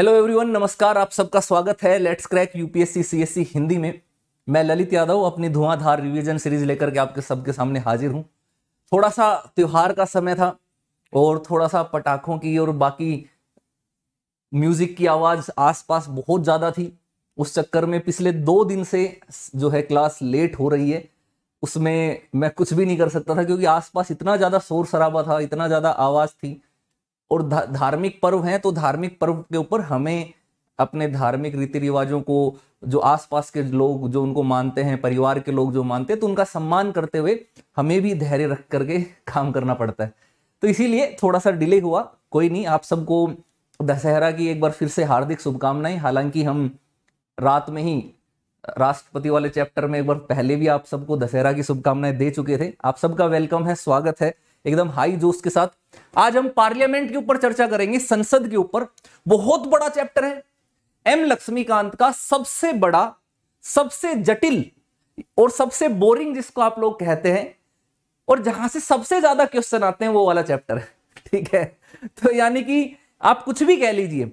hello everyone नमस्कार आप सबका स्वागत है let's crack UPSC CSC Hindi में मैं ललित यादव अपनी धुआंधार रिवीजन सीरीज लेकर के आपके सबके सामने हाजिर हूँ थोड़ा सा त्यौहार का समय था और थोड़ा सा पटाखों की और बाकी म्यूजिक की आवाज़ आसपास बहुत ज़्यादा थी उस चक्कर में पिछले दो दिन से जो है क्लास लेट हो रही है उसमें मैं कुछ भी नहीं कर सकता था क्योंकि आसपास इतना ज़्यादा शोर शराबा था इतना ज़्यादा आवाज़ थी और धार्मिक पर्व हैं तो धार्मिक पर्व के ऊपर हमें अपने धार्मिक रीति रिवाजों को जो आसपास के लोग जो उनको मानते हैं परिवार के लोग जो मानते हैं तो उनका सम्मान करते हुए हमें भी धैर्य रख करके काम करना पड़ता है तो इसीलिए थोड़ा सा डिले हुआ कोई नहीं आप सबको दशहरा की एक बार फिर से हार्दिक शुभकामनाएं हालांकि हम रात में ही राष्ट्रपति वाले चैप्टर में एक बार पहले भी आप सबको दशहरा की शुभकामनाएं दे चुके थे आप सबका वेलकम है स्वागत है एकदम हाई जोश के साथ आज हम पार्लियामेंट के ऊपर चर्चा करेंगे संसद के ऊपर बहुत बड़ा चैप्टर है एम लक्ष्मीकांत का सबसे बड़ा सबसे जटिल और सबसे बोरिंग जिसको आप लोग कहते हैं और जहां से सबसे ज्यादा क्वेश्चन आते हैं वो वाला चैप्टर है ठीक है तो यानी कि आप कुछ भी कह लीजिए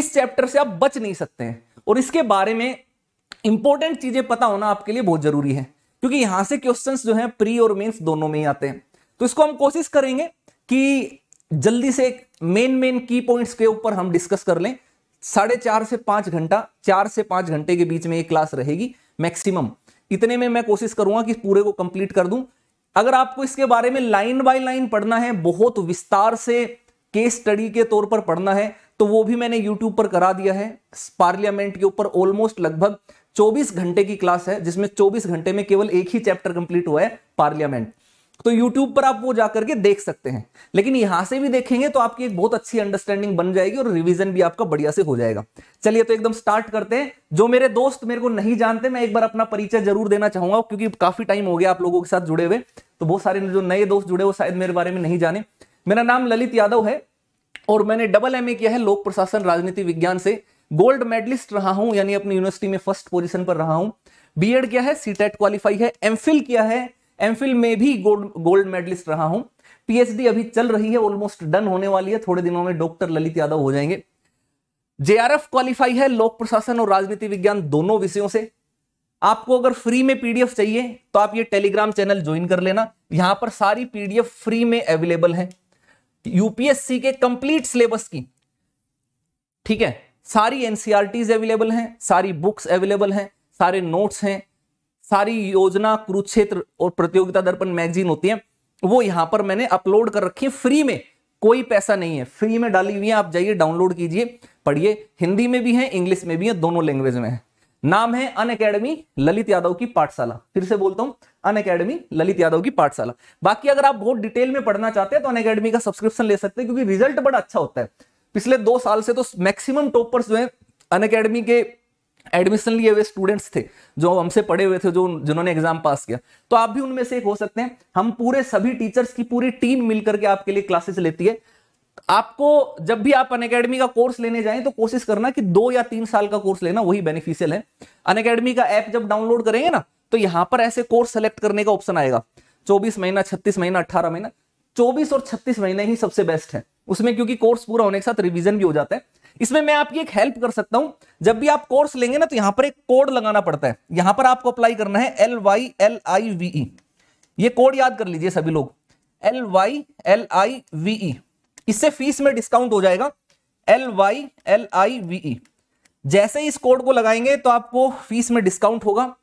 इस चैप्टर से आप बच नहीं सकते हैं और इसके बारे में इंपॉर्टेंट चीजें पता होना आपके लिए बहुत जरूरी है क्योंकि यहां से क्वेश्चंस जो है प्री और मेंस दोनों में ही आते हैं तो इसको हम कोशिश करेंगे कि जल्दी से मेन मेन की पॉइंट्स के ऊपर हम डिस्कस कर लें साढ़े चार से पांच घंटा चार से पांच घंटे के बीच में ये क्लास रहेगी मैक्सिमम इतने में मैं कोशिश करूंगा कि पूरे को कंप्लीट कर दूं अगर आपको इसके बारे में लाइन बाय लाइन पढ़ना है बहुत विस्तार से केस स्टडी के तौर पर पढ़ना है तो वो भी मैंने यूट्यूब पर करा दिया है पार्लियामेंट के ऊपर ऑलमोस्ट लगभग 24 घंटे की क्लास है जिसमें 24 घंटे में केवल एक ही चैप्टर कंप्लीट हुआ है पार्लियामेंट तो यूट्यूब पर आप वो जाकर के देख सकते हैं लेकिन यहां से भी देखेंगे तो आपकी एक बहुत अच्छी अंडरस्टैंडिंग बन जाएगी और रिविजन भी आपका बढ़िया से हो जाएगा चलिए तो एकदम स्टार्ट करते हैं जो मेरे दोस्त मेरे को नहीं जानते मैं एक बार अपना परिचय जरूर देना चाहूंगा क्योंकि काफी टाइम हो गया आप लोगों के साथ जुड़े हुए तो बहुत सारे जो नए दोस्त जुड़े वो शायद मेरे बारे में नहीं जाने मेरा नाम ललित यादव है और मैंने डबल एम किया है लोक प्रशासन राजनीति विज्ञान से गोल्ड मेडलिस्ट रहा हूं यानी अपनी यूनिवर्सिटी में फर्स्ट पोजीशन पर रहा हूं बीएड किया है सीटेट क्वालिफाई है एमफिल किया है एमफिल में भी गोल्ड मेडलिस्ट रहा हूं पीएचडी अभी चल रही है ऑलमोस्ट डन होने वाली है थोड़े दिनों में डॉक्टर ललित यादव हो जाएंगे जेआरएफ क्वालिफाई है लोक प्रशासन और राजनीति विज्ञान दोनों विषयों से आपको अगर फ्री में पीडीएफ चाहिए तो आप ये टेलीग्राम चैनल ज्वाइन कर लेना यहां पर सारी पीडीएफ फ्री में अवेलेबल है यूपीएससी के कंप्लीट सिलेबस की ठीक है सारी एनसीआरटीज अवेलेबल हैं सारी बुक्स अवेलेबल हैं सारे नोट्स हैं सारी योजना कुरुक्षेत्र और प्रतियोगिता दर्पण मैगजीन होती है वो यहां पर मैंने अपलोड कर रखी है फ्री में कोई पैसा नहीं है फ्री में डाली हुई है आप जाइए डाउनलोड कीजिए पढ़िए हिंदी में भी है इंग्लिश में भी है दोनों लैंग्वेज में है नाम है अन अकेडमी ललित यादव की पाठशाला फिर से बोलता हूं अन अकेडमी ललित यादव की पाठशाला बाकी अगर आप बहुत डिटेल में पढ़ना चाहते हैं तो अन अकेडमी का सब्सक्रिप्शन ले सकते हैं क्योंकि रिजल्ट बड़ा अच्छा होता है पिछले दो साल से तो मैक्सिमम टॉपर्स जो है अन अकेडमी के एडमिशन लिए हुए स्टूडेंट्स थे जो हमसे पढ़े हुए थे जो जिन्होंने एग्जाम पास किया तो आप भी उनमें से एक हो सकते हैं हम पूरे सभी टीचर्स की पूरी टीम मिलकर के आपके लिए क्लासेस लेती है आपको जब भी आप अनकेडमी का कोर्स लेने जाएं तो कोशिश करना कि दो या तीन साल का कोर्स लेना वही बेनिफिशियल है अन का ऐप जब डाउनलोड करेंगे ना तो यहां पर ऐसे कोर्स सेलेक्ट करने का ऑप्शन आएगा चौबीस महीना छत्तीस महीना अट्ठारह महीना चौबीस और छत्तीस महीने ही सबसे बेस्ट है उसमें क्योंकि कोर्स पूरा होने के साथ रिविजन भी हो जाता है इसमें मैं आपकी एक हेल्प कर सकता हूं जब भी आप कोर्स लेंगे ना तो यहां पर एक कोड लगाना पड़ता है यहां पर आपको अप्लाई करना है L Y L I V E ये कोड याद कर लीजिए सभी लोग L Y L I E इससे फीस में डिस्काउंट हो जाएगा L Y L I V E जैसे ही इस कोड को लगाएंगे तो आपको फीस में डिस्काउंट होगा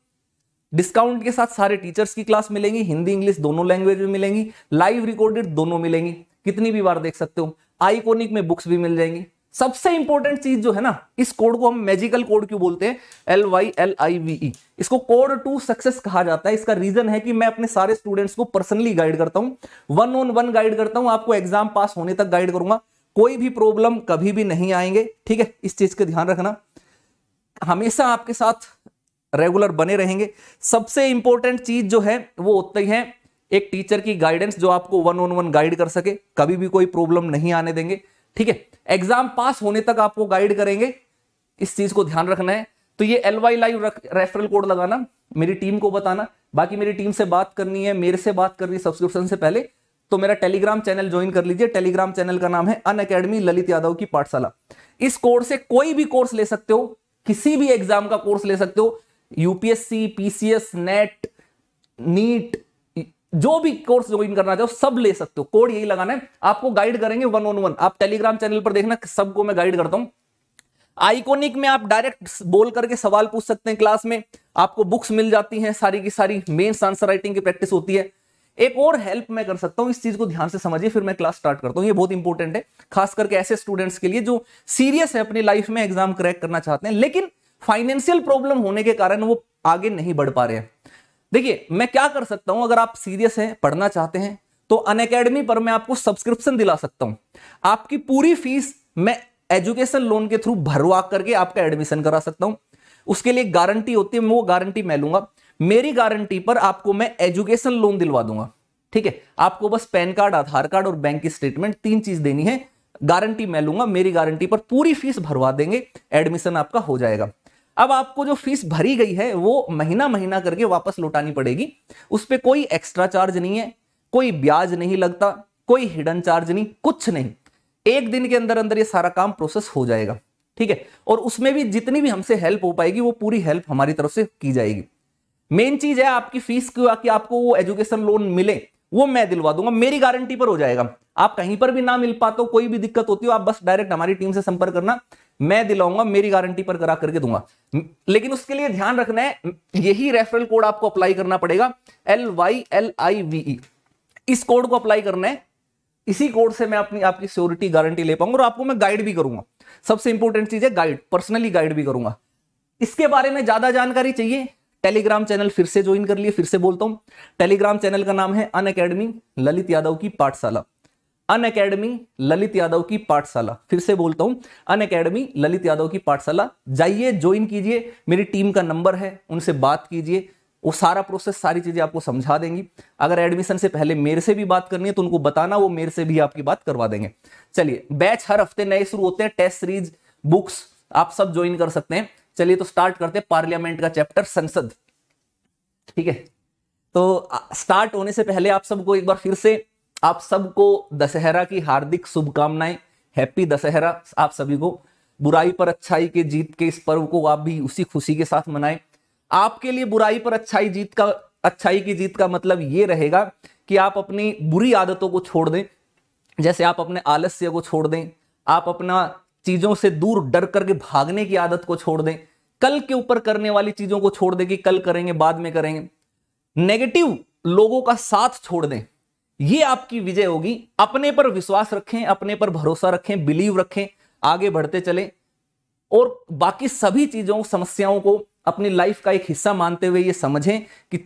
डिस्काउंट के साथ सारे टीचर्स की क्लास मिलेंगी हिंदी इंग्लिश दोनों लैंग्वेज में मिलेंगी लाइव रिकॉर्डेड दोनों मिलेंगी कितनी भी बार देख सकते हो आइकोनिक में बुक्स भी मिल जाएंगी सबसे इंपॉर्टेंट चीज जो है ना इस कोड को हम मैजिकल कोड क्यों बोलते हैं L Y L I V E इसको कोड टू सक्सेस कहा जाता है इसका रीजन है कि मैं अपने सारे स्टूडेंट्स को पर्सनली गाइड करता हूं वन ऑन वन गाइड करता हूं आपको एग्जाम पास होने तक गाइड करूंगा कोई भी प्रॉब्लम कभी भी नहीं आएंगे ठीक है इस चीज का ध्यान रखना हमेशा आपके साथ रेगुलर बने रहेंगे सबसे इंपॉर्टेंट चीज जो है वो ही है एक टीचर की गाइडेंस जो आपको वन ऑन वन गाइड कर सके कभी भी कोई प्रॉब्लम नहीं आने देंगे ठीक है एग्जाम पास होने तक आपको गाइड करेंगे इस चीज को ध्यान रखना है तो ये L Y live referral code लगाना मेरी टीम को बताना बाकी मेरी टीम से बात करनी है मेरे से बात करनी है सब्सक्रिप्शन से पहले तो मेरा टेलीग्राम चैनल ज्वाइन कर लीजिए टेलीग्राम चैनल का नाम है अन अकेडमी ललित यादव की पाठशाला इस कोड से कोई भी कोर्स ले सकते हो किसी भी एग्जाम का कोर्स ले सकते हो यूपीएससी पीसीएस नेट नीट जो भी कोर्स ज्वाइन करना चाहो सब ले सकते हो कोड यही लगाना है आपको गाइड करेंगे वन ऑन वन आप टेलीग्राम चैनल पर देखना सबको मैं गाइड करता हूं आइकोनिक में आप डायरेक्ट बोल करके सवाल पूछ सकते हैं क्लास में आपको बुक्स मिल जाती हैं सारी की सारी मेन्स आंसर राइटिंग की प्रैक्टिस होती है एक और हेल्प मैं कर सकता हूं इस चीज को ध्यान से समझिए फिर मैं क्लास स्टार्ट करता हूं ये बहुत इंपॉर्टेंट है खास करके ऐसे स्टूडेंट्स के लिए जो सीरियस है अपनी लाइफ में एग्जाम क्रैक करना चाहते हैं लेकिन फाइनेंशियल प्रॉब्लम होने के कारण वो आगे नहीं बढ़ पा रहे हैं देखिए मैं क्या कर सकता हूं अगर आप सीरियस हैं पढ़ना चाहते हैं तो अन अकेडमी पर मैं आपको सब्सक्रिप्शन दिला सकता हूं आपकी पूरी फीस मैं एजुकेशन लोन के थ्रू भरवा करके आपका एडमिशन करा सकता हूं उसके लिए गारंटी होती है वो गारंटी मैं लूंगा मेरी गारंटी पर आपको मैं एजुकेशन लोन दिलवा दूंगा ठीक है आपको बस पैन कार्ड आधार कार्ड और बैंक की स्टेटमेंट तीन चीज देनी है गारंटी मैं लूंगा मेरी गारंटी पर पूरी फीस भरवा देंगे एडमिशन आपका हो जाएगा अब आपको जो फीस भरी गई है वो महीना महीना करके वापस लौटानी पड़ेगी उस पर कोई एक्स्ट्रा चार्ज नहीं है कोई ब्याज नहीं लगता कोई हिडन चार्ज नहीं कुछ नहीं एक दिन के अंदर अंदर ये सारा काम प्रोसेस हो जाएगा ठीक है और उसमें भी जितनी भी हमसे हेल्प हो पाएगी वो पूरी हेल्प हमारी तरफ से की जाएगी मेन चीज है आपकी फीस कि आपको वो एजुकेशन लोन मिले वो मैं दिलवा दूंगा मेरी गारंटी पर हो जाएगा आप कहीं पर भी ना मिल पाते हो कोई भी दिक्कत होती हो आप बस डायरेक्ट हमारी टीम से संपर्क करना मैं दिलाऊंगा मेरी गारंटी पर करा करके दूंगा लेकिन उसके लिए ध्यान रखना है यही रेफरल कोड आपको अप्लाई करना पड़ेगा L Y L I V E इस कोड को अप्लाई करना है इसी कोड से मैं अपनी आपकी सिक्योरिटी गारंटी ले पाऊंगा और आपको मैं गाइड भी करूंगा सबसे इंपॉर्टेंट चीज है गाइड पर्सनली गाइड भी करूंगा इसके बारे में ज्यादा जानकारी चाहिए टेलीग्राम चैनल फिर से ज्वाइन कर लिए फिर से बोलता हूं टेलीग्राम चैनल का नाम है अन अकेडमी ललित यादव की पाठशाला अन अकेडमी ललित यादव की पाठशाला फिर से बोलता हूं अन अकेडमी ललित यादव की पाठशाला जाइए ज्वाइन कीजिए मेरी टीम का नंबर है उनसे बात कीजिए वो सारा प्रोसेस सारी चीजें आपको समझा देंगी अगर एडमिशन से पहले मेरे से भी बात करनी है तो उनको बताना वो मेरे से भी आपकी बात करवा देंगे चलिए बैच हर हफ्ते नए शुरू होते हैं टेस्ट सीरीज बुक्स आप सब ज्वाइन कर सकते हैं चलिए तो स्टार्ट करते हैं पार्लियामेंट का चैप्टर संसद ठीक है तो स्टार्ट होने से पहले आप सबको एक बार फिर से आप सबको दशहरा की हार्दिक शुभकामनाएं हैप्पी दशहरा आप सभी को बुराई पर अच्छाई के जीत के इस पर्व को आप भी उसी खुशी के साथ मनाएं आपके लिए बुराई पर अच्छाई जीत का अच्छाई की जीत का मतलब ये रहेगा कि आप अपनी बुरी आदतों को छोड़ दें जैसे आप अपने आलस्य को छोड़ दें आप अपना चीजों से दूर डर करके भागने की आदत को छोड़ दें कल के ऊपर करने वाली चीजों को छोड़ दें कि कल करेंगे बाद में करेंगे नेगेटिव लोगों का साथ छोड़ दें ये आपकी विजय होगी अपने पर विश्वास रखें अपने पर भरोसा रखें बिलीव रखें आगे बढ़ते चलें और बाकी सभी चीजों समस्याओं को अपनी लाइफ का एक हिस्सा मानते हुए ये समझें कि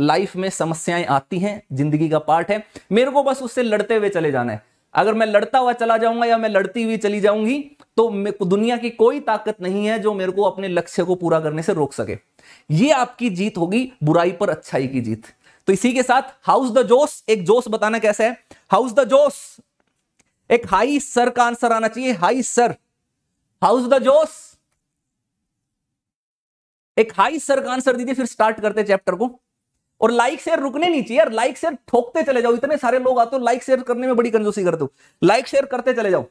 लाइफ में समस्याएं आती हैं जिंदगी का पार्ट है मेरे को बस उससे लड़ते हुए चले जाना है अगर मैं लड़ता हुआ चला जाऊंगा या मैं लड़ती हुई चली जाऊंगी तो दुनिया की कोई ताकत नहीं है जो मेरे को अपने लक्ष्य को पूरा करने से रोक सके ये आपकी जीत होगी बुराई पर अच्छाई की जीत तो इसी के साथ हाउस द जोश एक जोश बताना कैसा है हाउस द जोश एक हाई सर का आंसर आना चाहिए हाई सर हाउस द जोश एक हाई सर का आंसर दीजिए फिर स्टार्ट करते चैप्टर को और लाइक शेयर रुकने नहीं चाहिए यार लाइक शेयर ठोकते चले जाओ इतने सारे लोग आते हो लाइक शेयर करने में बड़ी कंजूसी करते हो लाइक शेयर करते चले जाओ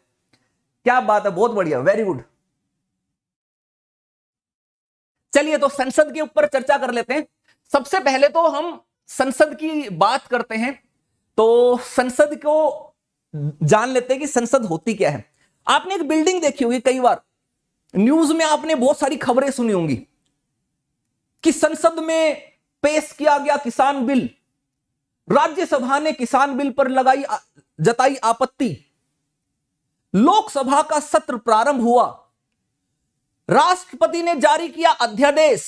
क्या बात है बहुत बढ़िया वेरी गुड चलिए तो संसद के ऊपर चर्चा कर लेते हैं सबसे पहले तो हम संसद की बात करते हैं तो संसद को जान लेते हैं कि संसद होती क्या है आपने एक बिल्डिंग देखी होगी कई बार न्यूज में आपने बहुत सारी खबरें सुनी होंगी कि संसद में पेश किया गया किसान बिल राज्यसभा ने किसान बिल पर लगाई जताई आपत्ति लोकसभा का सत्र प्रारंभ हुआ राष्ट्रपति ने जारी किया अध्यादेश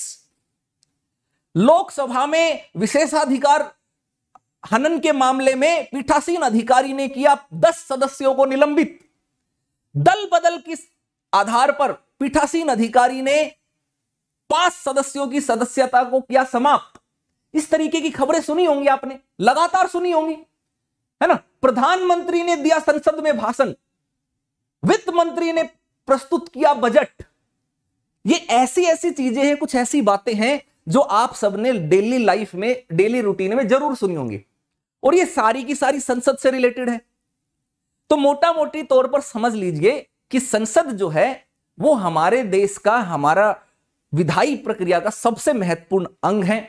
लोकसभा में विशेषाधिकार हनन के मामले में पीठासीन अधिकारी ने किया दस सदस्यों को निलंबित दल बदल किस आधार पर पीठासीन अधिकारी ने पांच सदस्यों की सदस्यता को किया समाप्त इस तरीके की खबरें सुनी होंगी आपने लगातार सुनी होंगी है ना प्रधानमंत्री ने दिया संसद में भाषण वित्त मंत्री ने प्रस्तुत किया बजट ये ऐसी ऐसी चीजें हैं कुछ ऐसी बातें हैं जो आप सबने डेली लाइफ में डेली रूटीन में जरूर सुनी होंगी और ये सारी की सारी संसद से रिलेटेड है तो मोटा मोटी तौर पर समझ लीजिए कि संसद जो है वो हमारे देश का हमारा विधायी प्रक्रिया का सबसे महत्वपूर्ण अंग है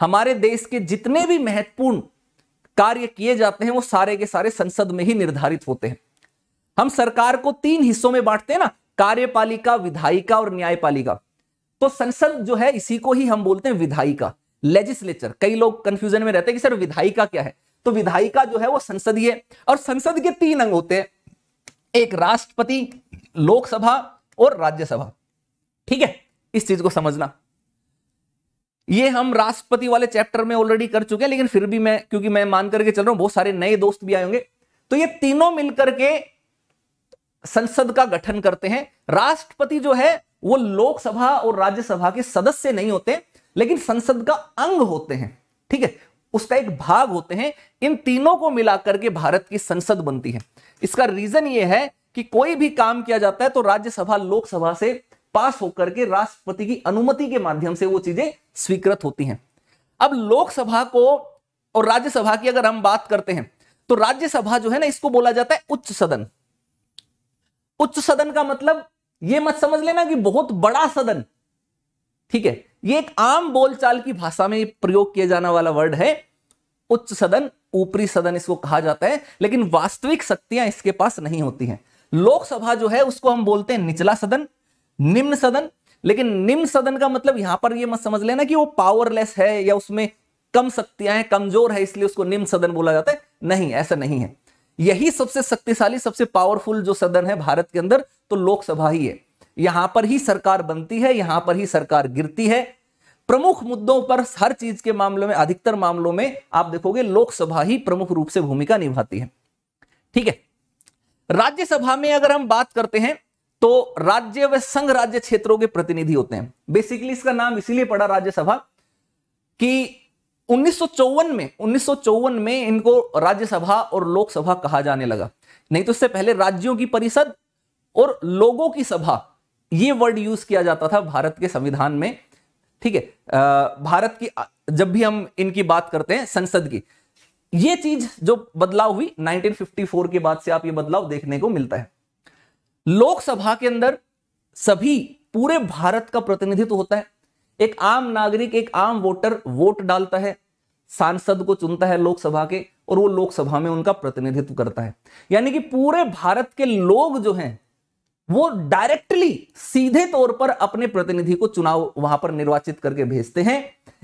हमारे देश के जितने भी महत्वपूर्ण कार्य किए जाते हैं वो सारे के सारे संसद में ही निर्धारित होते हैं हम सरकार को तीन हिस्सों में बांटते हैं ना कार्यपालिका विधायिका और न्यायपालिका तो संसद जो है इसी को ही हम बोलते हैं विधायिका लेजिस्लेचर कई लोग कंफ्यूजन में रहते हैं कि सर विधायिका क्या है तो विधायिका जो है वो संसदीय और संसद के तीन अंग होते हैं एक राष्ट्रपति लोकसभा और राज्यसभा ठीक है इस चीज को समझना ये हम राष्ट्रपति वाले चैप्टर में ऑलरेडी कर चुके हैं लेकिन फिर भी मैं क्योंकि मैं मान करके चल रहा हूं बहुत सारे नए दोस्त भी आए होंगे तो ये तीनों मिलकर के संसद का गठन करते हैं राष्ट्रपति जो है वो लोकसभा और राज्यसभा के सदस्य नहीं होते लेकिन संसद का अंग होते हैं ठीक है उसका एक भाग होते हैं इन तीनों को मिलाकर के भारत की संसद बनती है इसका रीजन ये है कि कोई भी काम किया जाता है तो राज्यसभा लोकसभा से पास होकर के राष्ट्रपति की अनुमति के माध्यम से वो चीजें स्वीकृत होती हैं अब लोकसभा को और राज्यसभा की अगर हम बात करते हैं तो राज्यसभा जो है ना इसको बोला जाता है उच्च सदन उच्च सदन का मतलब यह मत समझ लेना कि बहुत बड़ा सदन ठीक है ये एक आम बोलचाल की भाषा में प्रयोग किया जाने वाला वर्ड है उच्च सदन ऊपरी सदन इसको कहा जाता है लेकिन वास्तविक शक्तियां इसके पास नहीं होती हैं लोकसभा जो है उसको हम बोलते हैं निचला सदन निम्न सदन लेकिन निम्न सदन का मतलब यहां पर यह मत समझ लेना कि वो पावरलेस है या उसमें कम शक्तियां हैं कमजोर है इसलिए उसको निम्न सदन बोला जाता है नहीं ऐसा नहीं है यही सबसे शक्तिशाली सबसे पावरफुल जो सदन है भारत के अंदर तो लोकसभा ही है यहां पर ही सरकार बनती है यहां पर ही सरकार गिरती है प्रमुख मुद्दों पर हर चीज के मामलों में अधिकतर मामलों में आप देखोगे लोकसभा ही प्रमुख रूप से भूमिका निभाती है ठीक है राज्यसभा में अगर हम बात करते हैं तो राज्य व संघ राज्य क्षेत्रों के प्रतिनिधि होते हैं बेसिकली इसका नाम इसीलिए पड़ा राज्यसभा कि उन्नीस में उन्नीस में इनको राज्यसभा और लोकसभा कहा जाने लगा नहीं तो इससे पहले राज्यों की परिषद और लोगों की सभा ये वर्ड यूज किया जाता था भारत के संविधान में ठीक है भारत की जब भी हम इनकी बात करते हैं संसद की ये चीज जो बदलाव हुई 1954 के बाद से आप ये बदलाव देखने को मिलता है लोकसभा के अंदर सभी पूरे भारत का प्रतिनिधित्व होता है एक आम नागरिक एक आम वोटर वोट डालता है सांसद को चुनता है लोकसभा के और वो लोकसभा में उनका प्रतिनिधित्व करता है यानी कि पूरे भारत के लोग जो हैं वो डायरेक्टली सीधे तौर पर अपने प्रतिनिधि को चुनाव वहां पर निर्वाचित करके भेजते हैं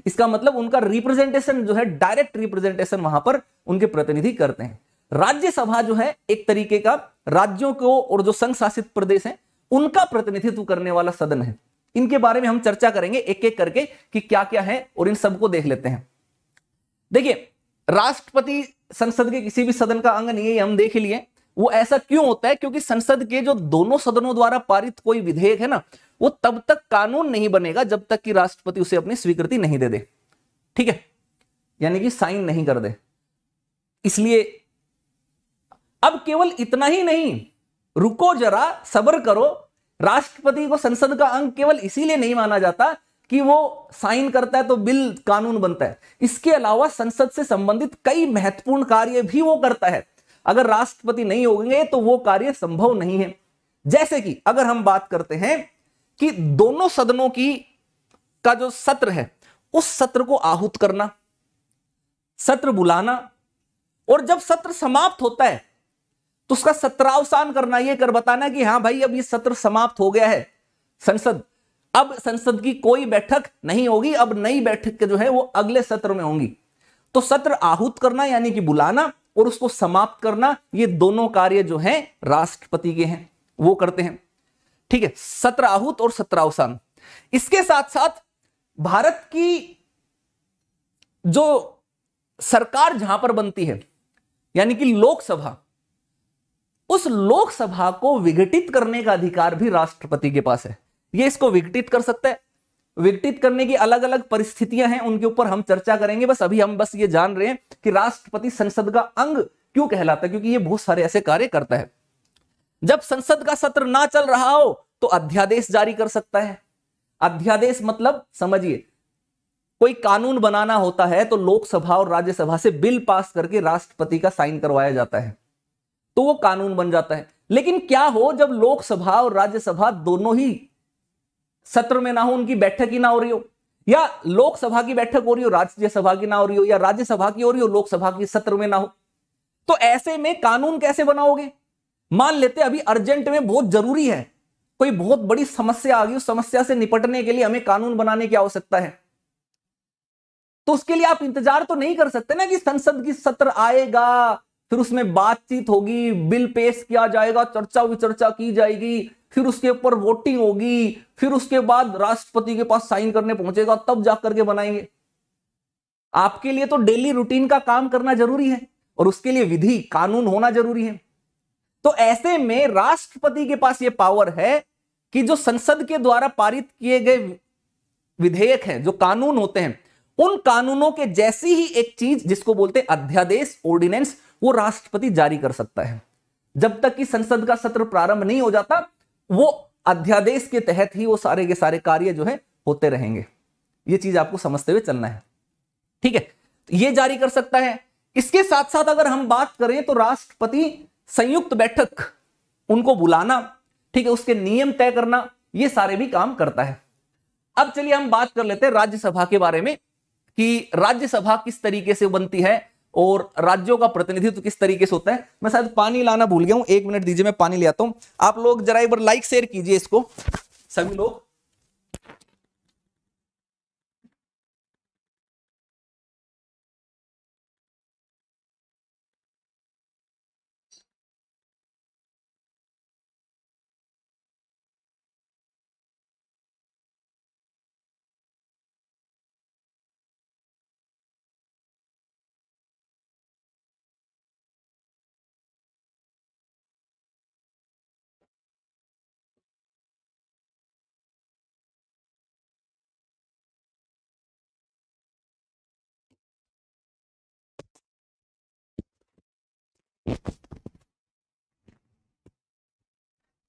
इसका मतलब उनका रिप्रेजेंटेशन जो है डायरेक्ट रिप्रेजेंटेशन वहां पर उनके प्रतिनिधि करते हैं राज्यसभा जो है एक तरीके का राज्यों को और जो संघ शासित प्रदेश है उनका प्रतिनिधित्व करने वाला सदन है इनके बारे में हम चर्चा करेंगे एक एक करके कि क्या क्या है और इन सबको देख लेते हैं देखिए राष्ट्रपति संसद के किसी भी सदन का अंग नहीं है हम देख लिए वो ऐसा क्यों होता है क्योंकि संसद के जो दोनों सदनों द्वारा पारित कोई विधेयक है ना वो तब तक कानून नहीं बनेगा जब तक कि राष्ट्रपति उसे अपनी स्वीकृति नहीं दे दे ठीक है यानी कि साइन नहीं कर दे इसलिए अब केवल इतना ही नहीं रुको जरा सबर करो राष्ट्रपति को संसद का अंग केवल इसीलिए नहीं माना जाता कि वो साइन करता है तो बिल कानून बनता है इसके अलावा संसद से संबंधित कई महत्वपूर्ण कार्य भी वो करता है अगर राष्ट्रपति नहीं होंगे तो वो कार्य संभव नहीं है जैसे कि अगर हम बात करते हैं कि दोनों सदनों की का जो सत्र है उस सत्र को आहूत करना सत्र बुलाना और जब सत्र समाप्त होता है तो उसका सत्रावसान करना यह कर बताना कि हाँ भाई अब ये सत्र समाप्त हो गया है संसद अब संसद की कोई बैठक नहीं होगी अब नई बैठक के जो है वो अगले सत्र में होंगी तो सत्र आहूत करना यानी कि बुलाना और उसको समाप्त करना ये दोनों कार्य जो है राष्ट्रपति के हैं वो करते हैं ठीक है सत्र आहूत और सत्रावसान इसके साथ साथ भारत की जो सरकार जहां पर बनती है यानी कि लोकसभा उस लोकसभा को विघटित करने का अधिकार भी राष्ट्रपति के पास है ये इसको विघटित कर सकता है विघटित करने की अलग अलग परिस्थितियां हैं उनके ऊपर हम चर्चा करेंगे बस अभी हम बस ये जान रहे हैं कि राष्ट्रपति संसद का अंग क्यों कहलाता है क्योंकि ये बहुत सारे ऐसे कार्य करता है जब संसद का सत्र ना चल रहा हो तो अध्यादेश जारी कर सकता है अध्यादेश मतलब समझिए कोई कानून बनाना होता है तो लोकसभा और राज्यसभा से बिल पास करके राष्ट्रपति का साइन करवाया जाता है तो वो कानून बन जाता है लेकिन क्या हो जब लोकसभा और राज्यसभा दोनों ही सत्र में ना हो उनकी बैठक ही ना हो रही हो या लोकसभा की बैठक हो रही हो राज्यसभा की ना हो रही हो या राज्यसभा की हो रही हो लोकसभा की सत्र में ना हो तो ऐसे में कानून कैसे बनाओगे मान लेते अभी अर्जेंट में बहुत जरूरी है कोई बहुत बड़ी समस्या आ गई उस समस्या से निपटने के लिए हमें कानून बनाने की आवश्यकता है तो उसके लिए आप इंतजार तो नहीं कर सकते ना कि संसद की सत्र आएगा फिर उसमें बातचीत होगी बिल पेश किया जाएगा चर्चा विचर्चा की जाएगी फिर उसके ऊपर वोटिंग होगी फिर उसके बाद राष्ट्रपति के पास साइन करने पहुंचेगा तब जाकर के बनाएंगे आपके लिए तो डेली रूटीन का काम करना जरूरी है और उसके लिए विधि कानून होना जरूरी है तो ऐसे में राष्ट्रपति के पास ये पावर है कि जो संसद के द्वारा पारित किए गए विधेयक हैं जो कानून होते हैं उन कानूनों के जैसी ही एक चीज जिसको बोलते हैं अध्यादेश ऑर्डिनेंस वो राष्ट्रपति जारी कर सकता है जब तक कि संसद का सत्र प्रारंभ नहीं हो जाता वो अध्यादेश के तहत ही वो सारे के सारे कार्य जो है होते रहेंगे ये चीज आपको समझते हुए चलना है ठीक है ये जारी कर सकता है इसके साथ साथ अगर हम बात करें तो राष्ट्रपति संयुक्त बैठक उनको बुलाना ठीक है उसके नियम तय करना ये सारे भी काम करता है अब चलिए हम बात कर लेते हैं राज्यसभा के बारे में कि राज्यसभा किस तरीके से बनती है और राज्यों का प्रतिनिधित्व किस तरीके से होता है मैं शायद पानी लाना भूल गया हूं एक मिनट दीजिए मैं पानी ले आता हूं आप लोग जरा एक बार लाइक शेयर कीजिए इसको सभी लोग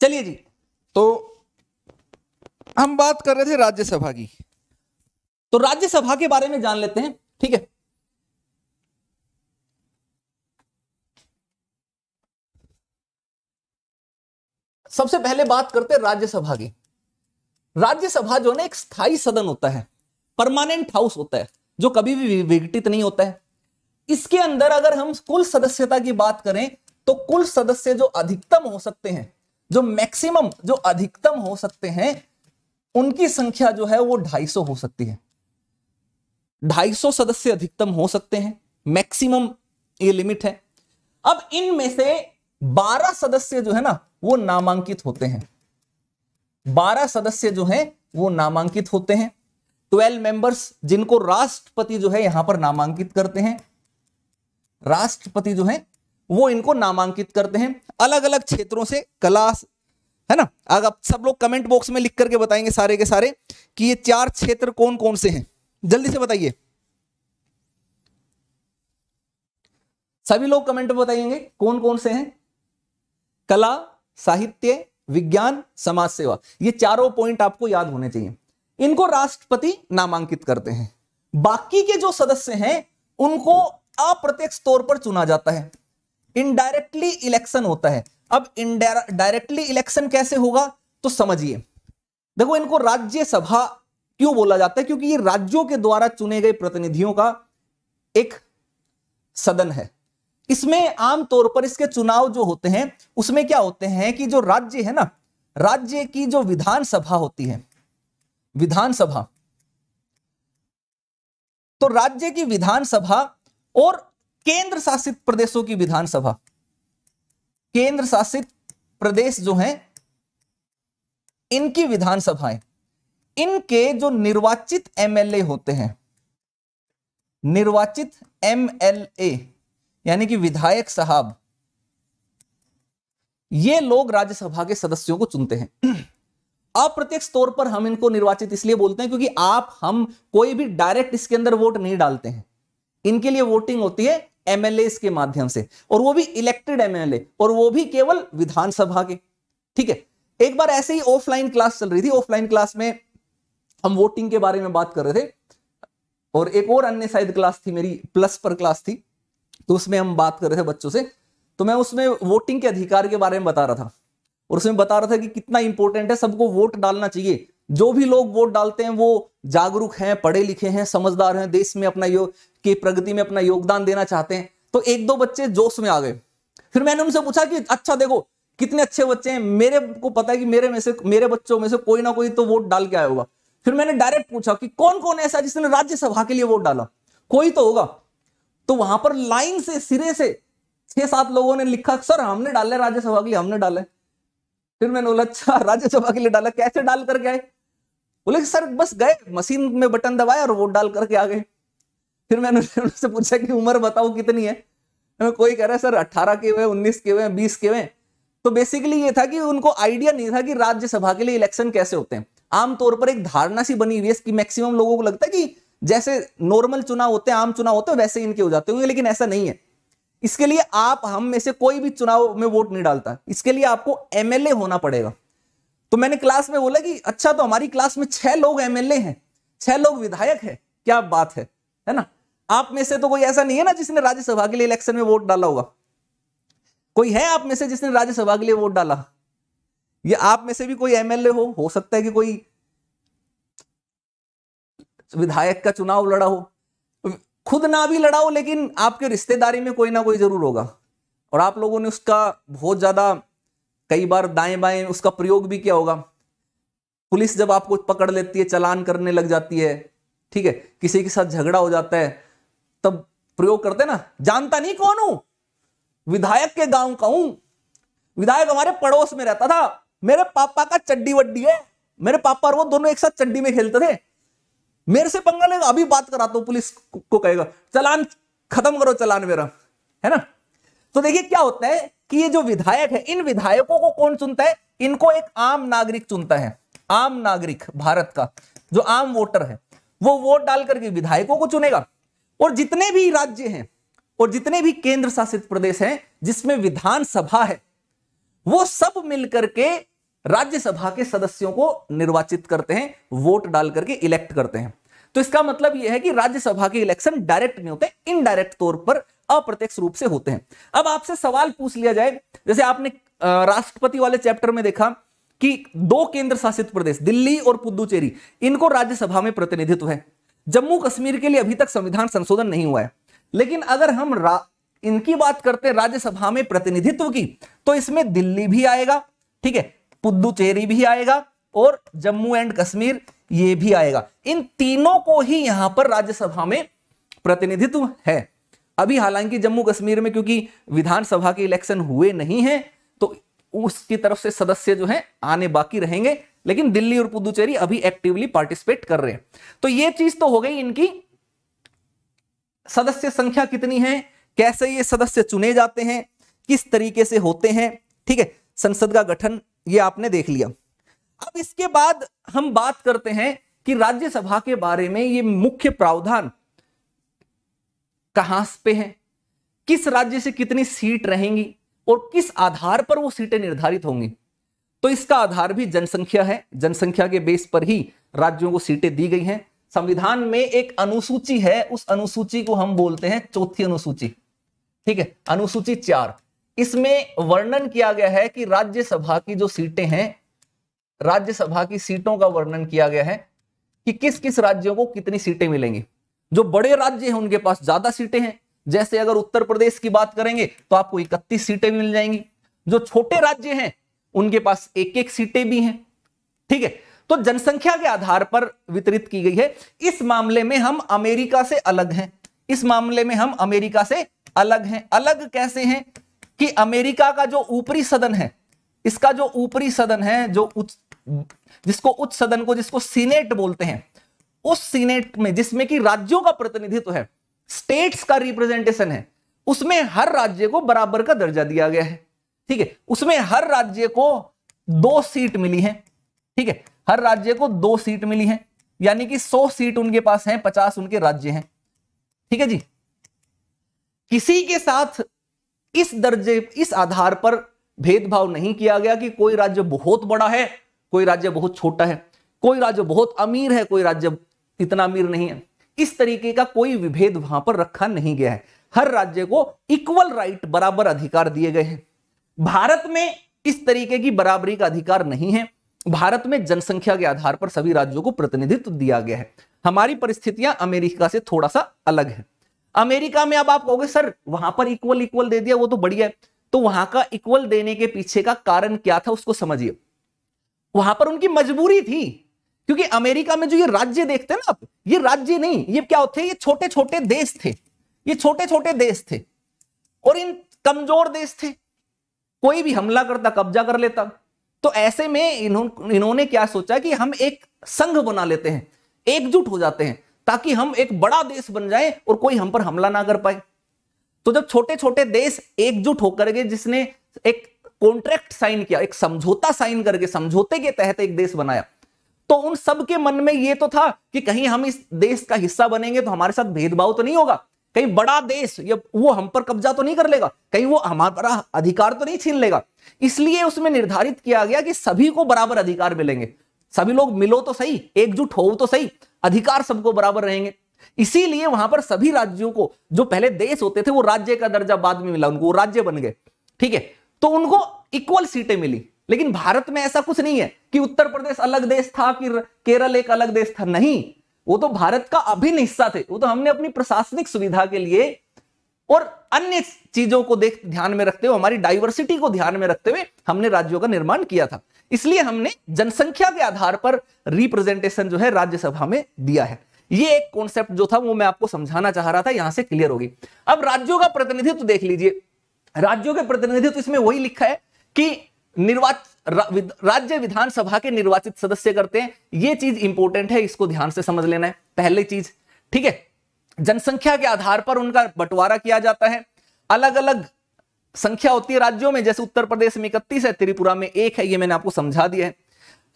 चलिए जी तो हम बात कर रहे थे राज्यसभा की तो राज्यसभा के बारे में जान लेते हैं ठीक है सबसे पहले बात करते हैं राज्यसभा की राज्यसभा जो ना एक स्थायी सदन होता है परमानेंट हाउस होता है जो कभी भी विघटित नहीं होता है इसके अंदर अगर हम कुल सदस्यता की बात करें तो कुल सदस्य जो अधिकतम हो सकते हैं जो मैक्सिमम जो अधिकतम हो सकते हैं उनकी संख्या जो है वो 250 हो सकती है 250 सदस्य अधिकतम हो सकते हैं मैक्सिमम ये लिमिट है अब इनमें से 12 सदस्य जो है ना वो नामांकित होते हैं 12 सदस्य जो है वो नामांकित होते हैं 12 मेंबर्स जिनको राष्ट्रपति जो है यहां पर नामांकित करते हैं राष्ट्रपति जो है वो इनको नामांकित करते हैं अलग अलग क्षेत्रों से कला है ना अगर सब लोग कमेंट बॉक्स में लिख करके बताएंगे सारे के सारे कि ये चार क्षेत्र कौन कौन से हैं जल्दी से बताइए सभी लोग कमेंट में बताएंगे कौन कौन से हैं कला साहित्य विज्ञान समाज सेवा ये चारों पॉइंट आपको याद होने चाहिए इनको राष्ट्रपति नामांकित करते हैं बाकी के जो सदस्य हैं उनको अप्रत्यक्ष तौर पर चुना जाता है इनडायरेक्टली इलेक्शन होता है अब डायरेक्टली इलेक्शन कैसे होगा तो समझिए देखो इनको राज्यसभा क्यों बोला जाता है क्योंकि ये राज्यों के द्वारा चुने गए प्रतिनिधियों का एक सदन है इसमें आमतौर पर इसके चुनाव जो होते हैं उसमें क्या होते हैं कि जो राज्य है ना राज्य की जो विधानसभा होती है विधानसभा तो राज्य की विधानसभा और केंद्र शासित प्रदेशों की विधानसभा केंद्र शासित प्रदेश जो हैं इनकी विधानसभाएं इनके जो निर्वाचित एमएलए होते हैं निर्वाचित एमएलए यानी कि विधायक साहब ये लोग राज्यसभा के सदस्यों को चुनते हैं अप्रत्यक्ष तौर पर हम इनको निर्वाचित इसलिए बोलते हैं क्योंकि आप हम कोई भी डायरेक्ट इसके अंदर वोट नहीं डालते हैं इनके लिए वोटिंग होती है एमएलए के माध्यम से और वो भी इलेक्टेड एमएलए और वो भी केवल विधानसभा के ठीक है एक बार ऐसे ही ऑफलाइन क्लास चल रही थी ऑफलाइन क्लास में हम वोटिंग के बारे में बात कर रहे थे और एक और अन्य शायद क्लास थी मेरी प्लस पर क्लास थी तो उसमें हम बात कर रहे थे बच्चों से तो मैं उसमें वोटिंग के अधिकार के बारे में बता रहा था और उसमें बता रहा था कि कितना इंपॉर्टेंट है सबको वोट डालना चाहिए जो भी लोग वोट डालते हैं वो जागरूक हैं पढ़े लिखे हैं समझदार हैं देश में अपना यो की प्रगति में अपना योगदान देना चाहते हैं तो एक दो बच्चे जोश में आ गए फिर मैंने उनसे पूछा कि अच्छा देखो कितने अच्छे बच्चे हैं मेरे को पता है कि मेरे में से मेरे बच्चों में से कोई ना कोई तो वोट डाल के आया होगा फिर मैंने डायरेक्ट पूछा कि कौन कौन ऐसा जिसने राज्यसभा के लिए वोट डाला कोई तो होगा तो वहां पर लाइन से सिरे से छह सात लोगों ने लिखा सर हमने डाला है राज्यसभा के लिए हमने डाला है फिर मैंने बोला अच्छा राज्यसभा के लिए डाला कैसे डाल करके आए बोले सर बस गए मशीन में बटन दबाया और वोट डाल करके आ गए फिर मैंने उनसे पूछा कि उम्र बताओ कितनी है कोई कह रहा है सर अट्ठारह के हुए उन्नीस के हुए बीस के हुए तो बेसिकली ये था कि उनको आइडिया नहीं था कि राज्यसभा के लिए इलेक्शन कैसे होते हैं आमतौर पर एक धारणा सी बनी हुई है कि मैक्सिमम लोगों को लगता है कि जैसे नॉर्मल चुनाव होते हैं आम चुनाव होते हैं वैसे इनके हो जाते होंगे लेकिन ऐसा नहीं है इसके लिए आप हम में से कोई भी चुनाव में वोट नहीं डालता इसके लिए आपको एमएलए होना पड़ेगा तो मैंने क्लास में बोला कि अच्छा तो हमारी क्लास में छह लोग एमएलए हैं छह लोग विधायक है क्या बात है है ना आप में से तो कोई ऐसा नहीं है ना जिसने राज्यसभा के लिए इलेक्शन में वोट डाला होगा कोई है आप में से जिसने राज्यसभा के लिए वोट डाला ये आप में से भी कोई एमएलए हो हो सकता है कि कोई विधायक का चुनाव लड़ा हो खुद ना भी लड़ा हो लेकिन आपके रिश्तेदारी में कोई ना कोई जरूर होगा और आप लोगों ने उसका बहुत ज्यादा कई बार दाएं बाएं उसका प्रयोग भी किया होगा पुलिस जब आपको पकड़ लेती है चलान करने लग जाती है ठीक है किसी के साथ झगड़ा हो जाता है तब प्रयोग करते ना जानता नहीं कौन हूं विधायक के गांव का हूं विधायक हमारे पड़ोस में रहता था मेरे पापा का चड्डी वड्डी है मेरे पापा और वो दोनों एक साथ चड्डी में खेलते थे मेरे से पंगा लेगा अभी बात कराता हूं पुलिस को कहेगा चलान खत्म करो चलान मेरा है ना तो देखिए क्या होता है कि ये जो विधायक है इन विधायकों को कौन चुनता है इनको एक आम नागरिक चुनता है आम नागरिक भारत का जो आम वोटर है वो वोट डाल करके विधायकों को चुनेगा और जितने भी राज्य हैं और जितने भी केंद्र शासित प्रदेश हैं जिसमें विधानसभा है वो सब मिलकर के राज्यसभा के सदस्यों को निर्वाचित करते हैं वोट डाल करके इलेक्ट करते हैं तो इसका मतलब यह है कि राज्यसभा के इलेक्शन डायरेक्ट नहीं होते इनडायरेक्ट तौर पर अप्रत्यक्ष रूप से होते हैं अब आपसे सवाल पूछ लिया जाए जैसे आपने राष्ट्रपति वाले चैप्टर में देखा कि दो केंद्र शासित प्रदेश दिल्ली और पुदुचेरी इनको राज्यसभा में प्रतिनिधित्व है जम्मू कश्मीर के लिए अभी तक संविधान संशोधन नहीं हुआ है लेकिन अगर हम इनकी बात करते हैं राज्यसभा में प्रतिनिधित्व की तो इसमें दिल्ली भी आएगा ठीक है पुदुचेरी भी आएगा और जम्मू एंड कश्मीर ये भी आएगा इन तीनों को ही यहां पर राज्यसभा में प्रतिनिधित्व है अभी हालांकि जम्मू कश्मीर में क्योंकि विधानसभा के इलेक्शन हुए नहीं है तो उसकी तरफ से सदस्य जो है आने बाकी रहेंगे लेकिन दिल्ली और पुदुचेरी अभी एक्टिवली पार्टिसिपेट कर रहे हैं तो ये चीज तो हो गई इनकी सदस्य संख्या कितनी है कैसे ये सदस्य चुने जाते हैं किस तरीके से होते हैं ठीक है संसद का गठन ये आपने देख लिया अब इसके बाद हम बात करते हैं कि राज्यसभा के बारे में ये मुख्य प्रावधान कहां पे है किस राज्य से कितनी सीट रहेंगी और किस आधार पर वो सीटें निर्धारित होंगी तो इसका आधार भी जनसंख्या है जनसंख्या के बेस पर ही राज्यों को सीटें दी गई हैं संविधान में एक अनुसूची है उस अनुसूची को हम बोलते हैं चौथी अनुसूची ठीक है अनुसूची चार इसमें वर्णन किया गया है कि राज्यसभा की जो सीटें हैं राज्यसभा की सीटों का वर्णन किया गया है कि किस किस राज्यों को कितनी सीटें मिलेंगी जो बड़े राज्य हैं उनके पास ज्यादा सीटें हैं जैसे अगर उत्तर प्रदेश की बात करेंगे तो आपको इकतीस सीटें मिल जाएंगी जो छोटे राज्य हैं उनके पास एक एक सीटें भी हैं ठीक है तो जनसंख्या के आधार पर वितरित की गई है इस मामले में हम अमेरिका से अलग हैं इस मामले में हम अमेरिका से अलग हैं अलग कैसे हैं कि अमेरिका का जो ऊपरी सदन है इसका जो ऊपरी सदन है जो उच्च जिसको उच्च सदन को जिसको सीनेट बोलते हैं उस सीनेट में जिसमें कि राज्यों का प्रतिनिधित्व है स्टेट्स का रिप्रेजेंटेशन है उसमें हर राज्य को बराबर का दर्जा दिया गया है ठीक है उसमें हर राज्य को दो सीट मिली है ठीक है हर राज्य को दो सीट मिली है यानी कि सौ सीट उनके पास है पचास उनके राज्य हैं ठीक है जी किसी के साथ इस दर्जे इस आधार पर भेदभाव नहीं किया गया कि कोई राज्य बहुत बड़ा है कोई राज्य बहुत छोटा है कोई राज्य बहुत अमीर है कोई राज्य इतना अमीर नहीं है इस तरीके का कोई विभेद वहां पर रखा नहीं गया है हर राज्य को इक्वल राइट बराबर अधिकार दिए गए हैं भारत में इस तरीके की बराबरी का अधिकार नहीं है भारत में जनसंख्या के आधार पर सभी राज्यों को प्रतिनिधित्व दिया गया है हमारी परिस्थितियां अमेरिका से थोड़ा सा अलग है अमेरिका में अब आप कहोगे सर वहां पर इक्वल इक्वल दे दिया वो तो बढ़िया है तो वहां का इक्वल देने के पीछे का कारण क्या था उसको समझिए वहां पर उनकी मजबूरी थी क्योंकि अमेरिका में जो ये राज्य देखते हैं ना आप ये राज्य नहीं ये क्या होते ये छोटे छोटे देश थे ये छोटे छोटे देश थे और इन कमजोर देश थे कोई भी हमला करता कब्जा कर लेता तो ऐसे में इन्हों, इन्होंने क्या सोचा कि हम एक संघ बना लेते हैं एकजुट हो जाते हैं ताकि हम एक बड़ा देश बन जाए और कोई हम पर हमला ना कर पाए तो जब छोटे छोटे देश एकजुट होकर के जिसने एक कॉन्ट्रैक्ट साइन किया एक समझौता साइन करके समझौते के तहत एक देश बनाया तो उन सबके मन में यह तो था कि कहीं हम इस देश का हिस्सा बनेंगे तो हमारे साथ भेदभाव तो नहीं होगा कहीं बड़ा देश ये वो हम पर कब्जा तो नहीं कर लेगा कहीं वो हमारा अधिकार तो नहीं छीन लेगा इसलिए उसमें निर्धारित किया गया कि सभी को बराबर अधिकार मिलेंगे सभी लोग मिलो तो सही एकजुट हो तो सही अधिकार सबको बराबर रहेंगे इसीलिए वहां पर सभी राज्यों को जो पहले देश होते थे वो राज्य का दर्जा बाद में मिला उनको राज्य बन गए ठीक है तो उनको इक्वल सीटें मिली लेकिन भारत में ऐसा कुछ नहीं है कि उत्तर प्रदेश अलग देश था कि केरल एक अलग देश था नहीं वो तो भारत का अभिन्न हिस्सा थे वो तो हमने अपनी प्रशासनिक सुविधा के लिए और अन्य चीजों को देख ध्यान में रखते हुए हमारी डाइवर्सिटी को ध्यान में रखते हुए हमने राज्यों का निर्माण किया था इसलिए हमने जनसंख्या के आधार पर रिप्रेजेंटेशन जो है राज्यसभा में दिया है ये एक कॉन्सेप्ट जो था वो मैं आपको समझाना चाह रहा था यहां से क्लियर होगी अब राज्यों का प्रतिनिधित्व देख लीजिए राज्यों के प्रतिनिधित्व इसमें वही लिखा है कि निर्वाचन राज्य विधानसभा के निर्वाचित सदस्य करते हैं यह चीज इंपोर्टेंट है इसको ध्यान से समझ लेना है पहली चीज ठीक है जनसंख्या के आधार पर उनका बंटवारा किया जाता है अलग अलग संख्या होती है राज्यों में जैसे उत्तर प्रदेश में इकतीस है त्रिपुरा में एक है यह मैंने आपको समझा दिया है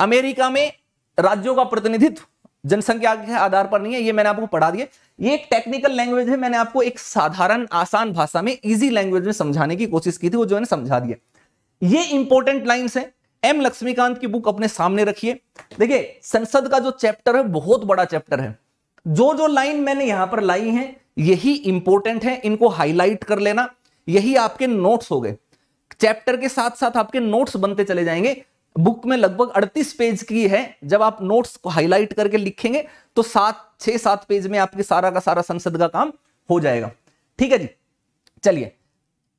अमेरिका में राज्यों का प्रतिनिधित्व जनसंख्या के आधार पर नहीं है ये मैंने आपको पढ़ा दिया ये एक टेक्निकल लैंग्वेज है मैंने आपको एक साधारण आसान भाषा में इजी लैंग्वेज में समझाने की कोशिश की थी वो जो है समझा दिया ये इंपॉर्टेंट लाइंस है एम लक्ष्मीकांत की बुक अपने सामने रखिए देखिए संसद का जो चैप्टर है बहुत बड़ा चैप्टर है जो जो लाइन मैंने यहां पर लाई है यही इंपॉर्टेंट है इनको हाईलाइट कर लेना यही आपके नोट्स हो गए चैप्टर के साथ साथ आपके नोट्स बनते चले जाएंगे बुक में लगभग 38 पेज की है जब आप नोट्स को हाईलाइट करके लिखेंगे तो सात छह सात पेज में आपके सारा का सारा संसद का काम हो जाएगा ठीक है जी चलिए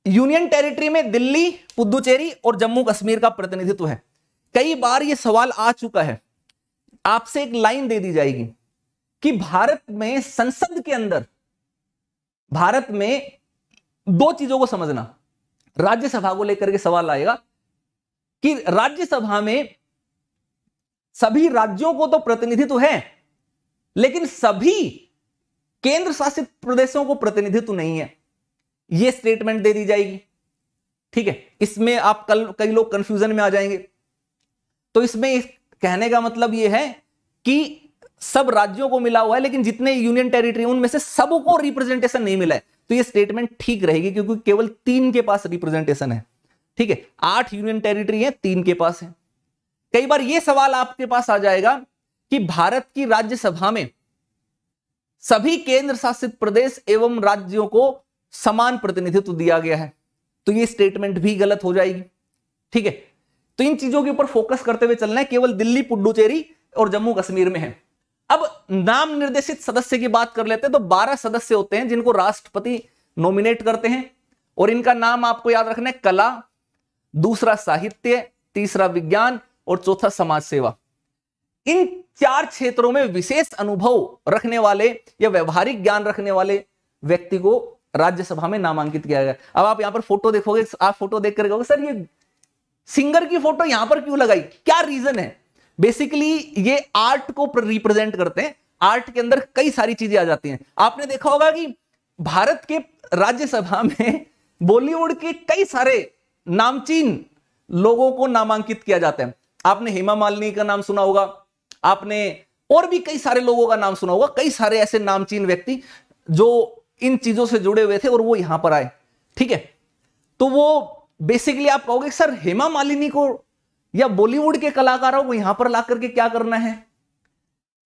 यूनियन टेरिटरी में दिल्ली पुदुचेरी और जम्मू कश्मीर का प्रतिनिधित्व है कई बार यह सवाल आ चुका है आपसे एक लाइन दे दी जाएगी कि भारत में संसद के अंदर भारत में दो चीजों को समझना राज्यसभा को लेकर के सवाल आएगा कि राज्यसभा में सभी राज्यों को तो प्रतिनिधित्व है लेकिन सभी केंद्र शासित प्रदेशों को प्रतिनिधित्व नहीं है ये स्टेटमेंट दे दी जाएगी ठीक है इसमें आप कल कई लोग कंफ्यूजन में आ जाएंगे तो इसमें कहने का मतलब यह है कि सब राज्यों को मिला हुआ है लेकिन जितने यूनियन टेरिटरी उनमें से सबको रिप्रेजेंटेशन नहीं मिला है तो ये स्टेटमेंट ठीक रहेगी क्योंकि केवल तीन के पास रिप्रेजेंटेशन है ठीक है आठ यूनियन टेरिटरी है तीन के पास है कई बार यह सवाल आपके पास आ जाएगा कि भारत की राज्यसभा में सभी केंद्र शासित प्रदेश एवं राज्यों को समान प्रतिनिधित्व दिया गया है तो ये स्टेटमेंट भी गलत हो जाएगी ठीक है तो इन चीजों के ऊपर फोकस करते हुए चलना है केवल दिल्ली पुडुचेरी और जम्मू कश्मीर में है अब नाम निर्देशित सदस्य की बात कर लेते हैं तो बारह सदस्य होते हैं जिनको राष्ट्रपति नॉमिनेट करते हैं और इनका नाम आपको याद रखना है कला दूसरा साहित्य तीसरा विज्ञान और चौथा समाज सेवा इन चार क्षेत्रों में विशेष अनुभव रखने वाले या व्यवहारिक ज्ञान रखने वाले व्यक्ति को राज्यसभा में नामांकित किया गया अब आप यहां पर फोटो देखोगे आप फोटो देख कर सर ये सिंगर की फोटो यहां पर क्यों लगाई क्या रीजन है बेसिकली ये आर्ट को रिप्रेजेंट करते हैं आर्ट के अंदर कई सारी चीजें आ जाती हैं आपने देखा होगा कि भारत के राज्यसभा में बॉलीवुड के कई सारे नामचीन लोगों को नामांकित किया जाता है आपने हेमा मालिनी का नाम सुना होगा आपने और भी कई सारे लोगों का नाम सुना होगा कई सारे ऐसे नामचीन व्यक्ति जो इन चीजों से जुड़े हुए थे और वो यहां पर आए ठीक है तो वो बेसिकली आप कहोगे सर हेमा मालिनी को या बॉलीवुड के कलाकारों को यहां पर ला करके क्या करना है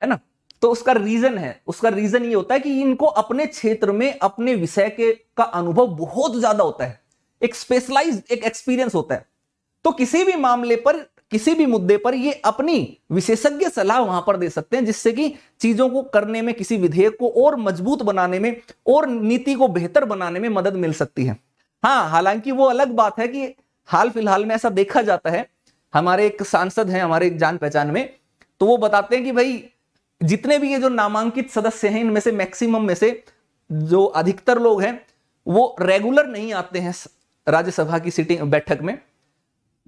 है ना तो उसका रीजन है उसका रीजन ये होता है कि इनको अपने क्षेत्र में अपने विषय के का अनुभव बहुत ज्यादा होता है एक स्पेशलाइज एक एक्सपीरियंस होता है तो किसी भी मामले पर किसी भी मुद्दे पर ये अपनी विशेषज्ञ सलाह वहां पर दे सकते हैं जिससे कि चीजों को करने में किसी विधेयक को और मजबूत बनाने में और नीति को बेहतर बनाने में मदद मिल सकती है हाँ हालांकि वो अलग बात है कि हाल फिलहाल में ऐसा देखा जाता है हमारे एक सांसद हैं हमारे एक जान पहचान में तो वो बताते हैं कि भाई जितने भी ये जो नामांकित सदस्य हैं इनमें से मैक्सिमम में से जो अधिकतर लोग हैं वो रेगुलर नहीं आते हैं राज्यसभा की सिटिंग बैठक में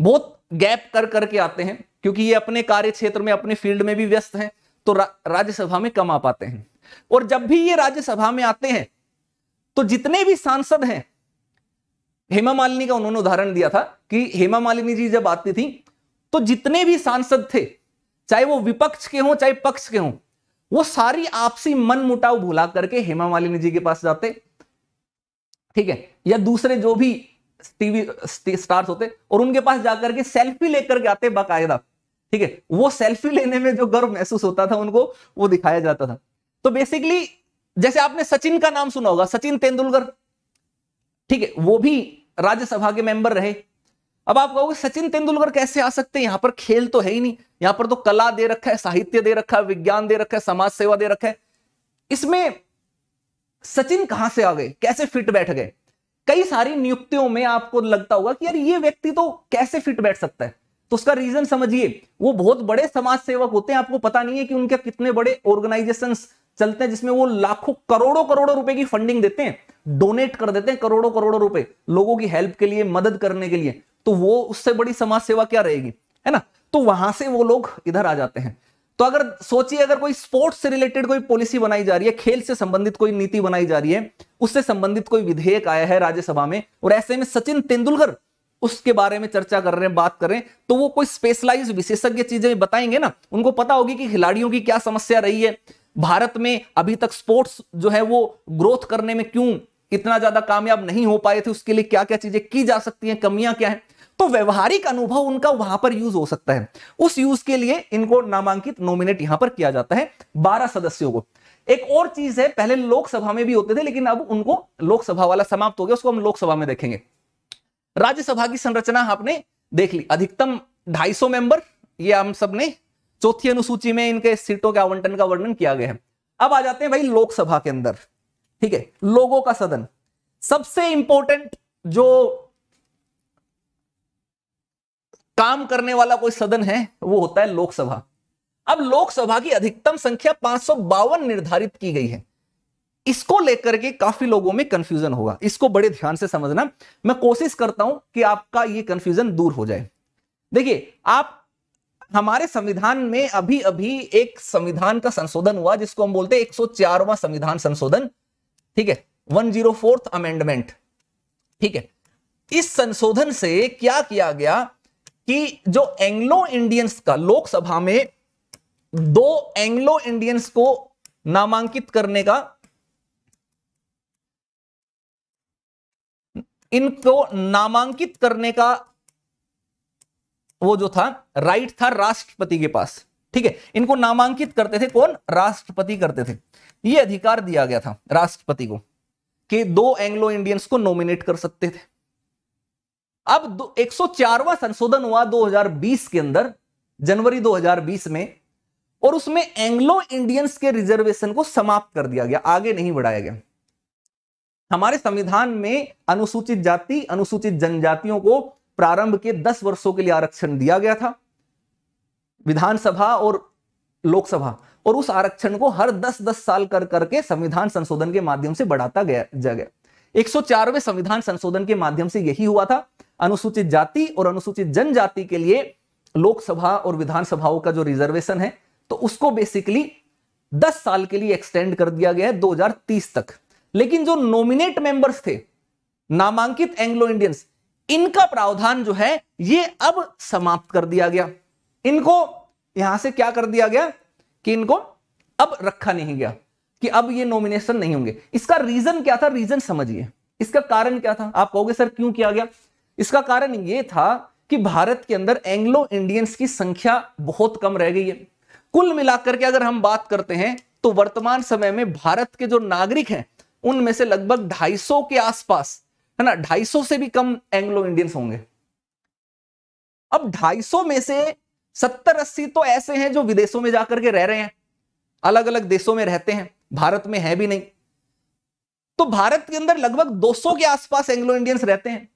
बहुत गैप कर करके आते हैं क्योंकि ये अपने कार्य क्षेत्र में अपने फील्ड में भी व्यस्त हैं तो रा, राज्यसभा में कम आ पाते हैं और जब भी ये राज्यसभा में आते हैं तो जितने भी सांसद हैं हेमा मालिनी का उन्होंने उदाहरण दिया था कि हेमा मालिनी जी जब आती थी तो जितने भी सांसद थे चाहे वो विपक्ष के हों चाहे पक्ष के हों वो सारी आपसी मन मुटाव भुला करके हेमा मालिनी जी के पास जाते ठीक है या दूसरे जो भी टीवी स्टार्स होते और उनके पास जाकर के सेल्फी लेकर के आते बाकायदा ठीक है वो सेल्फी लेने में जो गर्व महसूस होता था उनको वो दिखाया जाता था तो बेसिकली जैसे आपने सचिन का नाम सुना होगा सचिन तेंदुलकर ठीक है वो भी राज्यसभा के मेंबर रहे अब आप कहोगे सचिन तेंदुलकर कैसे आ सकते हैं यहां पर खेल तो है ही नहीं यहां पर तो कला दे रखा है साहित्य दे रखा है विज्ञान दे रखा है समाज सेवा दे रखा है इसमें सचिन कहां से आ गए कैसे फिट बैठ गए कई सारी नियुक्तियों में आपको लगता होगा कि यार ये व्यक्ति तो कैसे फिट बैठ सकता है तो उसका रीजन समझिए वो बहुत बड़े समाज सेवक होते हैं आपको पता नहीं है कि उनके कितने बड़े ऑर्गेनाइजेशन चलते हैं जिसमें वो लाखों करोड़ों करोड़ों रुपए की फंडिंग देते हैं डोनेट कर देते हैं करोड़ों करोड़ों रुपए लोगों की हेल्प के लिए मदद करने के लिए तो वो उससे बड़ी समाज सेवा क्या रहेगी है ना तो वहां से वो लोग इधर आ जाते हैं तो अगर सोचिए अगर कोई स्पोर्ट्स से रिलेटेड कोई पॉलिसी बनाई जा रही है खेल से संबंधित कोई नीति बनाई जा रही है उससे संबंधित कोई विधेयक आया है राज्यसभा में और ऐसे में सचिन तेंदुलकर उसके बारे में चर्चा कर रहे हैं बात कर रहे हैं तो वो कोई स्पेशलाइज विशेषज्ञ चीजें बताएंगे ना उनको पता होगी कि खिलाड़ियों की क्या समस्या रही है भारत में अभी तक स्पोर्ट्स जो है वो ग्रोथ करने में क्यों इतना ज्यादा कामयाब नहीं हो पाए थे उसके लिए क्या क्या चीजें की जा सकती हैं कमियां क्या है तो व्यवहारिक अनुभव उनका वहां पर यूज हो सकता है उस यूज के लिए इनको नामांकित नॉमिनेट यहां पर किया जाता है बारह सदस्यों को एक और चीज है पहले लोकसभा में भी होते थे लेकिन अब उनको लोकसभा वाला समाप्त हो गया उसको हम लोकसभा में देखेंगे राज्यसभा की संरचना आपने देख ली अधिकतम 250 मेंबर ये हम सब ने चौथी अनुसूची में इनके सीटों के आवंटन का वर्णन किया गया है अब आ जाते हैं भाई लोकसभा के अंदर ठीक है लोगों का सदन सबसे इंपॉर्टेंट जो काम करने वाला कोई सदन है वो होता है लोकसभा अब लोकसभा की अधिकतम संख्या पांच निर्धारित की गई है इसको लेकर के काफी लोगों में कंफ्यूजन होगा इसको बड़े ध्यान से समझना मैं कोशिश करता हूं कि आपका ये कंफ्यूजन दूर हो जाए देखिए आप हमारे संविधान में अभी अभी एक संविधान का संशोधन हुआ जिसको हम बोलते हैं 104वां संविधान संशोधन ठीक है 104th अमेंडमेंट ठीक है इस संशोधन से क्या किया गया कि जो एंग्लो इंडियंस का लोकसभा में दो एंग्लो इंडियंस को नामांकित करने का इनको नामांकित करने का वो जो था राइट था राष्ट्रपति के पास ठीक है इनको नामांकित करते थे कौन राष्ट्रपति करते थे ये अधिकार दिया गया था राष्ट्रपति को कि दो एंग्लो इंडियंस को नॉमिनेट कर सकते थे अब 104वां संशोधन हुआ 2020 के अंदर जनवरी 2020 में और उसमें एंग्लो इंडियंस के रिजर्वेशन को समाप्त कर दिया गया आगे नहीं बढ़ाया गया हमारे संविधान में अनुसूचित जाति अनुसूचित जनजातियों को प्रारंभ के 10 वर्षों के लिए आरक्षण दिया गया था विधानसभा और लोकसभा और उस आरक्षण को हर 10-10 साल कर करके संविधान संशोधन के माध्यम से बढ़ाता गया जा गया 104वें संविधान संशोधन के माध्यम से यही हुआ था अनुसूचित जाति और अनुसूचित जनजाति के लिए लोकसभा और विधानसभाओं का जो रिजर्वेशन है तो उसको बेसिकली 10 साल के लिए एक्सटेंड कर दिया गया है 2030 तक लेकिन जो नॉमिनेट मेंबर्स थे नामांकित एंग्लो इंडियंस इनका प्रावधान जो है ये अब समाप्त कर दिया गया इनको यहां से क्या कर दिया गया कि इनको अब रखा नहीं गया कि अब ये नॉमिनेशन नहीं होंगे इसका रीजन क्या था रीजन समझिए इसका कारण क्या था आप कहोगे सर क्यों किया गया इसका कारण ये था कि भारत के अंदर एंग्लो इंडियंस की संख्या बहुत कम रह गई है कुल मिलाकर के अगर हम बात करते हैं तो वर्तमान समय में भारत के जो नागरिक हैं उनमें से लगभग 250 के आसपास है ना 250 से भी कम एंग्लो इंडियंस होंगे अब 250 में से 70 अस्सी तो ऐसे हैं जो विदेशों में जाकर के रह रहे हैं अलग अलग देशों में रहते हैं भारत में है भी नहीं तो भारत के अंदर लगभग 200 के आसपास एंग्लो इंडियंस रहते हैं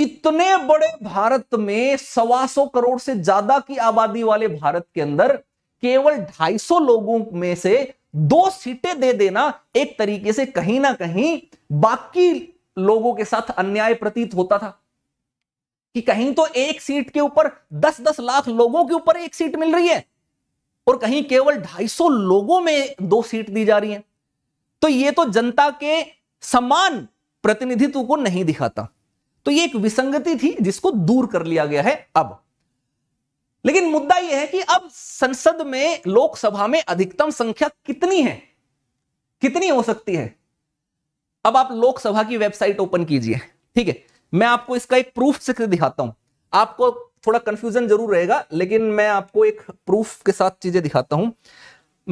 इतने बड़े भारत में सवा सौ करोड़ से ज्यादा की आबादी वाले भारत के अंदर केवल 250 लोगों में से दो सीटें दे देना एक तरीके से कहीं ना कहीं बाकी लोगों के साथ अन्याय प्रतीत होता था कि कहीं तो एक सीट के ऊपर 10-10 लाख लोगों के ऊपर एक सीट मिल रही है और कहीं केवल 250 लोगों में दो सीट दी जा रही है तो ये तो जनता के समान प्रतिनिधित्व को नहीं दिखाता तो ये एक विसंगति थी जिसको दूर कर लिया गया है अब लेकिन मुद्दा यह है कि अब संसद में लोकसभा में अधिकतम संख्या कितनी है कितनी हो सकती है अब आप लोकसभा की वेबसाइट ओपन कीजिए ठीक है मैं आपको इसका एक प्रूफ चित्र दिखाता हूं आपको थोड़ा कंफ्यूजन जरूर रहेगा लेकिन मैं आपको एक प्रूफ के साथ चीजें दिखाता हूं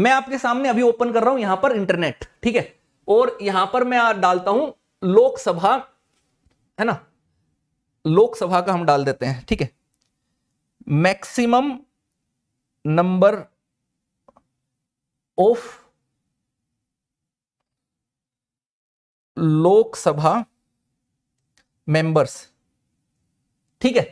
मैं आपके सामने अभी ओपन कर रहा हूं यहां पर इंटरनेट ठीक है और यहां पर मैं डालता हूं लोकसभा है ना लोकसभा का हम डाल देते हैं ठीक है maximum number of Lok Sabha members ठीक है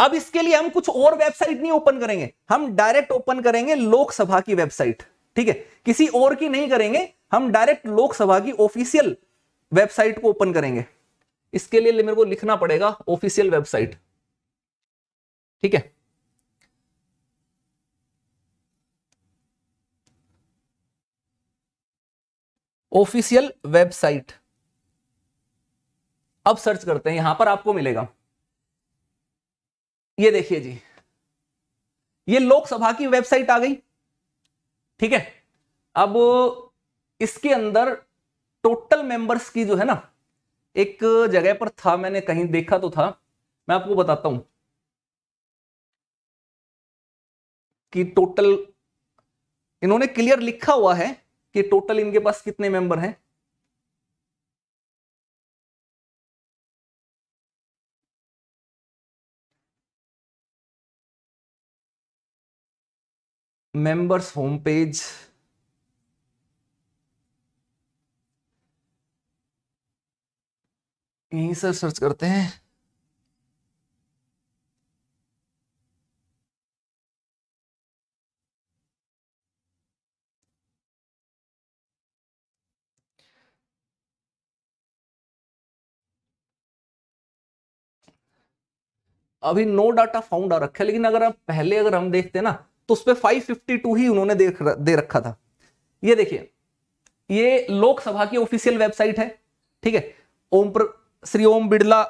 अब इसके लिए हम कुछ और वेबसाइट नहीं ओपन करेंगे हम डायरेक्ट ओपन करेंगे लोकसभा की वेबसाइट ठीक है किसी और की नहीं करेंगे हम डायरेक्ट लोकसभा की ऑफिशियल वेबसाइट को ओपन करेंगे इसके लिए मेरे को लिखना पड़ेगा ऑफिशियल वेबसाइट ठीक है ऑफिशियल वेबसाइट अब सर्च करते हैं यहां पर आपको मिलेगा ये देखिए जी ये लोकसभा की वेबसाइट आ गई ठीक है अब इसके अंदर टोटल मेंबर्स की जो है ना एक जगह पर था मैंने कहीं देखा तो था मैं आपको बताता हूं कि टोटल इन्होंने क्लियर लिखा हुआ है कि टोटल इनके पास कितने मेंबर हैं होम पेज यहीं से सर्च करते हैं अभी नो डाटा फाउंड आ रखा है लेकिन अगर आप पहले अगर हम देखते ना तो उस पर फाइव ही उन्होंने दे रखा था ये देखिए ये लोकसभा की ऑफिशियल वेबसाइट है ठीक है ओम प्र, श्री ओम बिड़ला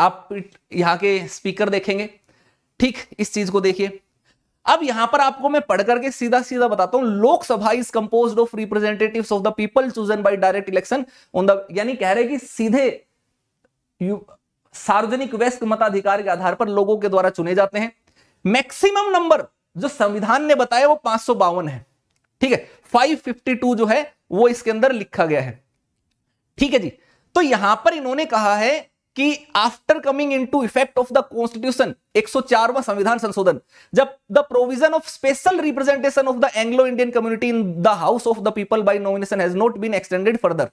आप यहाँ के स्पीकर देखेंगे ठीक इस चीज को देखिए अब यहां पर आपको मैं पढ़ करके सीधा सीधा बताता हूं Lok Sabha is compose of representative of the people chosen by direct election on the यानी कह रहे कि सीधे सार्वजनिक व्यस्त मताधिकार के आधार पर लोगों के द्वारा चुने जाते हैं मैक्सिमम नंबर जो संविधान ने बताया वो पांच है ठीक है 552 जो है वो इसके अंदर लिखा गया है ठीक है जी तो यहां पर इन्होंने कहा है कि after coming into effect of the constitution 104वां संविधान संशोधन जब the provision of special representation of the Anglo Indian community in the house of the people by nomination has not been extended further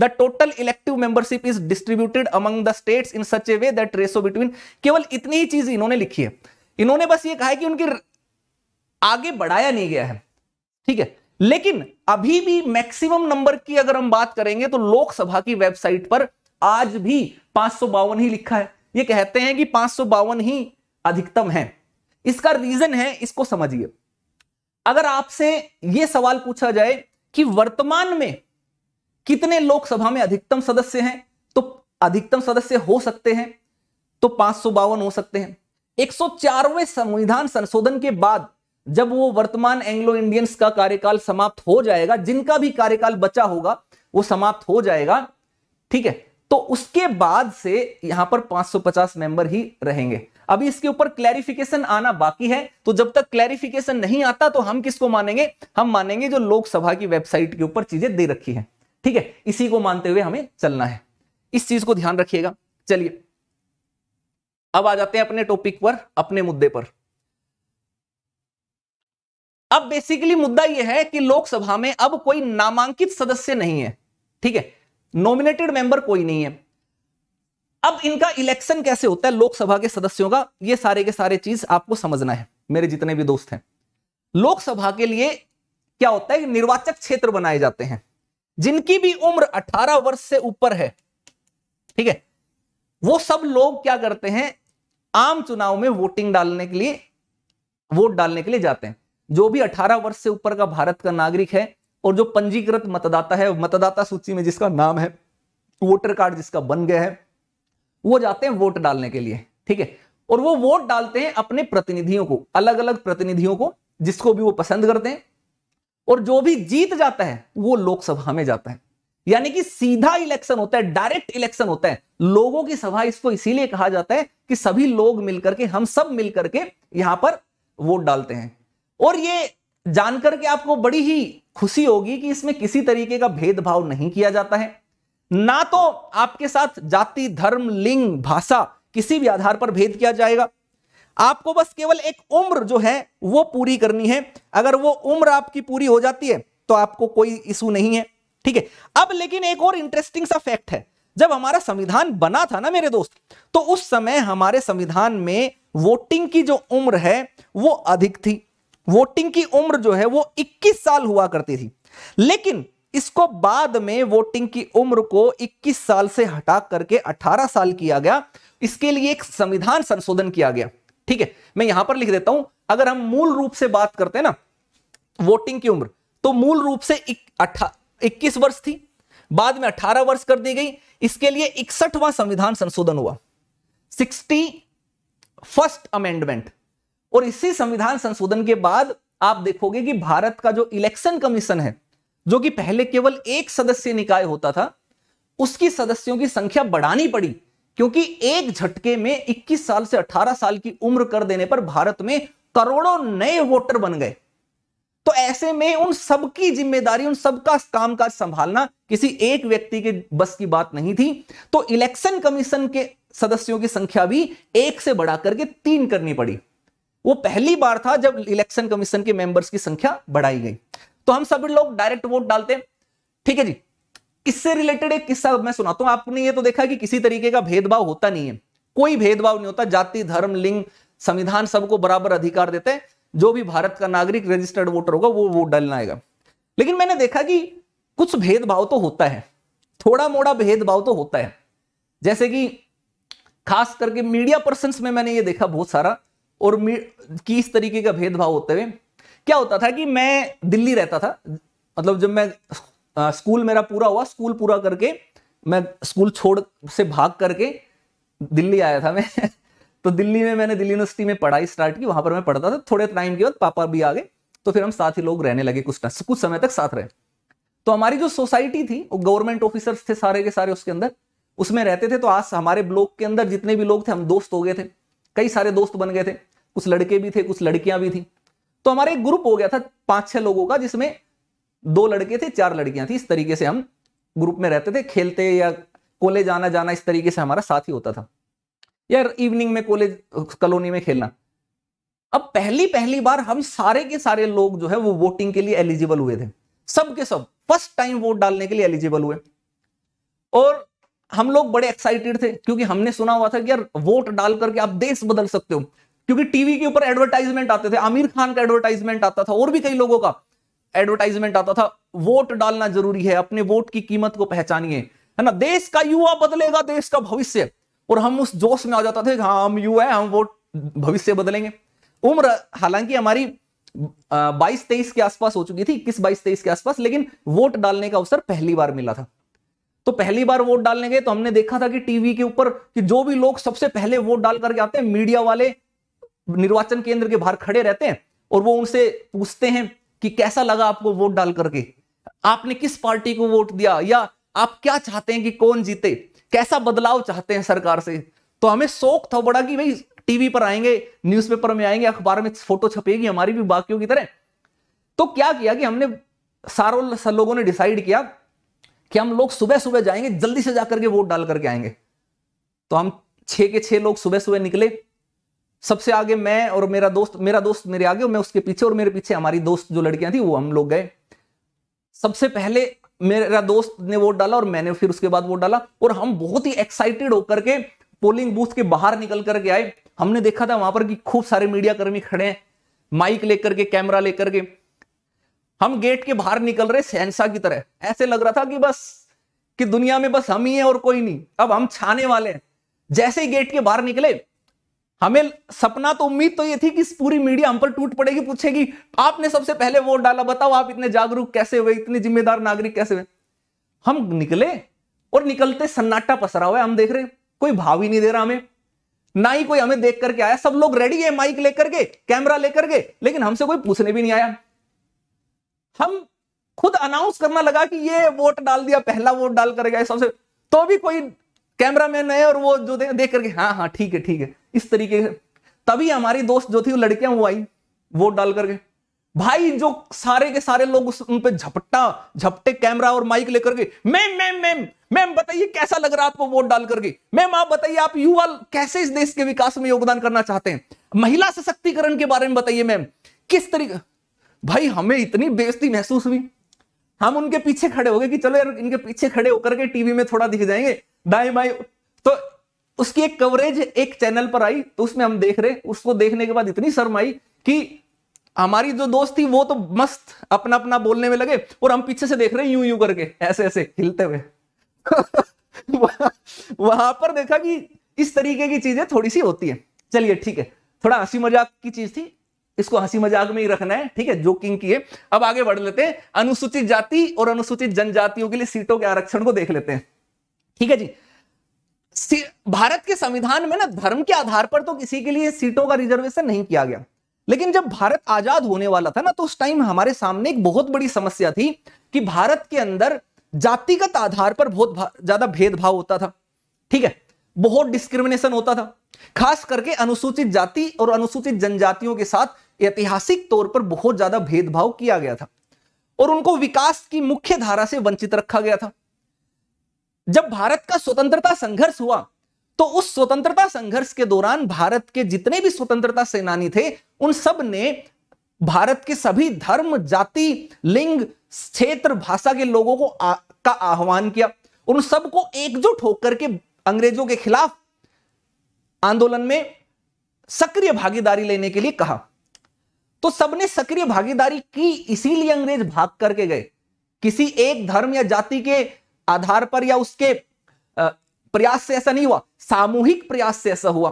the total elective membership is distributed among the states in such a way that ratio between केवल इतनी ही चीज इन्होंने लिखी है इन्होंने बस ये कहा है कि उनकी आगे बढ़ाया नहीं गया है ठीक है लेकिन अभी भी मैक्सिमम नंबर की अगर हम बात करेंगे तो लोकसभा की वेबसाइट पर आज भी पांच ही लिखा है ये कहते हैं कि पांच ही अधिकतम है इसका रीजन है इसको समझिए अगर आपसे यह सवाल पूछा जाए कि वर्तमान में कितने लोकसभा में अधिकतम सदस्य हैं तो अधिकतम सदस्य हो सकते हैं तो पांच हो सकते हैं एक संविधान संशोधन के बाद जब वो वर्तमान एंग्लो इंडियंस का कार्यकाल समाप्त हो जाएगा जिनका भी कार्यकाल बचा होगा वो समाप्त हो जाएगा ठीक है तो उसके बाद से यहां पर 550 मेंबर ही रहेंगे अभी इसके ऊपर क्लैरिफिकेशन आना बाकी है तो जब तक क्लैरिफिकेशन नहीं आता तो हम किसको मानेंगे हम मानेंगे जो लोकसभा की वेबसाइट के ऊपर चीजें दे रखी है ठीक है इसी को मानते हुए हमें चलना है इस चीज को ध्यान रखिएगा चलिए अब आ जाते हैं अपने टॉपिक पर अपने मुद्दे पर अब बेसिकली मुद्दा यह है कि लोकसभा में अब कोई नामांकित सदस्य नहीं है ठीक है नॉमिनेटेड मेंबर कोई नहीं है अब इनका इलेक्शन कैसे होता है लोकसभा के सदस्यों का ये सारे के सारे चीज आपको समझना है मेरे जितने भी दोस्त हैं लोकसभा के लिए क्या होता है निर्वाचक क्षेत्र बनाए जाते हैं जिनकी भी उम्र 18 वर्ष से ऊपर है ठीक है वो सब लोग क्या करते हैं आम चुनाव में वोटिंग डालने के लिए वोट डालने के लिए जाते हैं जो भी 18 वर्ष से ऊपर का भारत का नागरिक है और जो पंजीकृत मतदाता है मतदाता सूची में जिसका नाम है वोटर कार्ड जिसका बन गया है वो जाते हैं वोट डालने के लिए ठीक है और वो वोट डालते हैं अपने प्रतिनिधियों को अलग अलग प्रतिनिधियों को जिसको भी वो पसंद करते हैं और जो भी जीत जाता है वो लोकसभा में जाता है यानी कि सीधा इलेक्शन होता है डायरेक्ट इलेक्शन होता है लोगों की सभा इसको इसीलिए कहा जाता है कि सभी लोग मिलकर के हम सब मिलकर के यहां पर वोट डालते हैं और ये जानकर के आपको बड़ी ही खुशी होगी कि इसमें किसी तरीके का भेदभाव नहीं किया जाता है ना तो आपके साथ जाति धर्म लिंग भाषा किसी भी आधार पर भेद किया जाएगा आपको बस केवल एक उम्र जो है वो पूरी करनी है अगर वो उम्र आपकी पूरी हो जाती है तो आपको कोई इशू नहीं है ठीक है अब लेकिन एक और इंटरेस्टिंग सा फैक्ट है जब हमारा संविधान बना था ना मेरे दोस्त तो उस समय हमारे संविधान में वोटिंग की जो उम्र है वो अधिक थी वोटिंग की उम्र जो है वो 21 साल हुआ करती थी लेकिन इसको बाद में वोटिंग की उम्र को 21 साल से हटा करके 18 साल किया गया इसके लिए एक संविधान संशोधन किया गया ठीक है मैं यहां पर लिख देता हूं अगर हम मूल रूप से बात करते हैं ना वोटिंग की उम्र तो मूल रूप से इक्कीस वर्ष थी बाद में अठारह वर्ष कर दी गई इसके लिए इकसठवां संविधान संशोधन हुआ सिक्सटी फर्स्ट अमेंडमेंट और इसी संविधान संशोधन के बाद आप देखोगे कि भारत का जो इलेक्शन कमीशन है जो कि पहले केवल एक सदस्य निकाय होता था उसकी सदस्यों की संख्या बढ़ानी पड़ी क्योंकि एक झटके में 21 साल से 18 साल की उम्र कर देने पर भारत में करोड़ों नए वोटर बन गए तो ऐसे में उन सबकी जिम्मेदारी उन सबका कामकाज संभालना किसी एक व्यक्ति के बस की बात नहीं थी तो इलेक्शन कमीशन के सदस्यों की संख्या भी एक से बढ़ाकर के तीन करनी पड़ी वो पहली बार था जब इलेक्शन कमीशन के मेंबर्स की संख्या बढ़ाई गई तो हम सभी लोग डायरेक्ट वोट डालते हैं ठीक है जी इससे रिलेटेड एक किस्सा मैं सुनाता हूं आपने ये तो देखा कि किसी तरीके का भेदभाव होता नहीं है कोई भेदभाव नहीं होता जाति धर्म लिंग संविधान सबको बराबर अधिकार देते हैं जो भी भारत का नागरिक रजिस्टर्ड वोटर होगा वो वोट डालना आएगा लेकिन मैंने देखा कि कुछ भेदभाव तो होता है थोड़ा मोड़ा भेदभाव तो होता है जैसे कि खास करके मीडिया पर्सन में मैंने ये देखा बहुत सारा और किस इस तरीके का भेदभाव होते हुए क्या होता था कि मैं दिल्ली रहता था मतलब जब मैं स्कूल मेरा पूरा हुआ स्कूल पूरा करके मैं स्कूल छोड़ से भाग करके दिल्ली आया था मैं तो दिल्ली में मैंने दिल्ली यूनिवर्सिटी में पढ़ाई स्टार्ट की वहां पर मैं पढ़ता था थोड़े टाइम के बाद पापा भी आ गए तो फिर हम साथ ही लोग रहने लगे कुछ कुछ समय तक साथ रहे तो हमारी जो सोसाइटी थी वो गवर्नमेंट ऑफिसर्स थे सारे के सारे उसके अंदर उसमें रहते थे तो आज हमारे ब्लॉक के अंदर जितने भी लोग थे हम दोस्त हो गए थे कई सारे दोस्त बन गए थे कुछ लड़के भी थे कुछ लड़कियां भी थी तो हमारे एक ग्रुप हो गया था पांच छह लोगों का जिसमें दो लड़के थे चार लड़कियां थी इस तरीके से हम ग्रुप में रहते थे खेलते या कॉलेज आना जाना इस तरीके से हमारा साथ ही होता था यार इवनिंग में कॉलेज कॉलोनी में खेलना अब पहली पहली बार हम सारे के सारे लोग जो है वो वोटिंग के लिए एलिजिबल हुए थे सब के सब फर्स्ट टाइम वोट डालने के लिए एलिजिबल हुए और हम लोग बड़े एक्साइटेड थे क्योंकि हमने सुना हुआ था कि यार वोट डाल करके आप देश बदल सकते हो क्योंकि टीवी के ऊपर एडवर्टाइजमेंट आते थे आमिर खान का एडवर्टाइजमेंट आता था और भी कई लोगों का एडवर्टाइजमेंट आता था वोट डालना जरूरी है अपने वोट की कीमत को पहचानिए है ना देश का युवा बदलेगा देश का भविष्य और हम उस जोश में आ जाता था हाँ हम युवा है हम वोट भविष्य बदलेंगे उम्र हालांकि हमारी बाईस तेईस के आसपास हो चुकी थी इक्कीस बाईस तेईस के आसपास लेकिन वोट डालने का अवसर पहली बार मिला था तो पहली बार वोट डालने गए तो हमने देखा था कि टीवी के ऊपर कि जो भी लोग सबसे पहले वोट डाल करके आते हैं मीडिया वाले निर्वाचन केंद्र के बाहर खड़े रहते हैं और वो उनसे पूछते हैं कि कैसा लगा आपको वोट डाल करके आपने किस पार्टी को वोट दिया या आप क्या चाहते हैं कि कौन जीते कैसा बदलाव चाहते हैं सरकार से तो हमें शौक था बड़ा कि भाई टीवी पर आएंगे न्यूज़पेपर में आएंगे अखबार में फोटो छपेगी हमारी भी बाकियों की तरह तो क्या किया कि हमने सारों लोगों ने डिसाइड किया कि हम लोग सुबह सुबह जाएंगे जल्दी से जाकर के वोट डाल करके आएंगे तो हम छह के छह लोग सुबह सुबह निकले सबसे आगे मैं और मेरा दोस्त मेरा दोस्त मेरे आगे और मैं उसके पीछे और मेरे पीछे हमारी दोस्त जो लड़कियां थी वो हम लोग गए सबसे पहले मेरा दोस्त ने वोट डाला और मैंने फिर उसके बाद वोट डाला और हम बहुत ही एक्साइटेड होकर के पोलिंग बूथ के बाहर निकल करके आए हमने देखा था वहां पर कि खूब सारे मीडियाकर्मी खड़े हैं माइक लेकर के कैमरा लेकर के हम गेट के बाहर निकल रहे सहनशाह की तरह ऐसे लग रहा था कि बस कि दुनिया में बस हम ही हैं और कोई नहीं अब हम छाने वाले हैं जैसे ही गेट के बाहर निकले हमें सपना तो उम्मीद तो ये थी कि इस पूरी मीडिया हम पर टूट पड़ेगी पूछेगी आपने सबसे पहले वोट डाला बताओ आप इतने जागरूक कैसे हुए इतने जिम्मेदार नागरिक कैसे हुए हम निकले और निकलते सन्नाटा पसरा हुआ है हम देख रहे कोई भाव ही नहीं दे रहा हमें ना ही कोई हमें देख करके आया सब लोग रेडी है माइक लेकर के कैमरा लेकर के लेकिन हमसे कोई पूछने भी नहीं आया हम खुद अनाउंस करना लगा कि ये वोट डाल दिया पहला वोट डाल कर गया सबसे तो भी कोई मैन है और वो जो दे, देख करके हाँ हाँ ठीक है ठीक है इस तरीके से तभी हमारी दोस्त जो थी वो लड़कियां वो आई वोट डाल करके भाई जो सारे के सारे लोग उस उन पे झपट्टा झपटे कैमरा और माइक लेकर के मैम मैम मैम मैम बताइए कैसा लग रहा है आपको वोट डाल करके मैम आप बताइए आप युवा कैसे इस देश के विकास में योगदान करना चाहते हैं महिला सशक्तिकरण के बारे में बताइए मैम किस तरीके भाई हमें इतनी बेइज्जती महसूस हुई हम उनके पीछे खड़े हो गए कि चलो यार इनके पीछे खड़े होकर के टीवी में थोड़ा दिख जाएंगे दाए बाए तो उसकी एक कवरेज एक चैनल पर आई तो उसमें हम देख रहे उसको देखने के बाद इतनी शर्म आई कि हमारी जो दोस्त थी वो तो मस्त अपना अपना बोलने में लगे और हम पीछे से देख रहे हैं यूं यूं करके ऐसे ऐसे हिलते हुए वहां पर देखा कि इस तरीके की चीजें थोड़ी सी होती है चलिए ठीक है थोड़ा हंसी मजाक की चीज थी इसको हंसी मजाक में ही रखना है ठीक है जोकिंग की है अब आगे बढ़ लेते हैं अनुसूचित जाति और अनुसूचित जनजातियों के लिए सीटों के आरक्षण को देख लेते हैं ठीक है जी भारत के संविधान में ना धर्म के आधार पर तो किसी के लिए सीटों का रिजर्वेशन नहीं किया गया लेकिन जब भारत आजाद होने वाला था ना तो उस टाइम हमारे सामने एक बहुत बड़ी समस्या थी कि भारत के अंदर जातिगत आधार पर बहुत ज्यादा भेदभाव होता था ठीक है बहुत डिस्क्रिमिनेशन होता था खास करके अनुसूचित जाति और अनुसूचित जनजातियों के साथ ऐतिहासिक तौर पर बहुत ज्यादा भेदभाव किया गया था और उनको विकास की मुख्य धारा से वंचित रखा गया था जब भारत का स्वतंत्रता संघर्ष हुआ तो उस स्वतंत्रता संघर्ष के दौरान भारत के जितने भी स्वतंत्रता सेनानी थे उन सब ने भारत के सभी धर्म जाति लिंग क्षेत्र भाषा के लोगों को आ, का आह्वान किया उन सबको एकजुट होकर के अंग्रेजों के खिलाफ आंदोलन में सक्रिय भागीदारी लेने के लिए कहा तो सबने सक्रिय भागीदारी की इसीलिए अंग्रेज भाग करके गए किसी एक धर्म या जाति के आधार पर या उसके प्रयास से ऐसा नहीं हुआ सामूहिक प्रयास से ऐसा हुआ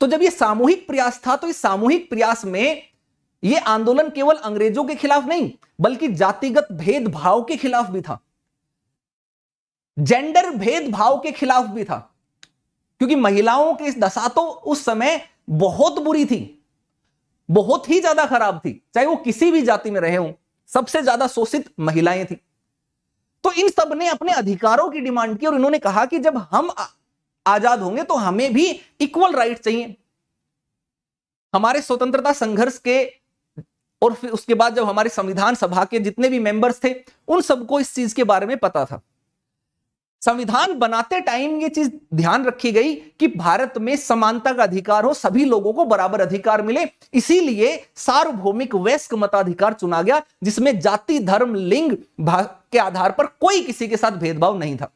तो जब ये सामूहिक प्रयास था तो इस सामूहिक प्रयास में ये आंदोलन केवल अंग्रेजों के खिलाफ नहीं बल्कि जातिगत भेदभाव के खिलाफ भी था जेंडर भेदभाव के खिलाफ भी था क्योंकि महिलाओं की दशा तो उस समय बहुत बुरी थी बहुत ही ज्यादा खराब थी चाहे वो किसी भी जाति में रहे हों सबसे ज्यादा शोषित महिलाएं थी तो इन सब ने अपने अधिकारों की डिमांड की और इन्होंने कहा कि जब हम आजाद होंगे तो हमें भी इक्वल राइट चाहिए हमारे स्वतंत्रता संघर्ष के और फिर उसके बाद जब हमारे संविधान सभा के जितने भी मेंबर्स थे उन सबको इस चीज के बारे में पता था संविधान बनाते टाइम ये चीज ध्यान रखी गई कि भारत में समानता का अधिकार हो सभी लोगों को बराबर अधिकार मिले इसीलिए सार्वभौमिक वैश्विक मताधिकार चुना गया जिसमें जाति धर्म लिंग के आधार पर कोई किसी के साथ भेदभाव नहीं था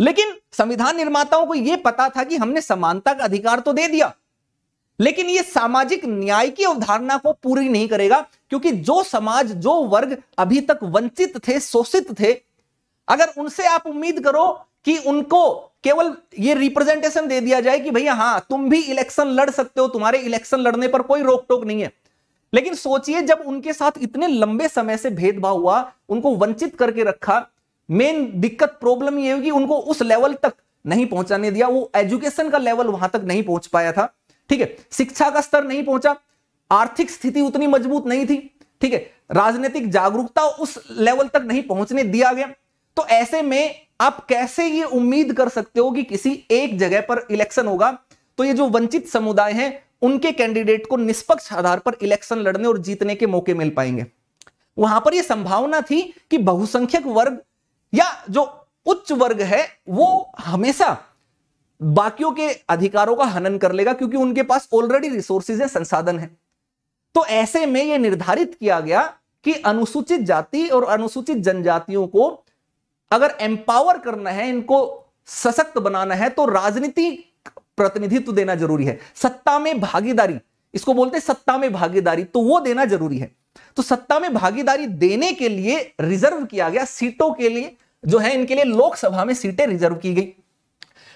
लेकिन संविधान निर्माताओं को यह पता था कि हमने समानता का अधिकार तो दे दिया लेकिन यह सामाजिक न्याय की अवधारणा को पूरी नहीं करेगा क्योंकि जो समाज जो वर्ग अभी तक वंचित थे शोषित थे अगर उनसे आप उम्मीद करो कि उनको केवल ये रिप्रेजेंटेशन दे दिया जाए कि भैया हाँ तुम भी इलेक्शन लड़ सकते हो तुम्हारे इलेक्शन लड़ने पर कोई रोक टोक नहीं है लेकिन सोचिए जब उनके साथ इतने लंबे समय से भेदभाव हुआ उनको वंचित करके रखा मेन दिक्कत प्रॉब्लम ये हुई कि उनको उस लेवल तक नहीं पहुंचाने दिया वो एजुकेशन का लेवल वहां तक नहीं पहुंच पाया था ठीक है शिक्षा का स्तर नहीं पहुंचा आर्थिक स्थिति उतनी मजबूत नहीं थी ठीक है राजनीतिक जागरूकता उस लेवल तक नहीं पहुंचने दिया गया तो ऐसे में आप कैसे ये उम्मीद कर सकते हो कि किसी एक जगह पर इलेक्शन होगा तो ये जो वंचित समुदाय हैं उनके कैंडिडेट को निष्पक्ष आधार पर इलेक्शन लड़ने और जीतने के मौके मिल पाएंगे वहां पर यह संभावना थी कि बहुसंख्यक वर्ग या जो उच्च वर्ग है वो हमेशा बाकियों के अधिकारों का हनन कर लेगा क्योंकि उनके पास ऑलरेडी रिसोर्सिस है संसाधन है तो ऐसे में यह निर्धारित किया गया कि अनुसूचित जाति और अनुसूचित जनजातियों को अगर एम्पावर करना है इनको सशक्त बनाना है तो राजनीति प्रतिनिधित्व देना जरूरी है सत्ता में भागीदारी इसको बोलते हैं सत्ता में भागीदारी तो वो देना जरूरी है तो सत्ता में भागीदारी देने के लिए रिजर्व किया गया सीटों के लिए जो है इनके लिए लोकसभा में सीटें रिजर्व की गई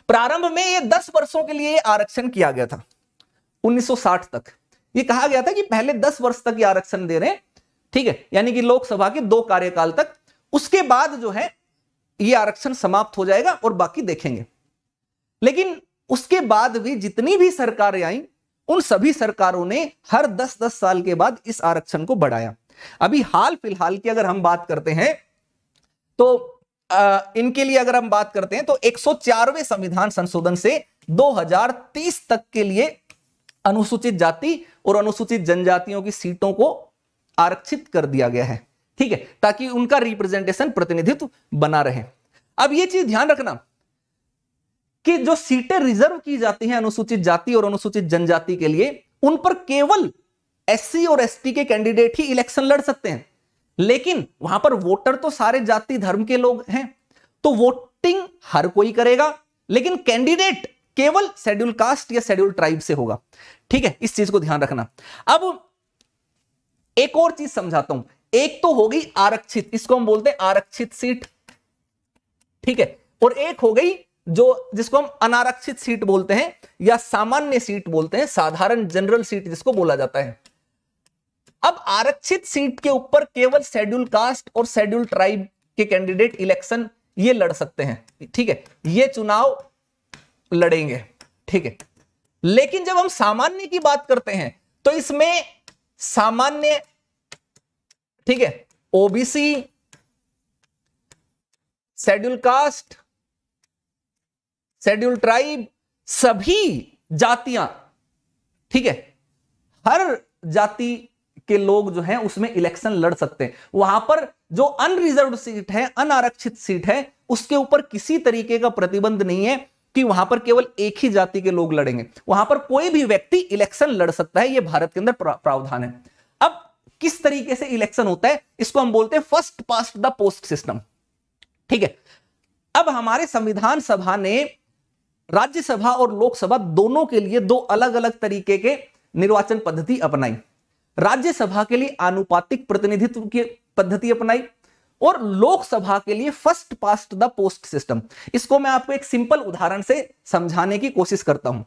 प्रारंभ में ये दस वर्षों के लिए आरक्षण किया गया था 1960 तक ये कहा गया था कि पहले दस वर्ष तक ये आरक्षण दे रहे ठीक है यानी कि लोकसभा के दो कार्यकाल तक उसके बाद जो है ये आरक्षण समाप्त हो जाएगा और बाकी देखेंगे लेकिन उसके बाद भी जितनी भी सरकारें आई उन सभी सरकारों ने हर 10-10 साल के बाद इस आरक्षण को बढ़ाया अभी हाल फिलहाल की अगर हम बात करते हैं तो आ, इनके लिए अगर हम बात करते हैं तो एक संविधान संशोधन से 2030 तक के लिए अनुसूचित जाति और अनुसूचित जनजातियों की सीटों को आरक्षित कर दिया गया है ठीक है ताकि उनका रिप्रेजेंटेशन प्रतिनिधित्व बना रहे अब ये चीज ध्यान रखना कि जो सीटें रिजर्व की जाती हैं अनुसूचित जाति और अनुसूचित जनजाति के लिए उन पर केवल एससी और एसटी के कैंडिडेट ही इलेक्शन लड़ सकते हैं लेकिन वहां पर वोटर तो सारे जाति धर्म के लोग हैं तो वोटिंग हर कोई करेगा लेकिन कैंडिडेट केवल शेड्यूल कास्ट या शेड्यूल ट्राइब से होगा ठीक है इस चीज को ध्यान रखना अब एक और चीज समझाता हूं एक तो होगी आरक्षित इसको हम बोलते हैं आरक्षित सीट ठीक है और एक हो गई जो जिसको हम अनारक्षित सीट बोलते हैं या सामान्य सीट बोलते हैं साधारण जनरल सीट जिसको बोला जाता है अब आरक्षित सीट के ऊपर केवल शेड्यूल कास्ट और शेड्यूल ट्राइब के कैंडिडेट इलेक्शन ये लड़ सकते हैं ठीक है ये चुनाव लड़ेंगे ठीक है लेकिन जब हम सामान्य की बात करते हैं तो इसमें सामान्य ठीक है OBC schedule caste schedule tribe सभी जातियां ठीक है हर जाति के लोग जो हैं उसमें इलेक्शन लड़ सकते हैं वहां पर जो अनरिजर्व सीट है अनारक्षित सीट है उसके ऊपर किसी तरीके का प्रतिबंध नहीं है कि वहां पर केवल एक ही जाति के लोग लड़ेंगे वहां पर कोई भी व्यक्ति इलेक्शन लड़ सकता है यह भारत के अंदर प्रावधान है किस तरीके से इलेक्शन होता है इसको हम बोलते हैं first past the post system ठीक है अब हमारे संविधान सभा ने राज्यसभा और लोकसभा दोनों के लिए दो अलग अलग तरीके के निर्वाचन पद्धति अपनाई राज्यसभा के लिए आनुपातिक प्रतिनिधित्व की पद्धति अपनाई और लोकसभा के लिए first past the post system इसको मैं आपको एक सिंपल उदाहरण से समझाने की कोशिश करता हूं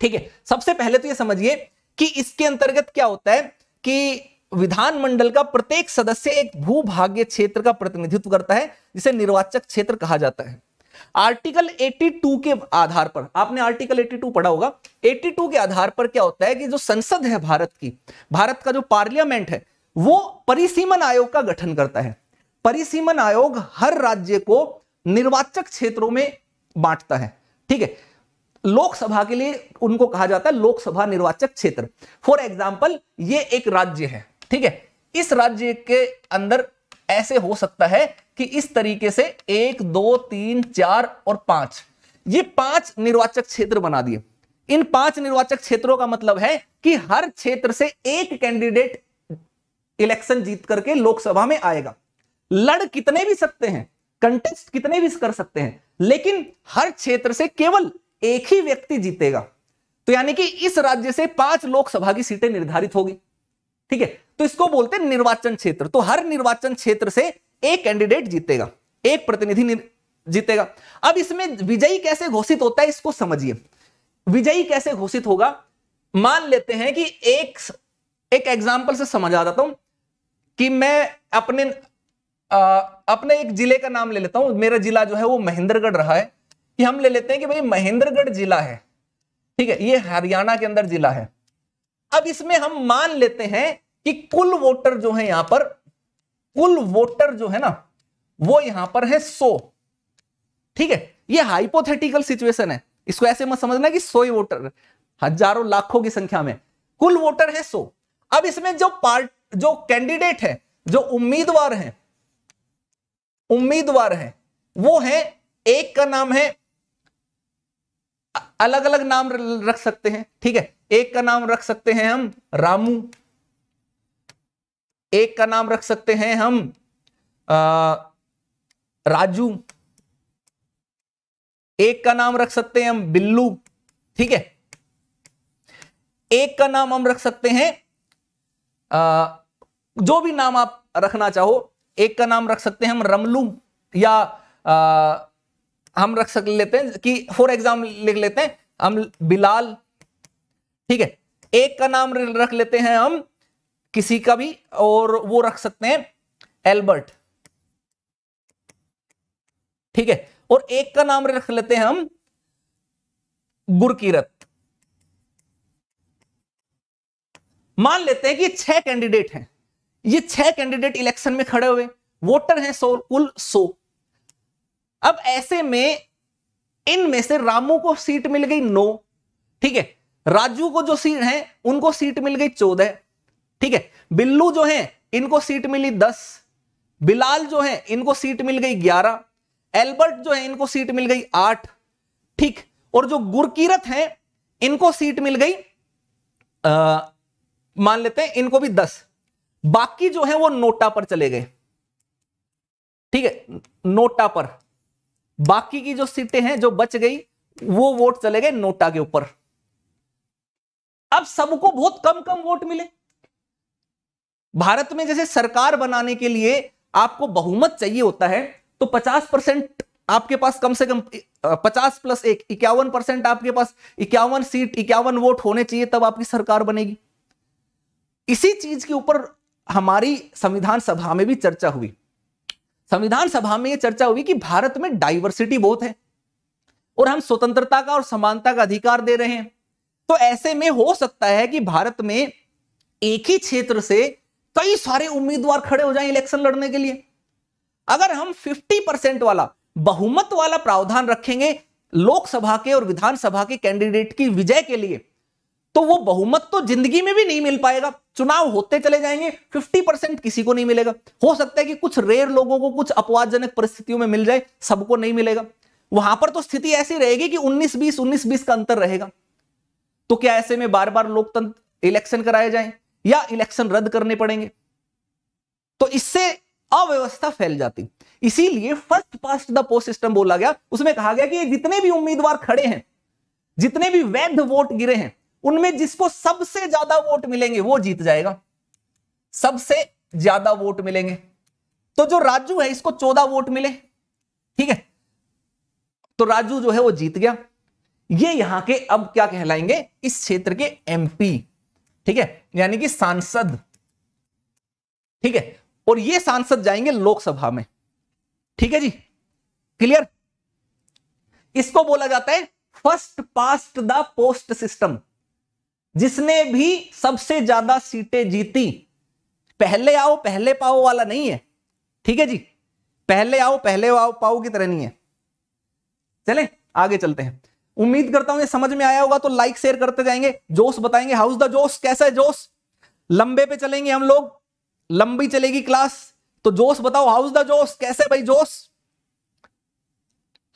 ठीक है सबसे पहले तो यह समझिए कि इसके अंतर्गत क्या होता है कि विधानमंडल का प्रत्येक सदस्य एक भूभाग्य क्षेत्र का प्रतिनिधित्व करता है जिसे निर्वाचक क्षेत्र कहा जाता है आर्टिकल 82 के आधार पर आपने आर्टिकल 82 पढ़ा होगा 82 के आधार पर क्या होता है कि जो संसद है भारत की भारत का जो पार्लियामेंट है वो परिसीमन आयोग का गठन करता है परिसीमन आयोग हर राज्य को निर्वाचक क्षेत्रों में बांटता है ठीक है लोकसभा के लिए उनको कहा जाता है लोकसभा निर्वाचक क्षेत्र फॉर एग्जाम्पल ये एक राज्य है ठीक है इस राज्य के अंदर ऐसे हो सकता है कि इस तरीके से एक दो तीन चार और पांच ये पांच निर्वाचक क्षेत्र बना दिए इन पांच निर्वाचक क्षेत्रों का मतलब है कि हर क्षेत्र से एक कैंडिडेट इलेक्शन जीत करके लोकसभा में आएगा लड़ कितने भी सकते हैं कंटेस्ट कितने भी कर सकते हैं लेकिन हर क्षेत्र से केवल एक ही व्यक्ति जीतेगा तो यानी कि इस राज्य से पांच लोकसभा की सीटें निर्धारित होगी ठीक है तो इसको बोलते हैं निर्वाचन क्षेत्र तो हर निर्वाचन क्षेत्र से एक कैंडिडेट जीतेगा एक प्रतिनिधि जीतेगा अब इसमें विजयी कैसे घोषित होता है इसको समझिए विजयी कैसे घोषित होगा मान लेते हैं कि एक एक एग्जाम्पल से समझ आ जाता हूं कि मैं अपने आ, अपने एक जिले का नाम ले लेता हूं मेरा जिला जो है वो महेंद्रगढ़ रहा है कि हम ले लेते हैं कि भाई महेंद्रगढ़ जिला है ठीक है ये हरियाणा के अंदर जिला है अब इसमें हम मान लेते हैं कि कुल वोटर जो है यहां पर कुल वोटर जो है ना वो यहां पर है सो ठीक है ये हाइपोथेटिकल सिचुएशन है इसको ऐसे मत समझना कि सो ही वोटर हजारों लाखों की संख्या में कुल वोटर है सो अब इसमें जो पार्ट जो कैंडिडेट है जो उम्मीदवार है उम्मीदवार है वो है एक का नाम है अलग अलग नाम रख सकते हैं ठीक है एक का नाम रख सकते हैं हम रामू एक का नाम रख सकते हैं हम आ, राजू एक का नाम रख सकते हैं हम बिल्लू ठीक है एक का नाम हम रख सकते हैं आ, जो भी नाम आप रखना चाहो एक का नाम रख सकते हैं हम रमलू या आ, हम रख सक लेते हैं कि फॉर एग्जाम लिख लेते हैं हम बिलाल ठीक है एक का नाम रख लेते हैं हम किसी का भी और वो रख सकते हैं एल्बर्ट ठीक है और एक का नाम रख लेते हैं हम गुरकीरत मान लेते हैं कि छह कैंडिडेट हैं ये छह कैंडिडेट इलेक्शन में खड़े हुए वोटर हैं सौ कुल सौ अब ऐसे में इनमें से रामू को सीट मिल गई नो ठीक है राजू को जो सीट है उनको सीट मिल गई चौदह ठीक है बिल्लू जो है इनको सीट मिली दस बिलाल जो है इनको सीट मिल गई ग्यारह एल्बर्ट जो है इनको सीट मिल गई आठ ठीक और जो गुरकीरत है इनको सीट मिल गई मान लेते हैं इनको भी दस बाकी जो है वो नोटा पर चले गए ठीक है नोटा पर बाकी की जो सीटें हैं जो बच गई वो वोट चले गए नोटा के ऊपर अब सबको बहुत कम कम वोट मिले भारत में जैसे सरकार बनाने के लिए आपको बहुमत चाहिए होता है तो 50 परसेंट आपके पास कम से कम 50 प्लस एक इक्यावन परसेंट आपके पास इक्यावन सीट इक्यावन वोट होने चाहिए तब आपकी सरकार बनेगी इसी चीज के ऊपर हमारी संविधान सभा में भी चर्चा हुई संविधान सभा में यह चर्चा हुई कि भारत में डाइवर्सिटी बहुत है और हम स्वतंत्रता का और समानता का अधिकार दे रहे हैं तो ऐसे में हो सकता है कि भारत में एक ही क्षेत्र से कई सारे उम्मीदवार खड़े हो जाएं इलेक्शन लड़ने के लिए अगर हम 50 परसेंट वाला बहुमत वाला प्रावधान रखेंगे लोकसभा के और विधानसभा के कैंडिडेट की विजय के लिए तो वो बहुमत तो जिंदगी में भी नहीं मिल पाएगा चुनाव होते चले जाएंगे 50 परसेंट किसी को नहीं मिलेगा हो सकता है कि कुछ रेयर लोगों को कुछ अपवादजनक परिस्थितियों में मिल जाए सबको नहीं मिलेगा वहां पर तो स्थिति ऐसी रहेगी कि 19 बीस 19 बीस का अंतर रहेगा तो क्या ऐसे में बार बार लोकतंत्र इलेक्शन कराए जाए या इलेक्शन रद्द करने पड़ेंगे तो इससे अव्यवस्था फैल जाती इसीलिए first past the post system बोला गया उसमें कहा गया कि जितने भी उम्मीदवार खड़े हैं जितने भी वैध वोट गिरे हैं उनमें जिसको सबसे ज्यादा वोट मिलेंगे वो जीत जाएगा सबसे ज्यादा वोट मिलेंगे तो जो राजू है इसको चौदह वोट मिले ठीक है तो राजू जो है वो जीत गया ये यहां के अब क्या कहलाएंगे इस क्षेत्र के एमपी ठीक है यानी कि सांसद ठीक है और ये सांसद जाएंगे लोकसभा में ठीक है जी क्लियर इसको बोला जाता है first past the post system जिसने भी सबसे ज्यादा सीटें जीती पहले आओ पहले पाओ वाला नहीं है ठीक है जी पहले आओ पहले आओ पाओ की तरह नहीं है चले आगे चलते हैं उम्मीद करता हूं ये समझ में आया होगा तो लाइक शेयर करते जाएंगे जोश बताएंगे हाउस द जोश कैसा है जोश लंबे पे चलेंगे हम लोग लंबी चलेगी क्लास तो जोश बताओ हाउस द जोश कैसे भाई जोश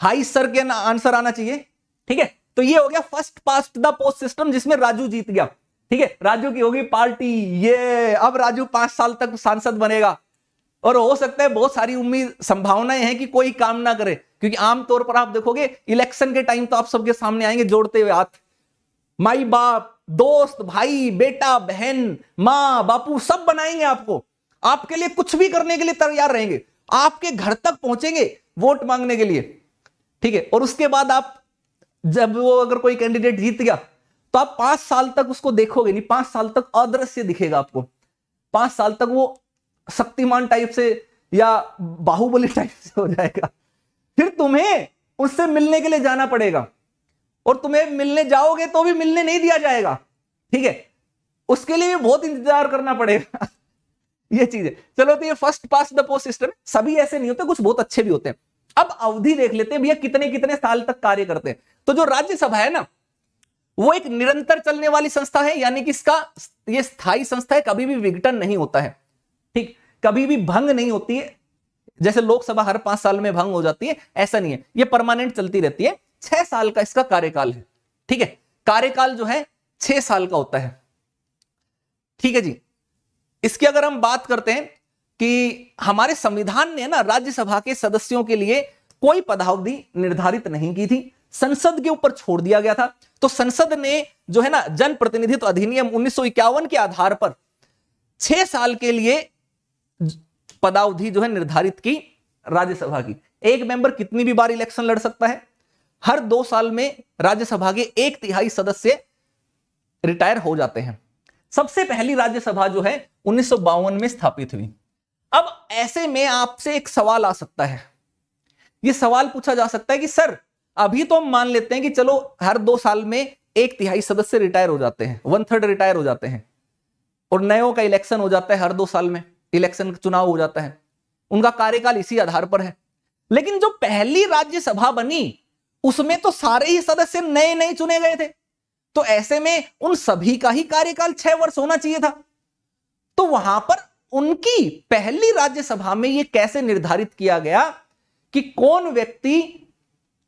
हाई सर के आंसर आना चाहिए ठीक है तो ये हो गया first past the post system जिसमें राजू जीत गया ठीक है राजू की होगी पार्टी ये अब राजू पांच साल तक सांसद बनेगा और हो सकता है बहुत सारी उम्मीद संभावनाएं हैं कि कोई काम ना करे क्योंकि आमतौर पर आप देखोगे इलेक्शन के टाइम तो आप सबके सामने आएंगे जोड़ते हुए हाथ माई बाप दोस्त भाई बेटा बहन माँ बापू सब बनाएंगे आपको आपके लिए कुछ भी करने के लिए तैयार रहेंगे आपके घर तक पहुंचेंगे वोट मांगने के लिए ठीक है और उसके बाद आप जब वो अगर कोई कैंडिडेट जीत गया तो आप पांच साल तक उसको देखोगे नहीं पांच साल तक अदृश्य दिखेगा आपको पांच साल तक वो शक्तिमान टाइप से या बाहुबली टाइप से हो जाएगा फिर तुम्हें उससे मिलने के लिए जाना पड़ेगा और तुम्हें मिलने जाओगे तो भी मिलने नहीं दिया जाएगा ठीक है उसके लिए भी बहुत इंतजार करना पड़ेगा ये चीज है चलो तो ये first past the post system सभी ऐसे नहीं होते कुछ बहुत अच्छे भी होते हैं अब अवधि देख लेते हैं भैया कितने कितने साल तक कार्य करते हैं तो जो राज्यसभा है ना वो एक निरंतर चलने वाली संस्था है यानी कि इसका ये स्थायी संस्था है कभी भी विघटन नहीं होता है ठीक कभी भी भंग नहीं होती है जैसे लोकसभा हर पांच साल में भंग हो जाती है ऐसा नहीं है ये परमानेंट चलती रहती है छह साल का इसका कार्यकाल है ठीक है कार्यकाल जो है छह साल का होता है ठीक है जी इसकी अगर हम बात करते हैं कि हमारे संविधान ने ना राज्यसभा के सदस्यों के लिए कोई पदावधि निर्धारित नहीं की थी संसद के ऊपर छोड़ दिया गया था तो संसद ने जो है ना जनप्रतिनिधित्व अधिनियम उन्नीस के आधार पर छह साल के लिए पदावधि जो है निर्धारित की राज्यसभा की एक मेंबर कितनी भी बार इलेक्शन लड़ सकता है हर दो साल में राज्यसभा के एक तिहाई सदस्य रिटायर हो जाते हैं सबसे पहली राज्यसभा जो है उन्नीस में स्थापित हुई अब ऐसे में आपसे एक सवाल आ सकता है ये सवाल पूछा जा सकता है कि सर अभी तो हम मान लेते हैं कि चलो हर दो साल में एक तिहाई सदस्य रिटायर हो जाते हैं वन थर्ड रिटायर हो जाते हैं और नयों का इलेक्शन हो जाता है हर दो साल में इलेक्शन चुनाव हो जाता है उनका कार्यकाल इसी आधार पर है लेकिन जो पहली राज्यसभा बनी उसमें तो सारे ही सदस्य नए नए चुने गए थे तो ऐसे में उन सभी का ही कार्यकाल छह वर्ष होना चाहिए था तो वहां पर उनकी पहली राज्यसभा में यह कैसे निर्धारित किया गया कि कौन व्यक्ति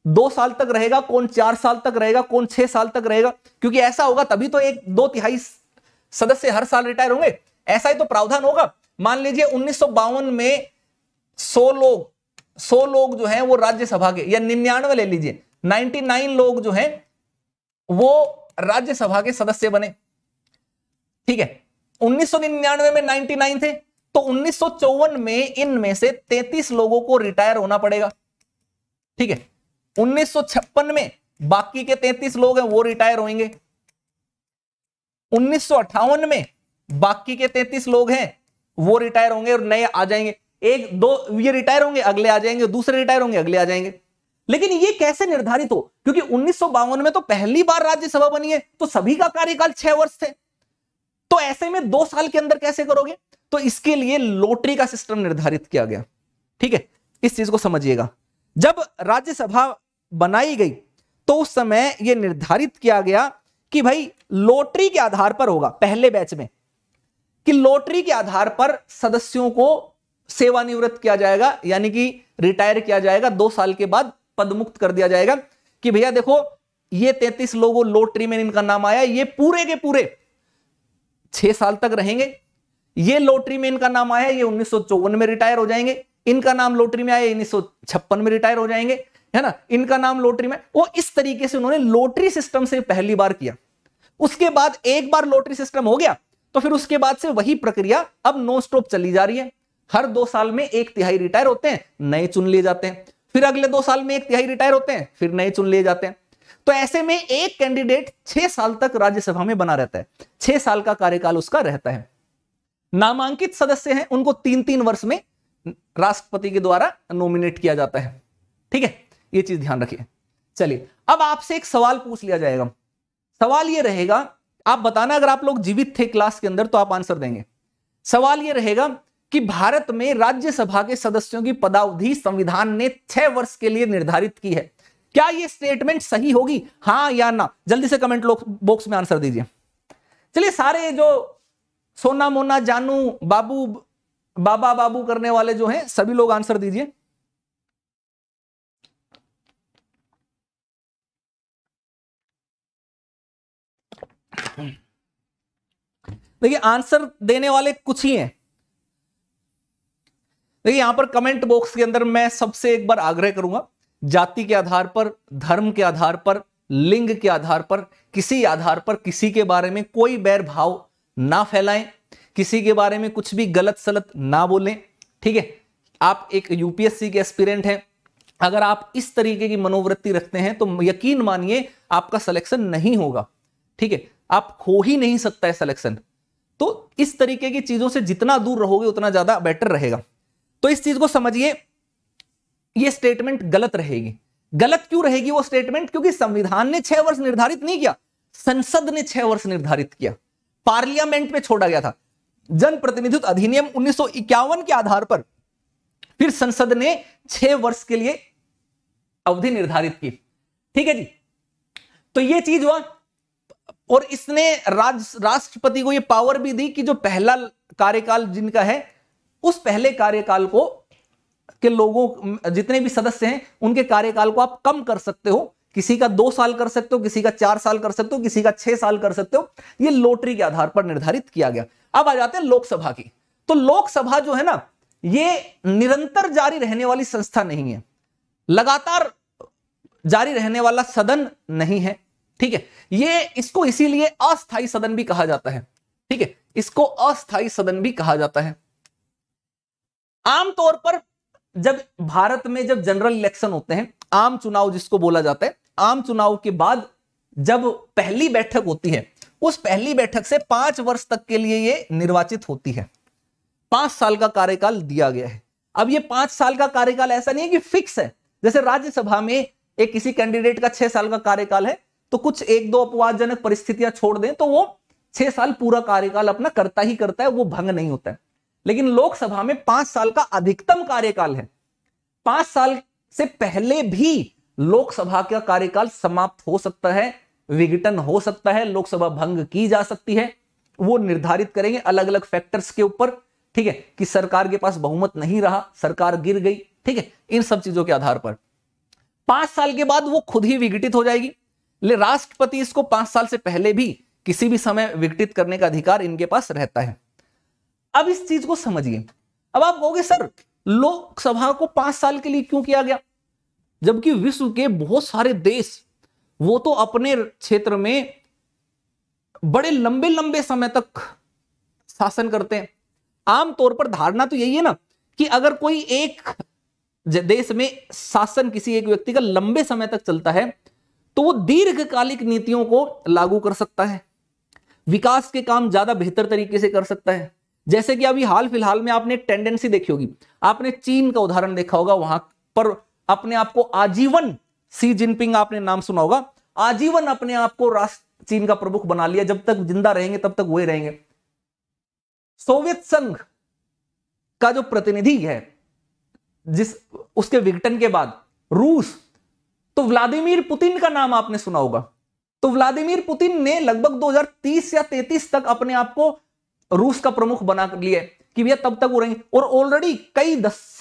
दो साल तक रहेगा कौन चार साल तक रहेगा कौन छह साल तक रहेगा क्योंकि ऐसा होगा तभी तो एक दो तिहाई सदस्य हर साल रिटायर होंगे ऐसा ही तो प्रावधान होगा मान लीजिए उन्नीस में सौ लोग सौ लोग जो हैं वो राज्यसभा के या निन्यानवे ले लीजिए 99 लोग जो हैं वो राज्यसभा के सदस्य बने ठीक है 1999 में 99 थे तो उन्नीस में इनमें से 33 लोगों को रिटायर होना पड़ेगा ठीक है उन्नीस में बाकी के 33 लोग हैं वो रिटायर होंगे उन्नीस में बाकी के 33 लोग हैं वो रिटायर होंगे और नए आ जाएंगे एक दो ये रिटायर होंगे अगले आ जाएंगे दूसरे रिटायर होंगे अगले आ जाएंगे लेकिन ये कैसे निर्धारित हो क्योंकि उन्नीस में तो पहली बार राज्यसभा बनी है तो सभी का कार्यकाल छह वर्ष थे तो ऐसे में दो साल के अंदर कैसे करोगे तो इसके लिए लोटरी का सिस्टम निर्धारित किया गया ठीक है इस चीज को समझिएगा जब राज्यसभा बनाई गई तो उस समय यह निर्धारित किया गया कि भाई लोटरी के आधार पर होगा पहले बैच में कि लोटरी के आधार पर सदस्यों को सेवानिवृत्त किया जाएगा यानी कि रिटायर किया जाएगा दो साल के बाद पदमुक्त कर दिया जाएगा कि भैया देखो ये तैतीस लोगों लोटरी में इनका नाम आया ये पूरे के पूरे छह साल तक रहेंगे ये लोटरी में इनका नाम आया ये उन्नीस में रिटायर हो जाएंगे इनका नाम लोटरी में आया उन्नीस में रिटायर हो जाएंगे है ना इनका नाम लोटरी में वो इस तरीके से उन्होंने लोटरी सिस्टम से पहली बार किया उसके बाद एक बार लोटरी सिस्टम हो गया तो फिर उसके बाद से वही प्रक्रिया अब नो स्टॉप चली जा रही है हर दो साल में एक तिहाई रिटायर होते हैं नए चुन लिए जाते हैं फिर अगले दो साल में एक तिहाई रिटायर होते हैं फिर नए चुन लिए जाते हैं तो ऐसे में एक कैंडिडेट छह साल तक राज्यसभा में बना रहता है छह साल का कार्यकाल उसका रहता है नामांकित सदस्य हैं उनको तीन तीन वर्ष में राष्ट्रपति के द्वारा नॉमिनेट किया जाता है ठीक है ये चीज ध्यान रखिए चलिए अब आपसे एक सवाल पूछ लिया जाएगा सवाल ये रहेगा आप बताना अगर आप लोग जीवित थे क्लास के अंदर तो आप आंसर देंगे सवाल ये रहेगा कि भारत में राज्यसभा के सदस्यों की पदावधि संविधान ने छह वर्ष के लिए निर्धारित की है क्या ये स्टेटमेंट सही होगी हाँ या ना जल्दी से कमेंट बॉक्स में आंसर दीजिए चलिए सारे जो सोना मोना जानू बाबू बाबा बाबू करने वाले जो हैं सभी लोग आंसर दीजिए देखिए आंसर देने वाले कुछ ही हैं देखिए यहां पर कमेंट बॉक्स के अंदर मैं सबसे एक बार आग्रह करूंगा जाति के आधार पर धर्म के आधार पर लिंग के आधार पर किसी आधार पर किसी के बारे में कोई बैर भाव ना फैलाएं किसी के बारे में कुछ भी गलत सलत ना बोलें ठीक है आप एक यूपीएससी के एस्पिरेंट हैं अगर आप इस तरीके की मनोवृत्ति रखते हैं तो यकीन मानिए आपका सिलेक्शन नहीं होगा ठीक है आप हो ही नहीं सकता है सिलेक्शन तो इस तरीके की चीजों से जितना दूर रहोगे उतना ज्यादा बेटर रहेगा तो इस चीज को समझिए ये स्टेटमेंट गलत रहेगी गलत क्यों रहेगी वो स्टेटमेंट क्योंकि संविधान ने छह वर्ष निर्धारित नहीं किया संसद ने छह वर्ष निर्धारित किया पार्लियामेंट में छोड़ा गया था जनप्रतिनिधित्व अधिनियम उन्नीस के आधार पर फिर संसद ने छह वर्ष के लिए अवधि निर्धारित की ठीक है जी तो ये चीज हुआ और इसने राज राष्ट्रपति को ये पावर भी दी कि जो पहला कार्यकाल जिनका है उस पहले कार्यकाल को के लोगों जितने भी सदस्य हैं उनके कार्यकाल को आप कम कर सकते हो किसी का दो साल कर सकते हो किसी का चार साल कर सकते हो किसी का छह साल कर सकते हो ये लोटरी के आधार पर निर्धारित किया गया अब आ जाते हैं लोकसभा की तो लोकसभा जो है ना ये निरंतर जारी रहने वाली संस्था नहीं है लगातार जारी रहने वाला सदन नहीं है ठीक है ये इसको इसीलिए अस्थायी सदन भी कहा जाता है ठीक है इसको अस्थायी सदन भी कहा जाता है आमतौर पर जब भारत में जब जनरल इलेक्शन होते हैं आम चुनाव जिसको बोला जाता है आम चुनाव के बाद जब पहली बैठक होती है उस पहली बैठक से पांच वर्ष तक के लिए ये निर्वाचित होती है पांच साल का कार्यकाल दिया गया है अब ये पांच साल का कार्यकाल ऐसा नहीं है कि फिक्स है जैसे राज्यसभा में एक किसी कैंडिडेट का छह साल का कार्यकाल है तो कुछ एक दो अपवादजनक परिस्थितियां छोड़ दें तो वो छह साल पूरा कार्यकाल अपना करता ही करता है वो भंग नहीं होता है लेकिन लोकसभा में पांच साल का अधिकतम कार्यकाल है पांच साल से पहले भी लोकसभा का कार्यकाल समाप्त हो सकता है विघटन हो सकता है लोकसभा भंग की जा सकती है वो निर्धारित करेंगे अलग अलग फैक्टर्स के ऊपर ठीक है कि सरकार के पास बहुमत नहीं रहा सरकार गिर गई ठीक है इन सब चीजों के आधार पर पांच साल के बाद वो खुद ही विघटित हो जाएगी ले राष्ट्रपति इसको पांच साल से पहले भी किसी भी समय विघटित करने का अधिकार इनके पास रहता है अब इस चीज को समझिए अब आप कहोगे सर लोकसभा को पांच साल के लिए क्यों किया गया जबकि विश्व के बहुत सारे देश वो तो अपने क्षेत्र में बड़े लंबे लंबे समय तक शासन करते हैं आमतौर पर धारणा तो यही है ना कि अगर कोई एक देश में शासन किसी एक व्यक्ति का लंबे समय तक चलता है तो वो दीर्घकालिक नीतियों को लागू कर सकता है विकास के काम ज्यादा बेहतर तरीके से कर सकता है जैसे कि अभी हाल फिलहाल में आपने टेंडेंसी देखी होगी आपने चीन का उदाहरण देखा होगा वहां पर अपने आप को आजीवन सी जिनपिंग आपने नाम सुना होगा आजीवन अपने आप को राष्ट्र चीन का प्रमुख बना लिया जब तक जिंदा रहेंगे तब तक वही रहेंगे सोवियत संघ का जो प्रतिनिधि है जिस उसके विघटन के बाद रूस तो व्लादिमीर पुतिन का नाम आपने सुना होगा तो व्लादिमीर पुतिन ने लगभग 2030 या 33 तक अपने आप को रूस का प्रमुख बना लिया कि भैया तब तक उड़ेंगे और ऑलरेडी कई दस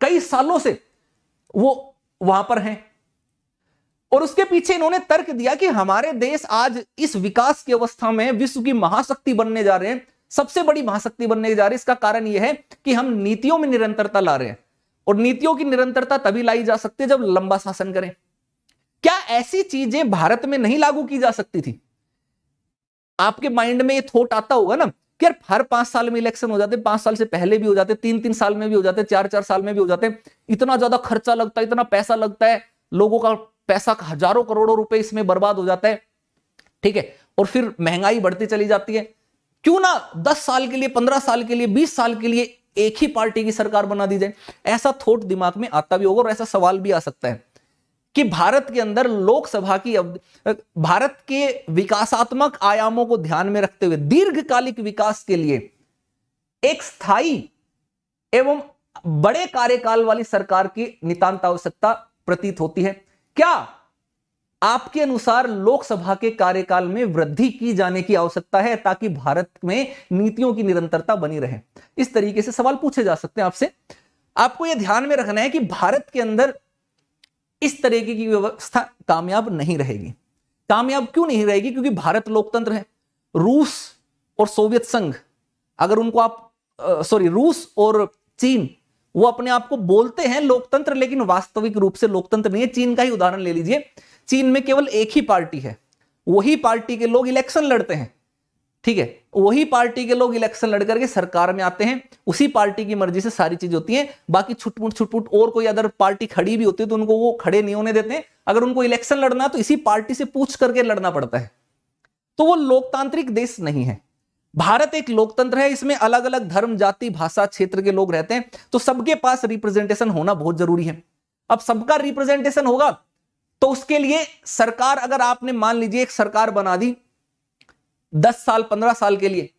कई सालों से वो वहां पर हैं और उसके पीछे इन्होंने तर्क दिया कि हमारे देश आज इस विकास की अवस्था में विश्व की महाशक्ति बनने जा रहे हैं सबसे बड़ी महाशक्ति बनने जा रही है इसका कारण यह है कि हम नीतियों में निरंतरता ला रहे हैं और नीतियों की निरंतरता तभी लाई जा सकती है जब लंबा शासन करें क्या ऐसी चीजें भारत में नहीं लागू की जा सकती थी आपके माइंड में ये थोट आता होगा ना यार हर पांच साल में इलेक्शन हो जाते पांच साल से पहले भी हो जाते तीन तीन साल में भी हो जाते चार चार साल में भी हो जाते इतना ज्यादा खर्चा लगता है इतना पैसा लगता है लोगों का पैसा हजारों करोड़ों रुपए इसमें बर्बाद हो जाता है ठीक है और फिर महंगाई बढ़ती चली जाती है क्यों ना दस साल के लिए पंद्रह साल के लिए बीस साल के लिए एक ही पार्टी की सरकार बना दी जाए ऐसा थोट दिमाग में आता भी होगा और ऐसा सवाल भी आ सकता है कि भारत के अंदर लोकसभा की भारत के विकासात्मक आयामों को ध्यान में रखते हुए दीर्घकालिक विकास के लिए एक स्थायी एवं बड़े कार्यकाल वाली सरकार की नितांत आवश्यकता प्रतीत होती है क्या आपके अनुसार लोकसभा के कार्यकाल में वृद्धि की जाने की आवश्यकता है ताकि भारत में नीतियों की निरंतरता बनी रहे इस तरीके से सवाल पूछे जा सकते हैं आपसे आपको यह ध्यान में रखना है कि भारत के अंदर इस तरीके की व्यवस्था कामयाब नहीं रहेगी कामयाब क्यों नहीं रहेगी क्योंकि भारत लोकतंत्र है रूस और सोवियत संघ अगर उनको आप सॉरी रूस और चीन वो अपने आप को बोलते हैं लोकतंत्र लेकिन वास्तविक रूप से लोकतंत्र नहीं है चीन का ही उदाहरण ले लीजिए चीन में केवल एक ही पार्टी है वही पार्टी के लोग इलेक्शन लड़ते हैं ठीक है वही पार्टी के लोग इलेक्शन लड़ करके सरकार में आते हैं उसी पार्टी की मर्जी से सारी चीज होती है बाकी छुटपुट छुटपुट और कोई अदर पार्टी खड़ी भी होती है तो उनको वो खड़े नहीं होने देते अगर उनको इलेक्शन लड़ना तो इसी पार्टी से पूछ करके लड़ना पड़ता है तो वो लोकतांत्रिक देश नहीं है भारत एक लोकतंत्र है इसमें अलग अलग धर्म जाति भाषा क्षेत्र के लोग रहते हैं तो सबके पास रिप्रेजेंटेशन होना बहुत जरूरी है अब सबका रिप्रेजेंटेशन होगा तो उसके लिए सरकार अगर आपने मान लीजिए एक सरकार बना दी दस साल पंद्रह साल के लिए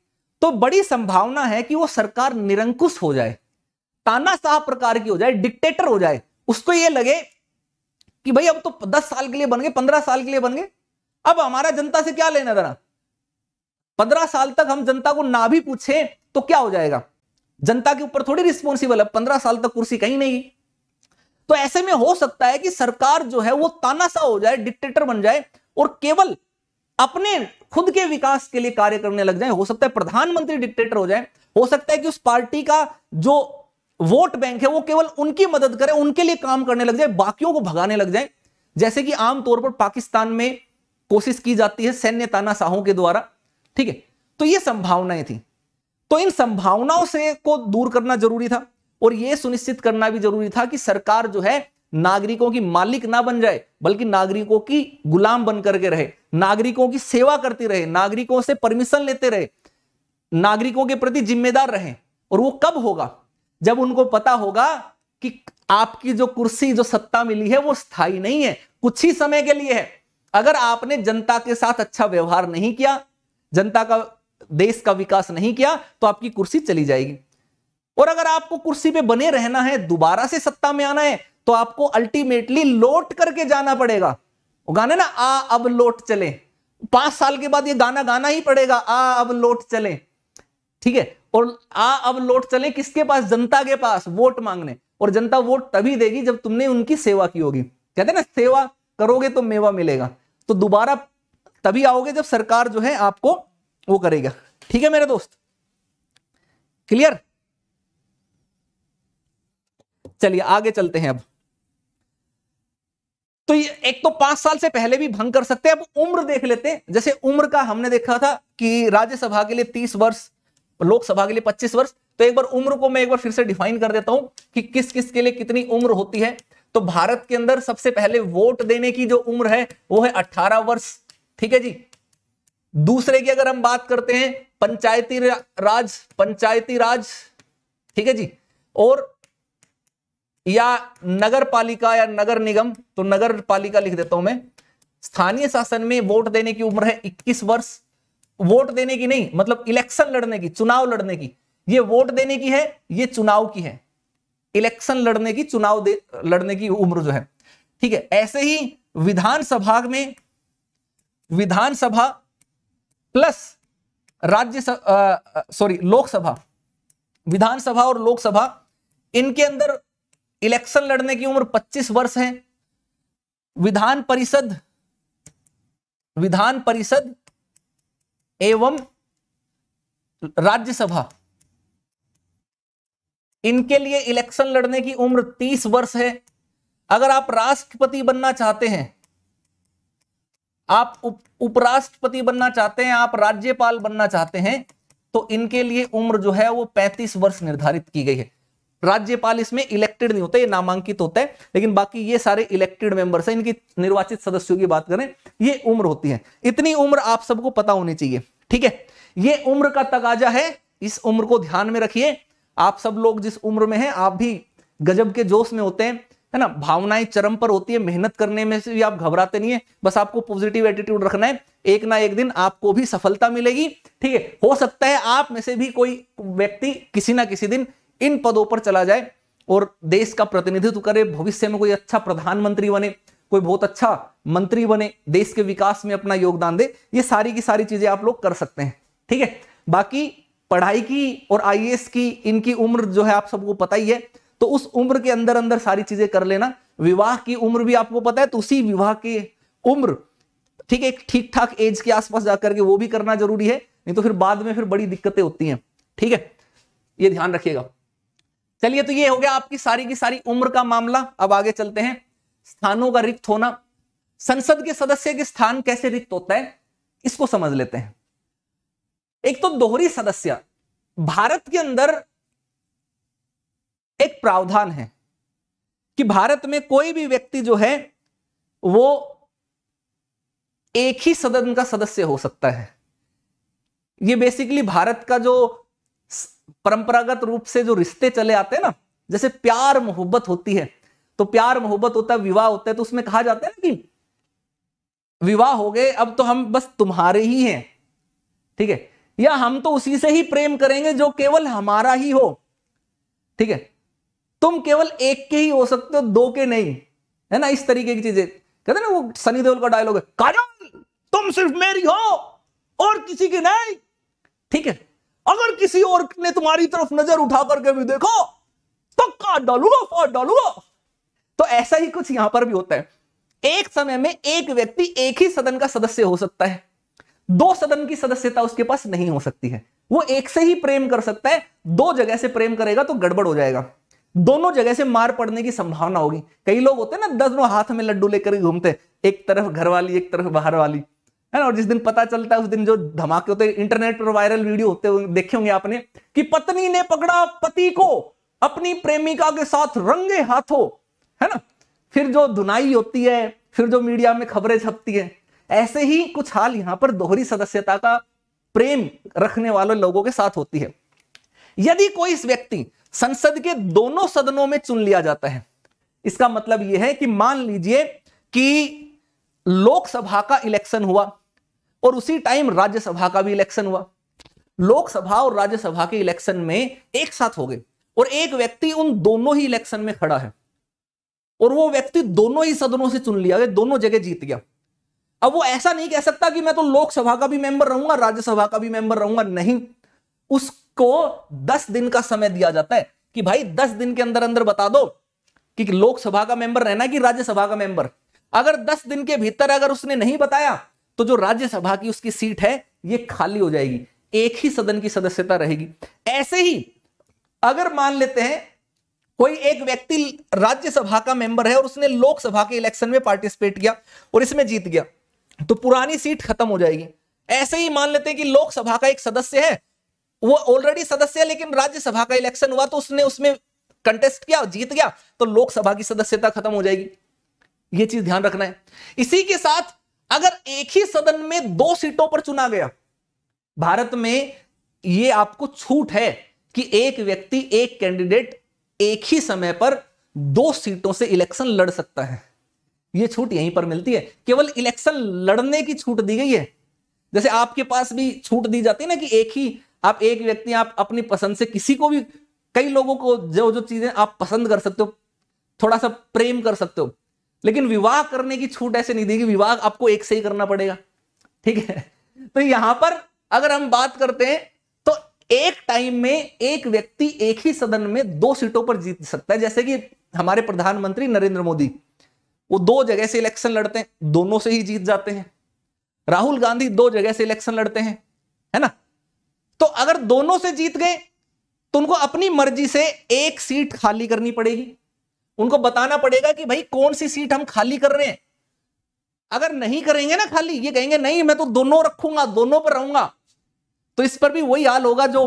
तो बड़ी संभावना है कि वो सरकार निरंकुश हो जाए तानाशाह प्रकार की हो जाए डिक्टेटर हो जाए उसको ये लगे कि भाई अब तो दस साल के लिए बन गए पंद्रह साल के लिए बन गए अब हमारा जनता से क्या लेना जरा पंद्रह साल तक हम जनता को ना भी पूछे तो क्या हो जाएगा जनता के ऊपर थोड़ी रिस्पॉन्सिबल है पंद्रह साल तक कुर्सी कहीं नहीं तो ऐसे में हो सकता है कि सरकार जो है वो तानाशाह हो जाए डिक्टेटर बन जाए और केवल अपने खुद के विकास के लिए कार्य करने लग जाए हो सकता है प्रधानमंत्री डिक्टेटर हो जाए हो सकता है कि उस पार्टी का जो वोट बैंक है वो केवल उनकी मदद करे उनके लिए काम करने लग जाए बाकियों को भगाने लग जाए जैसे कि आमतौर पर पाकिस्तान में कोशिश की जाती है सैन्य तानाशाहों के द्वारा ठीक है तो ये संभावनाएं थी तो इन संभावनाओं से को दूर करना जरूरी था और यह सुनिश्चित करना भी जरूरी था कि सरकार जो है नागरिकों की मालिक ना बन जाए बल्कि नागरिकों की गुलाम बन करके रहे नागरिकों की सेवा करती रहे नागरिकों से परमिशन लेते रहे नागरिकों के प्रति जिम्मेदार रहे और वो कब होगा जब उनको पता होगा कि आपकी जो कुर्सी जो सत्ता मिली है वो स्थायी नहीं है कुछ ही समय के लिए है अगर आपने जनता के साथ अच्छा व्यवहार नहीं किया जनता का देश का विकास नहीं किया तो आपकी कुर्सी चली जाएगी और अगर आपको कुर्सी पे बने रहना है दोबारा से सत्ता में आना है तो आपको अल्टीमेटली लौट करके जाना पड़ेगा वो गाना ना आ अब लौट चले पांच साल के बाद ये गाना गाना ही पड़ेगा आ अब लौट चले ठीक है और आ अब लौट चले किसके पास जनता के पास वोट मांगने और जनता वोट तभी देगी जब तुमने उनकी सेवा की होगी कहते हैं ना सेवा करोगे तो मेवा मिलेगा तो दोबारा तभी आओगे जब सरकार जो है आपको वो करेगा ठीक है मेरे दोस्त क्लियर चलिए आगे चलते हैं अब तो ये एक तो पांच साल से पहले भी भंग कर सकते हैं अब उम्र देख लेते हैं जैसे उम्र का हमने देखा था कि राज्यसभा के लिए तीस वर्ष लोकसभा के लिए पच्चीस वर्ष तो एक बार उम्र को मैं एक बार फिर से डिफाइन कर देता हूं कि किस किस के लिए कितनी उम्र होती है तो भारत के अंदर सबसे पहले वोट देने की जो उम्र है वो है अट्ठारह वर्ष ठीक है जी दूसरे की अगर हम बात करते हैं पंचायती राज पंचायती राज ठीक है जी और या नगर पालिका या नगर निगम तो नगर पालिका लिख देता हूं मैं स्थानीय शासन में वोट देने की उम्र है इक्कीस वर्ष वोट देने की नहीं मतलब इलेक्शन लड़ने की चुनाव लड़ने की ये वोट देने की है ये चुनाव की है इलेक्शन लड़ने की चुनाव लड़ने की उम्र जो है ठीक है ऐसे ही विधानसभा में विधानसभा प्लस राज्य सॉरी लोकसभा विधानसभा और लोकसभा इनके अंदर इलेक्शन लड़ने की उम्र 25 वर्ष है विधान परिषद विधान परिषद एवं राज्यसभा इनके लिए इलेक्शन लड़ने की उम्र 30 वर्ष है अगर आप राष्ट्रपति बनना चाहते हैं आप उप, उपराष्ट्रपति बनना चाहते हैं आप राज्यपाल बनना चाहते हैं तो इनके लिए उम्र जो है वो 35 वर्ष निर्धारित की गई है राज्यपाल इसमें इलेक्टेड नहीं होता ये नामांकित होता है लेकिन बाकी ये सारे इलेक्टेड मेंबर्स हैं इनकी निर्वाचित सदस्यों की बात करें ये उम्र होती है इतनी उम्र आप सबको पता होनी चाहिए ठीक है ये उम्र का तकाजा है इस उम्र को ध्यान में रखिए आप सब लोग जिस उम्र में हैं आप भी गजब के जोश में होते हैं है ना भावनाएं चरम पर होती है मेहनत करने में से भी आप घबराते नहीं है बस आपको पॉजिटिव एटीट्यूड रखना है एक ना एक दिन आपको भी सफलता मिलेगी ठीक है हो सकता है आप में से भी कोई व्यक्ति किसी ना किसी दिन इन पदों पर चला जाए और देश का प्रतिनिधित्व करे भविष्य में कोई अच्छा प्रधानमंत्री बने कोई बहुत अच्छा मंत्री बने देश के विकास में अपना योगदान दे ये सारी की सारी चीजें आप लोग कर सकते हैं ठीक है बाकी पढ़ाई की और आईएएस की इनकी उम्र जो है आप सबको पता ही है तो उस उम्र के अंदर अंदर सारी चीजें कर लेना विवाह की उम्र भी आपको पता है तो उसी विवाह की उम्र ठीक है ठीक ठाक एज के आसपास जाकर के वो भी करना जरूरी है नहीं तो फिर बाद में फिर बड़ी दिक्कतें होती हैं ठीक है ये ध्यान रखिएगा चलिए तो ये हो गया आपकी सारी की सारी उम्र का मामला अब आगे चलते हैं स्थानों का रिक्त होना संसद के सदस्य के स्थान कैसे रिक्त होता है इसको समझ लेते हैं एक तो दोहरी सदस्य भारत के अंदर एक प्रावधान है कि भारत में कोई भी व्यक्ति जो है वो एक ही सदन का सदस्य हो सकता है ये बेसिकली भारत का जो परंपरागत रूप से जो रिश्ते चले आते हैं ना जैसे प्यार मोहब्बत होती है तो प्यार मोहब्बत होता है विवाह होता है तो उसमें कहा जाता है ना कि विवाह हो गए अब तो हम बस तुम्हारे ही हैं ठीक है या हम तो उसी से ही प्रेम करेंगे जो केवल हमारा ही हो ठीक है तुम केवल एक के ही हो सकते हो दो के नहीं है ना इस तरीके की चीजें कहते ना वो सनी देओल का डायलॉग है काजल तुम सिर्फ मेरी हो और किसी की नहीं ठीक है अगर किसी और ने तुम्हारी तरफ नजर उठा करके भी देखो तो काट डालूगा फाट डालूगा तो ऐसा ही कुछ यहां पर भी होता है एक समय में एक व्यक्ति एक ही सदन का सदस्य हो सकता है दो सदन की सदस्यता उसके पास नहीं हो सकती है वो एक से ही प्रेम कर सकता है दो जगह से प्रेम करेगा तो गड़बड़ हो जाएगा दोनों जगह से मार पड़ने की संभावना होगी कई लोग होते हैं ना दो हाथ में लड्डू लेकर घूमते एक तरफ घर वाली एक तरफ बाहर वाली है ना और जिस दिन पता चलता है उस दिन जो धमाके होते हैं इंटरनेट पर वायरल वीडियो होते हुए देखे होंगे आपने कि पत्नी ने पकड़ा पति को अपनी प्रेमिका के साथ रंगे हाथों है ना फिर जो धुनाई होती है फिर जो मीडिया में खबरें छपती है ऐसे ही कुछ हाल यहां पर दोहरी सदस्यता का प्रेम रखने वाले लोगों के साथ होती है यदि कोई इस व्यक्ति संसद के दोनों सदनों में चुन लिया जाता है इसका मतलब यह है कि मान लीजिए कि लोकसभा का इलेक्शन हुआ और उसी टाइम राज्यसभा का भी इलेक्शन हुआ लोकसभा और राज्यसभा के इलेक्शन में एक साथ हो गए और एक व्यक्ति उन दोनों ही इलेक्शन में खड़ा है और वो व्यक्ति दोनों ही सदनों से चुन लिया गया दोनों जगह जीत गया अब वो ऐसा नहीं कह सकता कि मैं तो लोकसभा का भी मेंबर रहूंगा राज्यसभा का भी मेंबर रहूंगा नहीं उसको दस दिन का समय दिया जाता है कि भाई दस दिन के अंदर अंदर बता दो कि लोकसभा का मेंबर रहना कि राज्यसभा का मेंबर अगर दस दिन के भीतर अगर उसने नहीं बताया तो जो राज्यसभा की उसकी सीट है ये खाली हो जाएगी एक ही सदन की सदस्यता रहेगी ऐसे ही अगर मान लेते हैं कोई एक व्यक्ति राज्यसभा का मेंबर है और उसने लोकसभा के इलेक्शन में पार्टिसिपेट किया और इसमें जीत गया तो पुरानी सीट खत्म हो जाएगी ऐसे ही मान लेते हैं कि लोकसभा का एक सदस्य है वो ऑलरेडी सदस्य है लेकिन राज्यसभा का इलेक्शन हुआ तो उसने उसमें कंटेस्ट किया जीत गया तो लोकसभा की सदस्यता खत्म हो जाएगी ये चीज ध्यान रखना है इसी के साथ अगर एक ही सदन में दो सीटों पर चुना गया भारत में यह आपको छूट है कि एक व्यक्ति एक कैंडिडेट एक ही समय पर दो सीटों से इलेक्शन लड़ सकता है यह छूट यहीं पर मिलती है केवल इलेक्शन लड़ने की छूट दी गई है जैसे आपके पास भी छूट दी जाती है ना कि एक ही आप एक व्यक्ति आप अपनी पसंद से किसी को भी कई लोगों को जो जो चीजें आप पसंद कर सकते हो थोड़ा सा प्रेम कर सकते हो लेकिन विवाह करने की छूट ऐसे नहीं देगी विवाह आपको एक से ही करना पड़ेगा ठीक है तो यहां पर अगर हम बात करते हैं तो एक टाइम में एक व्यक्ति एक ही सदन में दो सीटों पर जीत सकता है जैसे कि हमारे प्रधानमंत्री नरेंद्र मोदी वो दो जगह से इलेक्शन लड़ते हैं दोनों से ही जीत जाते हैं राहुल गांधी दो जगह से इलेक्शन लड़ते हैं है ना तो अगर दोनों से जीत गए तो उनको अपनी मर्जी से एक सीट खाली करनी पड़ेगी उनको बताना पड़ेगा कि भाई कौन सी सीट हम खाली कर रहे हैं अगर नहीं करेंगे ना खाली ये कहेंगे नहीं मैं तो दोनों रखूंगा दोनों पर रहूंगा तो इस पर भी वही हाल होगा जो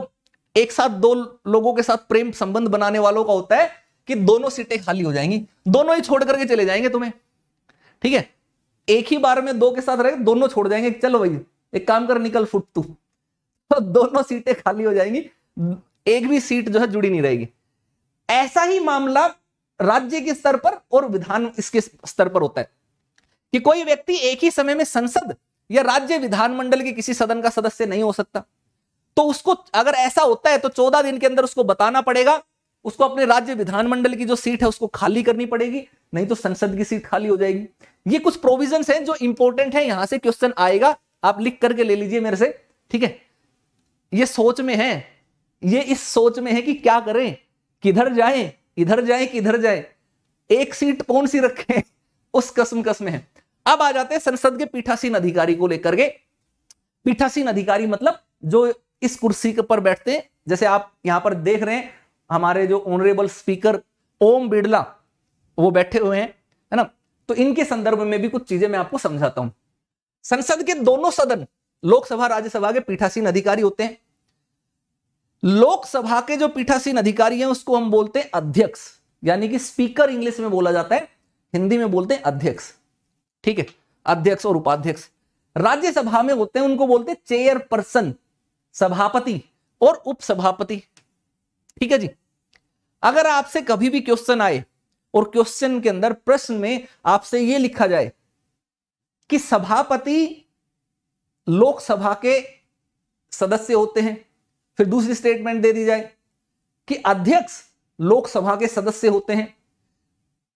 एक साथ दो लोगों के साथ प्रेम संबंध बनाने वालों का होता है कि दोनों सीटें खाली हो जाएंगी दोनों ही छोड़ करके चले जाएंगे तुम्हें ठीक है एक ही बार में दो के साथ रहे दोनों छोड़ जाएंगे चलो भाई एक काम कर निकल फुट तू तो दोनों सीटें खाली हो जाएंगी एक भी सीट जो है जुड़ी नहीं रहेगी ऐसा ही मामला राज्य के स्तर पर और विधान इसके स्तर पर होता है कि कोई व्यक्ति एक ही समय में संसद या राज्य विधानमंडल के किसी सदन का सदस्य नहीं हो सकता तो उसको अगर ऐसा होता है तो चौदह दिन के अंदर उसको बताना पड़ेगा उसको अपने राज्य विधानमंडल की जो सीट है उसको खाली करनी पड़ेगी नहीं तो संसद की सीट खाली हो जाएगी ये कुछ प्रोविजन हैं जो इंपॉर्टेंट है यहां से क्वेश्चन आएगा आप लिख करके ले लीजिए मेरे से ठीक है ये सोच में है ये इस सोच में है कि क्या करें किधर जाएं इधर जाए कि इधर जाए एक सीट कौन सी रखे उस कसम कसम है अब आ जाते हैं संसद के पीठासीन अधिकारी को लेकर के पीठासीन अधिकारी मतलब जो इस कुर्सी के पर बैठते हैं जैसे आप यहां पर देख रहे हैं हमारे जो ऑनरेबल स्पीकर ओम बिड़ला वो बैठे हुए हैं है ना तो इनके संदर्भ में भी कुछ चीजें मैं आपको समझाता हूं संसद के दोनों सदन लोकसभा राज्यसभा के पीठासीन अधिकारी होते हैं लोकसभा के जो पीठासीन अधिकारी हैं उसको हम बोलते हैं अध्यक्ष यानी कि स्पीकर इंग्लिश में बोला जाता है हिंदी में बोलते हैं अध्यक्ष ठीक है अध्यक्ष और उपाध्यक्ष राज्यसभा में होते हैं उनको बोलते हैं चेयरपर्सन सभापति और उपसभापति ठीक है जी अगर आपसे कभी भी क्वेश्चन आए और क्वेश्चन के अंदर प्रश्न में आपसे यह लिखा जाए कि सभापति लोकसभा के सदस्य होते हैं फिर दूसरी स्टेटमेंट दे दी जाए कि अध्यक्ष लोकसभा के सदस्य होते हैं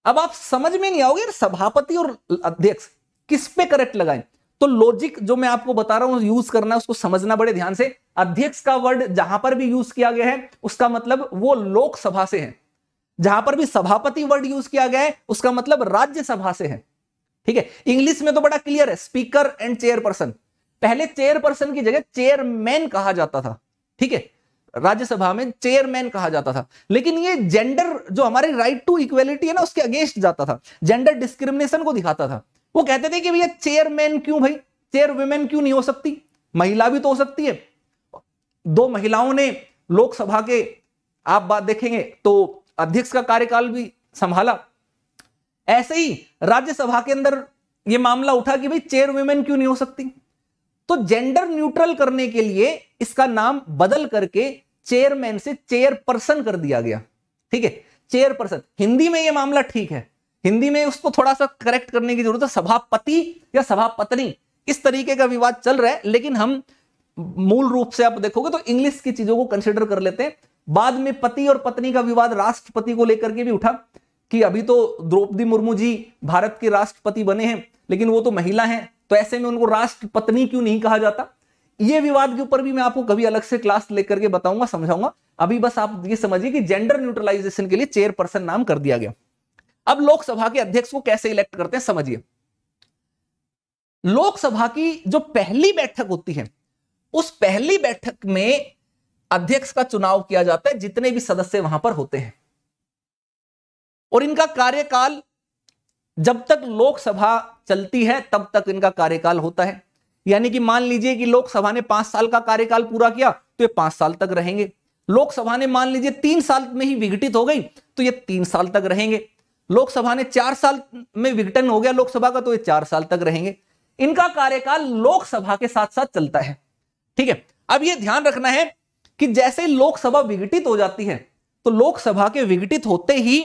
अब आप समझ में नहीं आओगे सभापति और अध्यक्ष किस पे करेक्ट लगाए तो लॉजिक जो मैं आपको बता रहा हूं यूज करना उसको समझना बड़े ध्यान से अध्यक्ष का वर्ड जहां पर भी यूज किया गया है उसका मतलब वो लोकसभा से है जहां पर भी सभापति वर्ड यूज किया गया है उसका मतलब राज्यसभा से है ठीक है इंग्लिश में तो बड़ा क्लियर है स्पीकर एंड चेयरपर्सन पहले चेयरपर्सन की जगह चेयरमैन कहा जाता था ठीक है राज्यसभा में चेयरमैन कहा जाता था लेकिन ये जेंडर जो हमारे राइट टू इक्वेलिटी है ना उसके अगेंस्ट जाता था जेंडर डिस्क्रिमिनेशन को दिखाता था वो कहते थे कि भैया चेयरमैन क्यों भाई चेयर वुमेन क्यों नहीं हो सकती महिला भी तो हो सकती है दो महिलाओं ने लोकसभा के आप बात देखेंगे तो अध्यक्ष का कार्यकाल भी संभाला ऐसे ही राज्यसभा के अंदर यह मामला उठा कि भाई चेयर वुमेन क्यों नहीं हो सकती तो जेंडर न्यूट्रल करने के लिए इसका नाम बदल करके चेयरमैन से चेयरपर्सन कर दिया गया ठीक है चेयरपर्सन हिंदी में यह मामला ठीक है हिंदी में उसको थोड़ा सा करेक्ट करने की जरूरत है सभापति या सभापत्नी इस तरीके का विवाद चल रहा है लेकिन हम मूल रूप से आप देखोगे तो इंग्लिश की चीजों को कंसिडर कर लेते हैं बाद में पति और पत्नी का विवाद राष्ट्रपति को लेकर के भी उठा कि अभी तो द्रौपदी मुर्मू जी भारत के राष्ट्रपति बने हैं लेकिन वो तो महिला हैं तो ऐसे में उनको राष्ट्र पत्नी क्यों नहीं कहा जाता ये विवाद के ऊपर भी मैं आपको कभी अलग से क्लास लेकर के बताऊंगा समझाऊंगा अभी बस आप ये समझिए कि जेंडर न्यूट्रलाइजेशन के लिए चेयरपर्सन नाम कर दिया गया अब लोकसभा के अध्यक्ष को कैसे इलेक्ट करते हैं समझिए लोकसभा की जो पहली बैठक होती है उस पहली बैठक में अध्यक्ष का चुनाव किया जाता है जितने भी सदस्य वहां पर होते हैं और इनका कार्यकाल जब तक लोकसभा चलती है तब तक इनका कार्यकाल होता है यानी कि मान लीजिए कि लोकसभा ने पांच साल का कार्यकाल पूरा किया तो ये पांच साल तक रहेंगे लोकसभा ने मान लीजिए तीन साल में ही विघटित हो गई तो ये तीन साल तक रहेंगे लोकसभा ने चार साल में विघटन हो गया लोकसभा का तो ये चार साल तक रहेंगे इनका कार्यकाल लोकसभा के साथ साथ चलता है ठीक है अब ये ध्यान रखना है कि जैसे लोकसभा विघटित हो जाती है तो लोकसभा के विघटित होते ही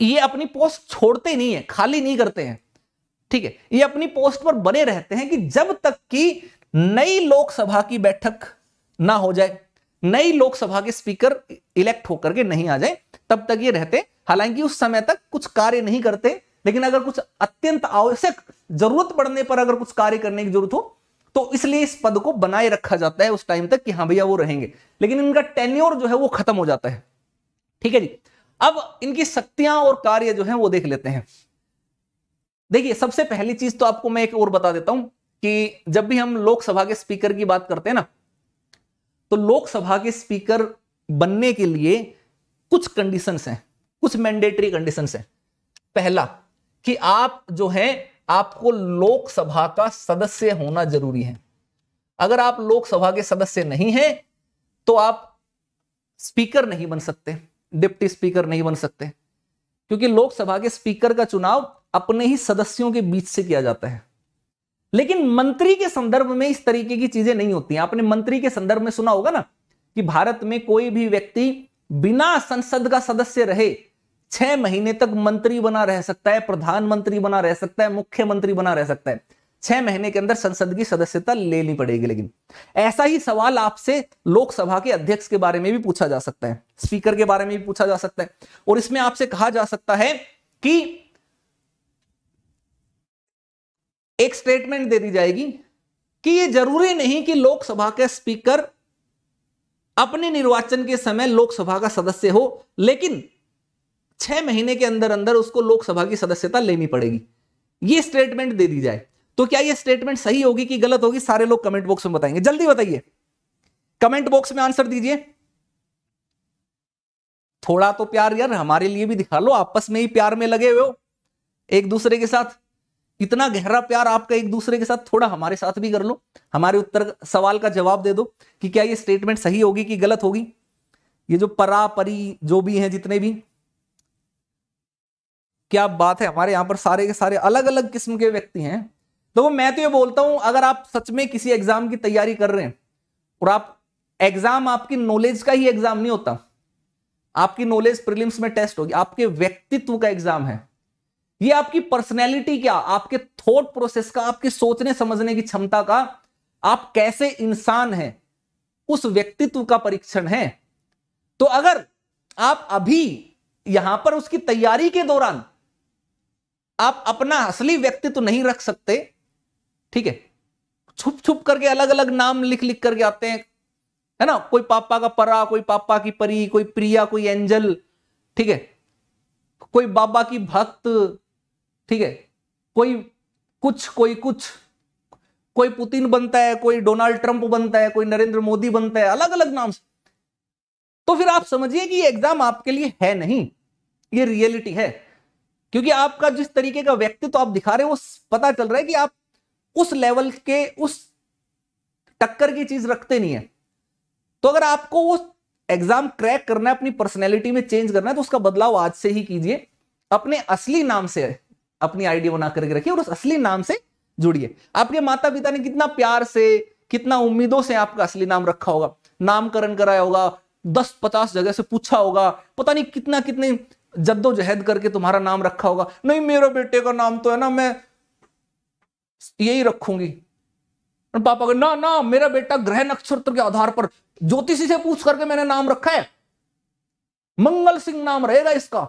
ये अपनी पोस्ट छोड़ते नहीं है खाली नहीं करते हैं ठीक है ये अपनी पोस्ट पर बने रहते हैं कि जब तक कि नई लोकसभा की बैठक ना हो जाए नई लोकसभा के स्पीकर इलेक्ट होकर के नहीं आ जाए तब तक ये रहते हालांकि उस समय तक कुछ कार्य नहीं करते लेकिन अगर कुछ अत्यंत आवश्यक जरूरत पड़ने पर अगर कुछ कार्य करने की जरूरत हो तो इसलिए इस पद को बनाए रखा जाता है उस टाइम तक कि हाँ भैया वो रहेंगे लेकिन इनका टेन्योर जो है वो खत्म हो जाता है ठीक है जी अब इनकी शक्तियां और कार्य जो है वो देख लेते हैं देखिए सबसे पहली चीज तो आपको मैं एक और बता देता हूं कि जब भी हम लोकसभा के स्पीकर की बात करते हैं ना तो लोकसभा के स्पीकर बनने के लिए कुछ कंडीशंस हैं कुछ मैंडेटरी कंडीशंस हैं पहला कि आप जो है आपको लोकसभा का सदस्य होना जरूरी है अगर आप लोकसभा के सदस्य नहीं हैं तो आप स्पीकर नहीं बन सकते डिप्टी स्पीकर नहीं बन सकते क्योंकि लोकसभा के स्पीकर का चुनाव अपने ही सदस्यों के बीच से किया जाता है लेकिन मंत्री के संदर्भ में इस तरीके की चीजें नहीं होती आपने मंत्री के संदर्भ में सुना होगा ना कि भारत में कोई भी व्यक्ति बिना संसद का सदस्य रहे छह महीने तक मंत्री बना रह सकता है प्रधानमंत्री बना रह सकता है मुख्यमंत्री बना रह सकता है छह महीने के अंदर संसद की सदस्यता लेनी पड़ेगी लेकिन ऐसा ही सवाल आपसे लोकसभा के अध्यक्ष के बारे में भी पूछा जा सकता है स्पीकर के बारे में भी पूछा जा सकता है और इसमें आपसे कहा जा सकता है कि एक स्टेटमेंट दे दी जाएगी कि यह जरूरी नहीं कि लोकसभा के स्पीकर अपने निर्वाचन के समय लोकसभा का सदस्य हो लेकिन छह महीने के अंदर अंदर उसको लोकसभा की सदस्यता लेनी पड़ेगी यह स्टेटमेंट दे दी जाए तो क्या ये स्टेटमेंट सही होगी कि गलत होगी सारे लोग कमेंट बॉक्स में बताएंगे जल्दी बताइए कमेंट बॉक्स में आंसर दीजिए थोड़ा तो प्यार यार हमारे लिए भी दिखा लो आपस में ही प्यार में लगे हुए हो एक दूसरे के साथ इतना गहरा प्यार आपका एक दूसरे के साथ थोड़ा हमारे साथ भी कर लो हमारे उत्तर सवाल का जवाब दे दो कि क्या ये स्टेटमेंट सही होगी कि गलत होगी ये जो परा परी जो भी हैं जितने भी क्या बात है हमारे यहां पर सारे के सारे अलग अलग किस्म के व्यक्ति हैं तो मैं तो ये बोलता हूं अगर आप सच में किसी एग्जाम की तैयारी कर रहे हैं और आप एग्जाम आपकी नॉलेज का ही एग्जाम नहीं होता आपकी नॉलेज प्रीलिम्स में टेस्ट होगी आपके व्यक्तित्व का एग्जाम है ये आपकी पर्सनैलिटी क्या आपके थॉट प्रोसेस का आपके सोचने समझने की क्षमता का आप कैसे इंसान हैं उस व्यक्तित्व का परीक्षण है तो अगर आप अभी यहां पर उसकी तैयारी के दौरान आप अपना असली व्यक्तित्व नहीं रख सकते ठीक है छुप छुप करके अलग अलग नाम लिख लिख करके आते हैं है ना कोई पापा का परा कोई पापा की परी कोई प्रिया कोई एंजल ठीक है कोई बाबा की भक्त ठीक है कोई कुछ कोई कुछ कोई पुतिन बनता है कोई डोनाल्ड ट्रंप बनता है कोई नरेंद्र मोदी बनता है अलग अलग नाम से तो फिर आप समझिए कि एग्जाम आपके लिए है नहीं ये रियलिटी है क्योंकि आपका जिस तरीके का व्यक्तित्व तो आप दिखा रहे हो वो पता चल रहा है कि आप उस लेवल के उस टक्कर की चीज रखते नहीं है तो अगर आपको वो एग्जाम क्रैक करना है अपनी पर्सनैलिटी में चेंज करना है तो उसका बदलाव आज से ही कीजिए अपने असली नाम से अपनी आईडी बना करके रखिए और उस असली नाम से जुड़िए आपके माता पिता ने कितना प्यार से कितना उम्मीदों से आपका असली नाम रखा होगा नामकरण कराया होगा दस पचास जगह से पूछा होगा पता नहीं कितना कितने जद्दोजहद करके तुम्हारा नाम रखा होगा नहीं मेरे बेटे का नाम तो है ना मैं यही रखूंगी और पापा कहे ना ना मेरा बेटा ग्रह नक्षत्र के आधार पर ज्योतिषी से पूछ करके मैंने नाम रखा है मंगल सिंह नाम रहेगा इसका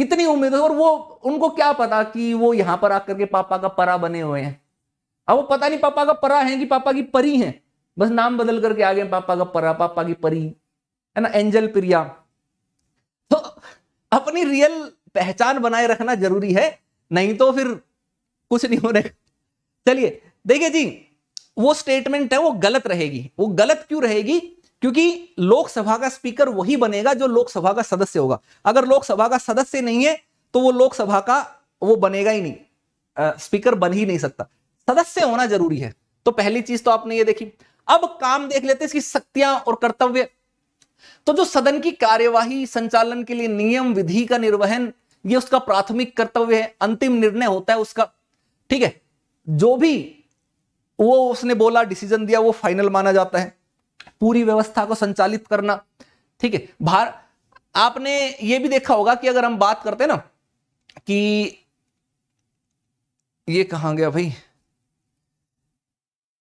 इतनी उम्मीद है और वो उनको क्या पता कि वो यहां पर आकर के पापा का परा बने हुए हैं अब वो पता नहीं पापा का परा है कि पापा की परी है बस नाम बदल करके आ गए पापा का परा पापा की परी है ना एंजल प्रिया तो अपनी रियल पहचान बनाए रखना जरूरी है नहीं तो फिर कुछ नहीं हो रहा चलिए देखिए जी वो स्टेटमेंट है वो गलत रहेगी वो गलत क्यों रहेगी क्योंकि लोकसभा का स्पीकर वही बनेगा जो लोकसभा का सदस्य होगा अगर लोकसभा का सदस्य नहीं है तो वो लोकसभा का वो बनेगा ही नहीं आ, स्पीकर बन ही नहीं सकता सदस्य होना जरूरी है तो पहली चीज तो आपने ये देखी अब काम देख लेते इसकी शक्तियां और कर्तव्य तो जो सदन की कार्यवाही संचालन के लिए नियम विधि का निर्वहन ये उसका प्राथमिक कर्तव्य है अंतिम निर्णय होता है उसका ठीक है जो भी वो उसने बोला डिसीजन दिया वो फाइनल माना जाता है पूरी व्यवस्था को संचालित करना ठीक है भार आपने ये भी देखा होगा कि अगर हम बात करते ना कि ये कहा गया भाई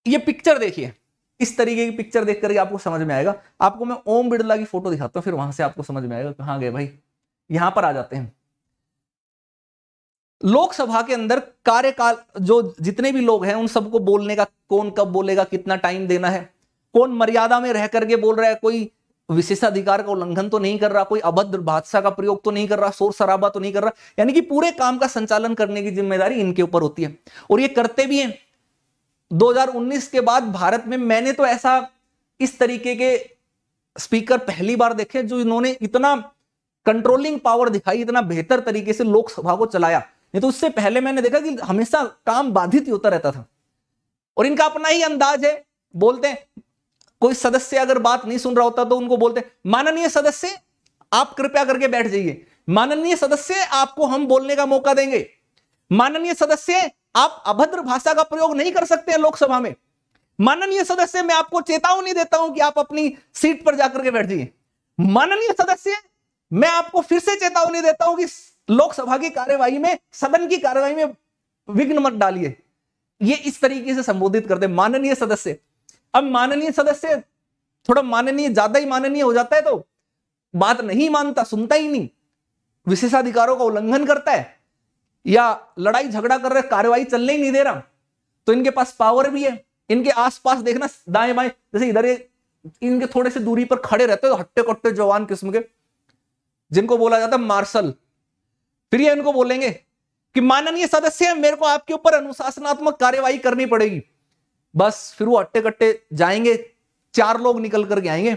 ये पिक्चर देखिए इस तरीके की पिक्चर देख करके आपको समझ में आएगा आपको मैं ओम बिड़ला की फोटो दिखाता हूँ फिर वहां से आपको समझ में आएगा कहां गए भाई यहां पर आ जाते हैं लोकसभा के अंदर कार्यकाल जो जितने भी लोग हैं उन सबको बोलने का कौन कब बोलेगा कितना टाइम देना है कौन मर्यादा में रह करके बोल रहा है कोई विशेषाधिकार का उल्लंघन तो नहीं कर रहा कोई अभद्र बादशाह का प्रयोग तो नहीं कर रहा शोर शराबा तो नहीं कर रहा यानी कि पूरे काम का संचालन करने की जिम्मेदारी इनके ऊपर होती है और ये करते भी हैं 2019 के बाद भारत में मैंने तो ऐसा इस तरीके के स्पीकर पहली बार देखे जो इन्होंने इतना कंट्रोलिंग पावर दिखाई इतना बेहतर तरीके से लोकसभा को चलाया नहीं तो उससे पहले मैंने देखा कि हमेशा काम बाधित ही होता रहता था और इनका अपना ही अंदाज है बोलते हैं कोई सदस्य अगर बात नहीं सुन रहा होता तो उनको बोलते माननीय सदस्य आप कृपया करके बैठ जाइए माननीय सदस्य आपको हम बोलने का मौका देंगे माननीय सदस्य आप अभद्र भाषा का प्रयोग नहीं कर सकते हैं लोकसभा में माननीय सदस्य मैं आपको चेतावनी देता हूं कि आप अपनी सीट पर जाकर के बैठ जाइए माननीय सदस्य मैं आपको फिर से चेतावनी देता हूं कि लोकसभा की कार्यवाही में सदन की कार्यवाही में विघ्न मत डालिए ये इस तरीके से संबोधित करते माननीय सदस्य अब माननीय सदस्य थोड़ा माननीय ज्यादा ही माननीय हो जाता है तो बात नहीं मानता सुनता ही नहीं विशेषाधिकारों का उल्लंघन करता है या लड़ाई झगड़ा कर रहे कार्यवाही चलने ही नहीं दे रहा तो इनके पास पावर भी है इनके आसपास देखना दाएं बाएं जैसे इधर ये इनके थोड़े से दूरी पर खड़े रहते हो हट्टे कट्टे जवान किस्म के जिनको बोला जाता है मार्शल फिर ये उनको बोलेंगे कि माननीय सदस्य मेरे को आपके ऊपर अनुशासनात्मक कार्यवाही करनी पड़ेगी बस फिर वो अट्टे कट्टे जाएंगे चार लोग निकल करके आएंगे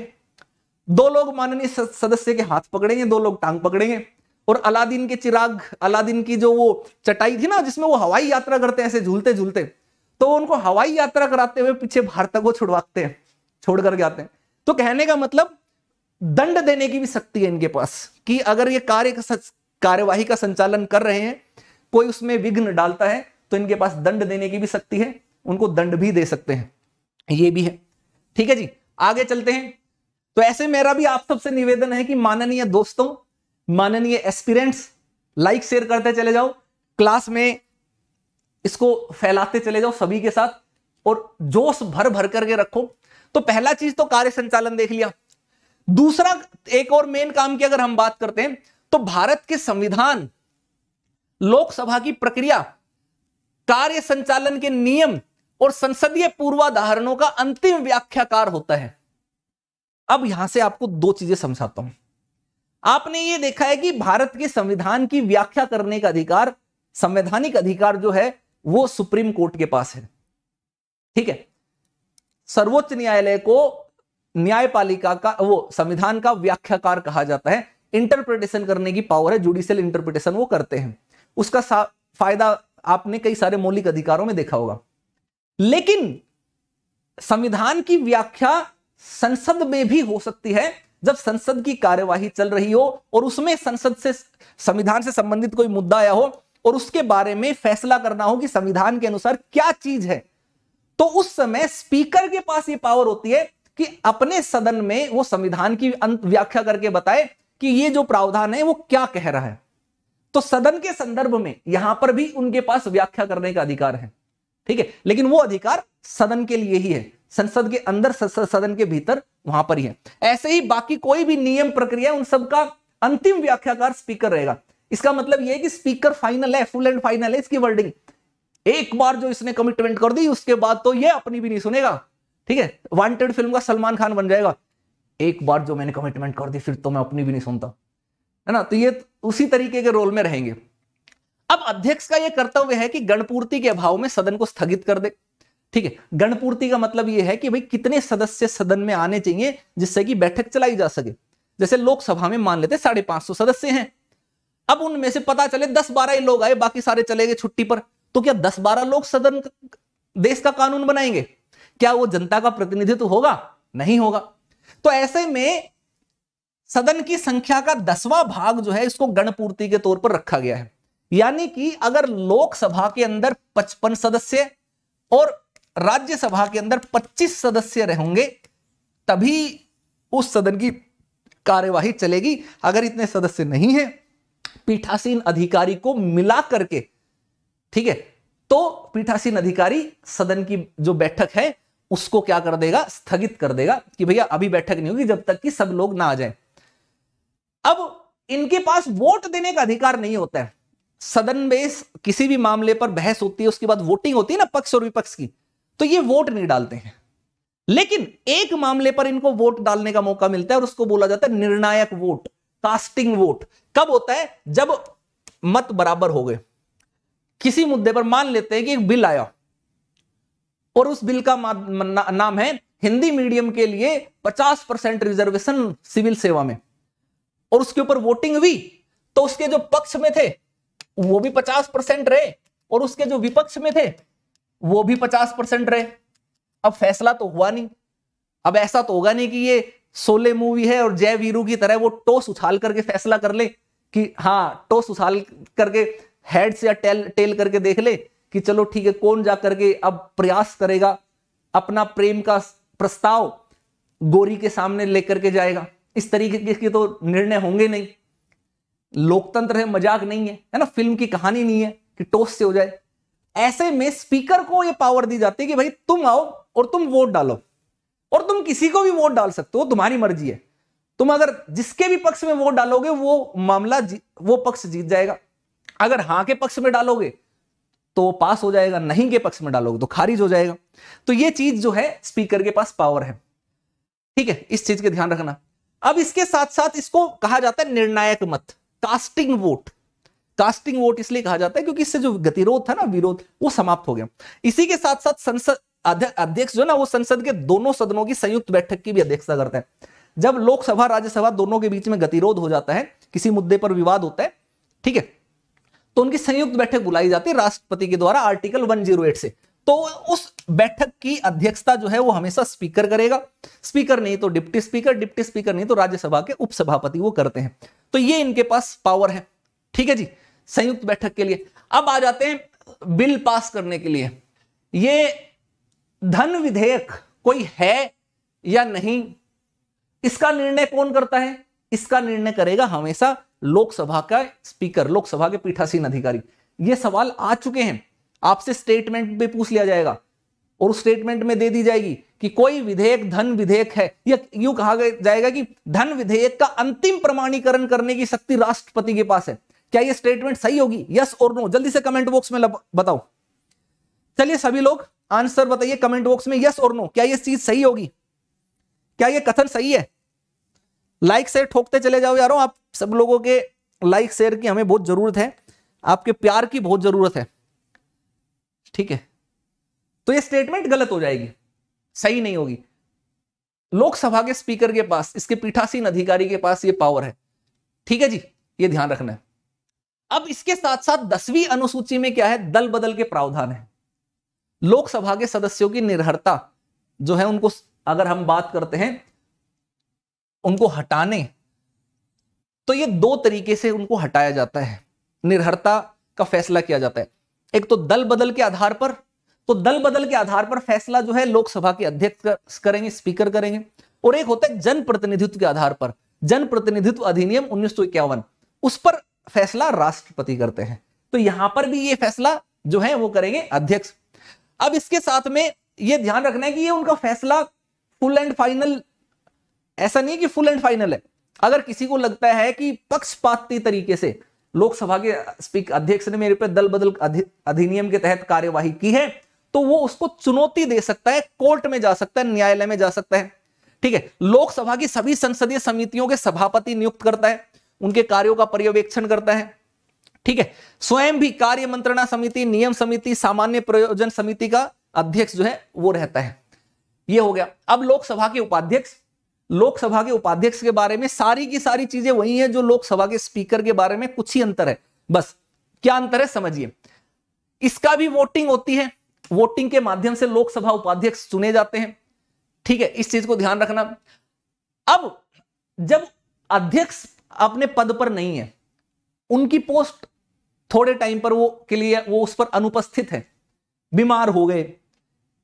दो लोग माननीय सदस्य के हाथ पकड़ेंगे दो लोग टांग पकड़ेंगे और अलादीन के चिराग अलादीन की जो वो चटाई थी ना जिसमें वो हवाई यात्रा करते हैं ऐसे झूलते झूलते तो वो उनको हवाई यात्रा कराते हुए पीछे भारत को छुड़वाते हैं छोड़ करके आते हैं तो कहने का मतलब दंड देने की भी शक्ति है इनके पास कि अगर ये कार्य कार्यवाही का संचालन कर रहे हैं कोई उसमें विघ्न डालता है तो इनके पास दंड देने की भी शक्ति है उनको दंड भी दे सकते हैं ये भी है ठीक है जी आगे चलते हैं तो ऐसे मेरा भी आप सबसे निवेदन है कि माननीय दोस्तों माननीय एस्पिरेंट्स लाइक शेयर करते चले जाओ क्लास में इसको फैलाते चले जाओ सभी के साथ और जोश भर भर करके रखो तो पहला चीज तो कार्य संचालन देख लिया दूसरा एक और मेन काम की अगर हम बात करते हैं तो भारत के संविधान लोकसभा की प्रक्रिया कार्य संचालन के नियम और संसदीय पूर्वाधारणों का अंतिम व्याख्याकार होता है अब यहां से आपको दो चीजें समझाता हूं आपने ये देखा है कि भारत के संविधान की व्याख्या करने का अधिकार संवैधानिक अधिकार जो है वो सुप्रीम कोर्ट के पास है ठीक है सर्वोच्च न्यायालय को न्यायपालिका का वो संविधान का व्याख्याकार कहा जाता है इंटरप्रिटेशन करने की पावर है जुडिशियल इंटरप्रिटेशन वो करते हैं उसका फायदा आपने कई सारे मौलिक अधिकारों में देखा होगा लेकिन संविधान की व्याख्या संसद में भी हो सकती है जब संसद की कार्यवाही चल रही हो और उसमें संसद से संविधान से संबंधित कोई मुद्दा आया हो और उसके बारे में फैसला करना हो कि संविधान के अनुसार क्या चीज है तो उस समय स्पीकर के पास ये पावर होती है कि अपने सदन में वो संविधान की व्याख्या करके बताए कि ये जो प्रावधान है वो क्या कह रहा है तो सदन के संदर्भ में यहां पर भी उनके पास व्याख्या करने का अधिकार है ठीक है लेकिन वो अधिकार सदन के लिए ही है संसद के अंदर सदन के भीतर वहां पर ही है ऐसे ही बाकी कोई भी नियम प्रक्रिया उन सबका अंतिम व्याख्याकार स्पीकर रहेगा इसका मतलब यह कि स्पीकर फाइनल है फुल एंड फाइनल है इसकी वर्डिंग एक बार जो इसने कमिटमेंट कर दी उसके बाद तो यह अपनी भी नहीं सुनेगा ठीक है वांटेड फिल्म का सलमान खान बन जाएगा एक बार जो मैंने कमिटमेंट कर दी फिर तो मैं अपनी भी नहीं सुनता है ना तो ये उसी तरीके के रोल में रहेंगे अब अध्यक्ष का ये कर्तव्य है कि गणपूर्ति के अभाव में सदन को स्थगित कर दे ठीक है गणपूर्ति का मतलब ये है कि भाई कितने सदस्य सदन में आने चाहिए जिससे कि बैठक चलाई जा सके जैसे लोकसभा में मान लेते साढ़े पांच सौ सदस्य हैं अब उनमें से पता चले दस बारह ही लोग आए बाकी सारे चले गए छुट्टी पर तो क्या दस बारह लोग सदन देश का कानून बनाएंगे क्या वो जनता का प्रतिनिधित्व होगा नहीं होगा तो ऐसे में सदन की संख्या का दसवां भाग जो है इसको गणपूर्ति के तौर पर रखा गया है यानी कि अगर लोकसभा के अंदर पचपन सदस्य और राज्यसभा के अंदर 25 सदस्य रहेंगे तभी उस सदन की कार्यवाही चलेगी अगर इतने सदस्य नहीं है पीठासीन अधिकारी को मिला करके ठीक है तो पीठासीन अधिकारी सदन की जो बैठक है उसको क्या कर देगा स्थगित कर देगा कि भैया अभी बैठक नहीं होगी जब तक कि सब लोग ना आ जाए अब इनके पास वोट देने का अधिकार नहीं होता है सदन में किसी भी मामले पर बहस होती है उसके बाद वोटिंग होती है ना पक्ष और विपक्ष की तो ये वोट नहीं डालते हैं लेकिन एक मामले पर इनको वोट डालने का मौका मिलता है और उसको बोला जाता है निर्णायक वोट कास्टिंग वोट कब होता है जब मत बराबर हो गए किसी मुद्दे पर मान लेते हैं कि एक बिल आया और उस बिल का ना, नाम है हिंदी मीडियम के लिए 50 परसेंट रिजर्वेशन सिविल सेवा में और उसके ऊपर वोटिंग हुई तो उसके जो पक्ष में थे वो भी 50 परसेंट रहे और उसके जो विपक्ष में थे वो भी 50 परसेंट रहे अब फैसला तो हुआ नहीं अब ऐसा तो होगा नहीं कि ये सोले मूवी है और जय वीरू की तरह वो टोस उछाल करके फैसला कर ले कि हाँ टोस उछाल करके हेड्स या टेल टेल करके देख ले कि चलो ठीक है कौन जा करके अब प्रयास करेगा अपना प्रेम का प्रस्ताव गोरी के सामने लेकर के जाएगा इस तरीके के तो निर्णय होंगे नहीं लोकतंत्र है मजाक नहीं है है ना फिल्म की कहानी नहीं है कि टोस से हो जाए ऐसे में स्पीकर को ये पावर दी जाती है कि भाई तुम आओ और तुम वोट डालो और तुम किसी को भी वोट डाल सकते हो तुम्हारी मर्जी है तुम अगर जिसके भी पक्ष में वोट डालोगे वो मामला वो पक्ष जीत जाएगा अगर हां के पक्ष में डालोगे तो पास हो जाएगा नहीं के पक्ष में डालोगे तो खारिज हो जाएगा तो ये चीज जो है स्पीकर के पास पावर है ठीक है इस चीज के ध्यान रखना अब इसके साथ साथ इसको कहा जाता है निर्णायक मत कास्टिंग वोट कास्टिंग वोट इसलिए कहा जाता है क्योंकि इससे जो गतिरोध था ना विरोध वो समाप्त हो गया इसी के साथ साथ संसद अध्यक्ष जो ना वो संसद के दोनों सदनों की संयुक्त बैठक की भी अध्यक्षता करते हैं जब लोकसभा राज्यसभा दोनों के बीच में गतिरोध हो जाता है किसी मुद्दे पर विवाद होता है ठीक है तो उनकी संयुक्त बैठक बुलाई जाती है राष्ट्रपति के द्वारा आर्टिकल 108 से तो उस बैठक की अध्यक्षता जो है वो हमेशा स्पीकर करेगा स्पीकर नहीं तो डिप्टी स्पीकर डिप्टी स्पीकर नहीं तो राज्यसभा के उपसभापति वो करते हैं तो ये इनके पास पावर है ठीक है जी संयुक्त बैठक के लिए अब आ जाते हैं बिल पास करने के लिए ये धन विधेयक कोई है या नहीं इसका निर्णय कौन करता है इसका निर्णय करेगा हमेशा लोकसभा का स्पीकर लोकसभा के पीठासीन अधिकारी ये सवाल आ चुके हैं आपसे स्टेटमेंट भी पूछ लिया जाएगा और उस स्टेटमेंट में दे दी जाएगी कि कोई विधेयक धन विधेयक है या यूं कहा जाएगा कि धन विधेयक का अंतिम प्रमाणीकरण करने की शक्ति राष्ट्रपति के पास है क्या यह स्टेटमेंट सही होगी यस और नो जल्दी से कमेंट बॉक्स में बताओ चलिए सभी लोग आंसर बताइए कमेंट बॉक्स में यस और नो क्या यह चीज सही होगी क्या यह कथन सही है लाइक से ठोकते चले जाओ यारो आप सब लोगों के लाइक शेयर की हमें बहुत ज़रूरत है आपके प्यार की बहुत ज़रूरत है ठीक है तो ये स्टेटमेंट गलत हो जाएगी सही नहीं होगी लोकसभा के स्पीकर के पास इसके पीठासीन अधिकारी के पास ये पावर है ठीक है जी ये ध्यान रखना है अब इसके साथ साथ दसवीं अनुसूची में क्या है दल बदल के प्रावधान है लोकसभा के सदस्यों की निर्हरता जो है उनको अगर हम बात करते हैं उनको हटाने तो ये दो तरीके से उनको हटाया जाता है निर्भरता का फैसला किया जाता है एक तो दल बदल के आधार पर तो दल बदल के आधार पर फैसला जो है लोकसभा के अध्यक्ष करेंगे स्पीकर करेंगे और एक होता है जनप्रतिनिधित्व के आधार पर जनप्रतिनिधित्व अधिनियम उन्नीस उस पर फैसला राष्ट्रपति करते हैं तो यहां पर भी ये फैसला जो है वो करेंगे अध्यक्ष अब इसके साथ में ये ध्यान रखना है कि ये उनका फैसला फुल एंड फाइनल ऐसा नहीं कि फुल एंड फाइनल है अगर किसी को लगता है कि पक्षपाती तरीके से लोकसभा के स्पीक अध्यक्ष ने मेरे पे दल बदल अधिनियम के तहत कार्यवाही की है तो वो उसको चुनौती दे सकता है कोर्ट में जा सकता है न्यायालय में जा सकता है ठीक है लोकसभा की सभी संसदीय समितियों के सभापति नियुक्त करता है उनके कार्यों का पर्यवेक्षण करता है ठीक है स्वयं भी कार्य मंत्रणा समिति नियम समिति सामान्य प्रयोजन समिति का अध्यक्ष जो है वो रहता है यह हो गया अब लोकसभा के उपाध्यक्ष लोकसभा के उपाध्यक्ष के बारे में सारी की सारी चीजें वही है जो लोकसभा के स्पीकर के बारे में कुछ ही अंतर है बस क्या अंतर है समझिए इसका भी वोटिंग होती है वोटिंग के माध्यम से लोकसभा उपाध्यक्ष चुने जाते हैं ठीक है इस चीज को ध्यान रखना अब जब अध्यक्ष अपने पद पर नहीं है उनकी पोस्ट थोड़े टाइम पर वो के लिए वो उस पर अनुपस्थित है बीमार हो गए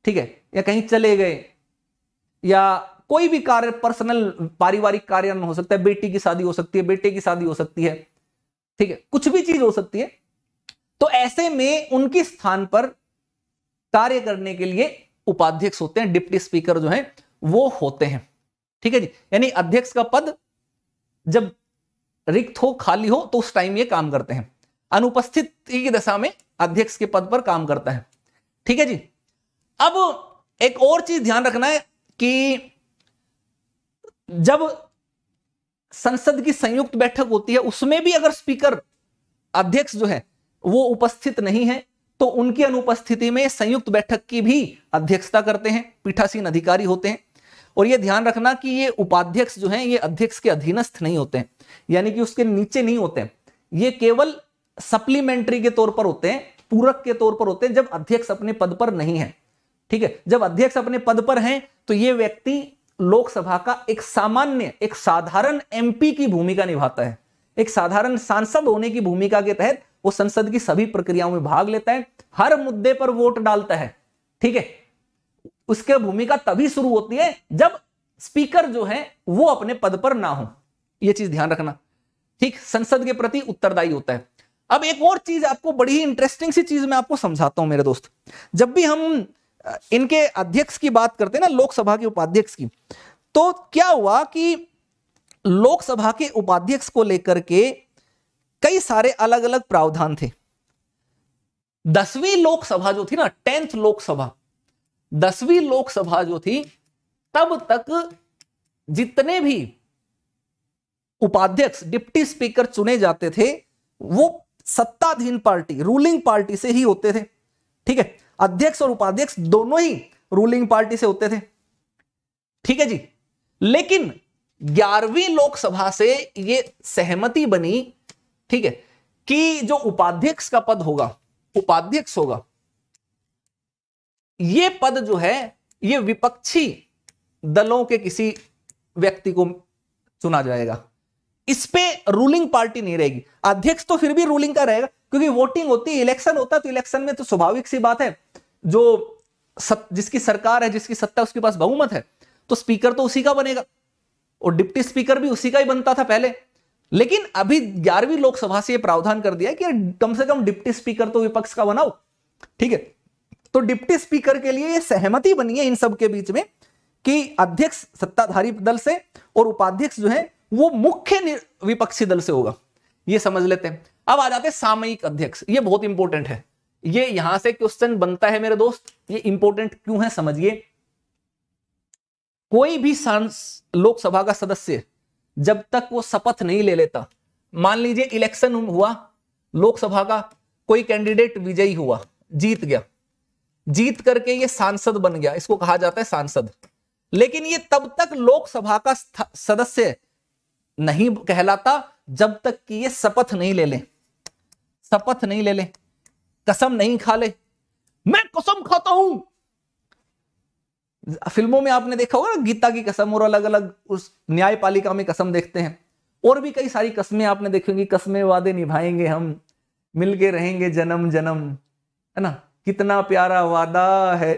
ठीक है या कहीं चले गए या कोई भी कार्य पर्सनल पारिवारिक कार्य हो सकता है बेटी की शादी हो सकती है बेटे की शादी हो सकती है ठीक है कुछ भी चीज हो सकती है तो ऐसे में उनके स्थान पर कार्य करने के लिए उपाध्यक्ष होते हैं डिप्टी स्पीकर जो है वो होते हैं ठीक है जी यानी अध्यक्ष का पद जब रिक्त हो खाली हो तो उस टाइम ये काम करते हैं अनुपस्थित की दशा में अध्यक्ष के पद पर काम करता है ठीक है जी अब एक और चीज ध्यान रखना है कि जब संसद की संयुक्त बैठक होती है उसमें भी अगर स्पीकर अध्यक्ष जो है वो उपस्थित नहीं है तो उनकी अनुपस्थिति में संयुक्त बैठक की भी अध्यक्षता करते हैं पीठासीन अधिकारी होते हैं और ये ध्यान रखना कि ये उपाध्यक्ष जो हैं ये अध्यक्ष के अधीनस्थ नहीं होते हैं यानी कि उसके नीचे नहीं होते हैं ये केवल सप्लीमेंट्री के तौर पर होते हैं पूरक के तौर पर होते हैं जब अध्यक्ष अपने पद पर नहीं है ठीक है जब अध्यक्ष अपने पद पर हैं तो ये व्यक्ति लोकसभा का एक सामान्य एक साधारण एमपी की भूमिका निभाता है एक साधारण सांसद होने की भूमिका के तहत वो संसद की सभी प्रक्रियाओं में भाग लेता है हर मुद्दे पर वोट डालता है ठीक है उसके भूमिका तभी शुरू होती है जब स्पीकर जो है वो अपने पद पर ना हो यह चीज ध्यान रखना ठीक संसद के प्रति उत्तरदायी होता है अब एक और चीज आपको बड़ी ही इंटरेस्टिंग सी चीज मैं आपको समझाता हूं मेरे दोस्त जब भी हम इनके अध्यक्ष की बात करते हैं ना लोकसभा के उपाध्यक्ष की तो क्या हुआ कि लोकसभा के उपाध्यक्ष को लेकर के कई सारे अलग अलग प्रावधान थे दसवीं लोकसभा जो थी ना टेंथ लोकसभा दसवीं लोकसभा जो थी तब तक जितने भी उपाध्यक्ष डिप्टी स्पीकर चुने जाते थे वो सत्ताधीन पार्टी रूलिंग पार्टी से ही होते थे ठीक है अध्यक्ष और उपाध्यक्ष दोनों ही रूलिंग पार्टी से होते थे ठीक है जी लेकिन ग्यारहवीं लोकसभा से ये सहमति बनी ठीक है कि जो उपाध्यक्ष का पद होगा उपाध्यक्ष होगा ये पद जो है ये विपक्षी दलों के किसी व्यक्ति को चुना जाएगा इस पे रूलिंग पार्टी नहीं रहेगी अध्यक्ष तो फिर भी रूलिंग का रहेगा क्योंकि वोटिंग होती है इलेक्शन होता तो इलेक्शन में तो स्वाभाविक सी बात है जो सत, जिसकी सरकार है जिसकी सत्ता उसके पास बहुमत है तो स्पीकर तो उसी का बनेगा और डिप्टी स्पीकर भी उसी का ही बनता था पहले लेकिन अभी ग्यारहवीं लोकसभा से यह प्रावधान कर दिया कि कम से कम डिप्टी स्पीकर तो विपक्ष का बनाओ ठीक है तो डिप्टी स्पीकर के लिए सहमति बनी है इन सब के बीच में कि अध्यक्ष सत्ताधारी दल से और उपाध्यक्ष जो है वो मुख्य विपक्षी दल से होगा ये समझ लेते हैं अब आ जाते हैं सामयिक अध्यक्ष ये बहुत इंपॉर्टेंट है ये यहां से क्वेश्चन बनता है मेरे दोस्त ये इंपॉर्टेंट क्यों है समझिए कोई भी लोकसभा का सदस्य जब तक वो शपथ नहीं ले लेता मान लीजिए इलेक्शन हुआ लोकसभा का कोई कैंडिडेट विजयी हुआ जीत गया जीत करके ये सांसद बन गया इसको कहा जाता है सांसद लेकिन ये तब तक लोकसभा का सदस्य नहीं कहलाता जब तक कि ये शपथ नहीं ले लें शपथ नहीं ले लें कसम नहीं खा ले मैं कसम खाता हूं फिल्मों में आपने देखा होगा गीता की कसम और अलग अलग उस न्यायपालिका में कसम देखते हैं और भी कई सारी कस्में आपने देखी होंगी कस्में वादे निभाएंगे हम मिलके रहेंगे जन्म जन्म है ना कितना प्यारा वादा है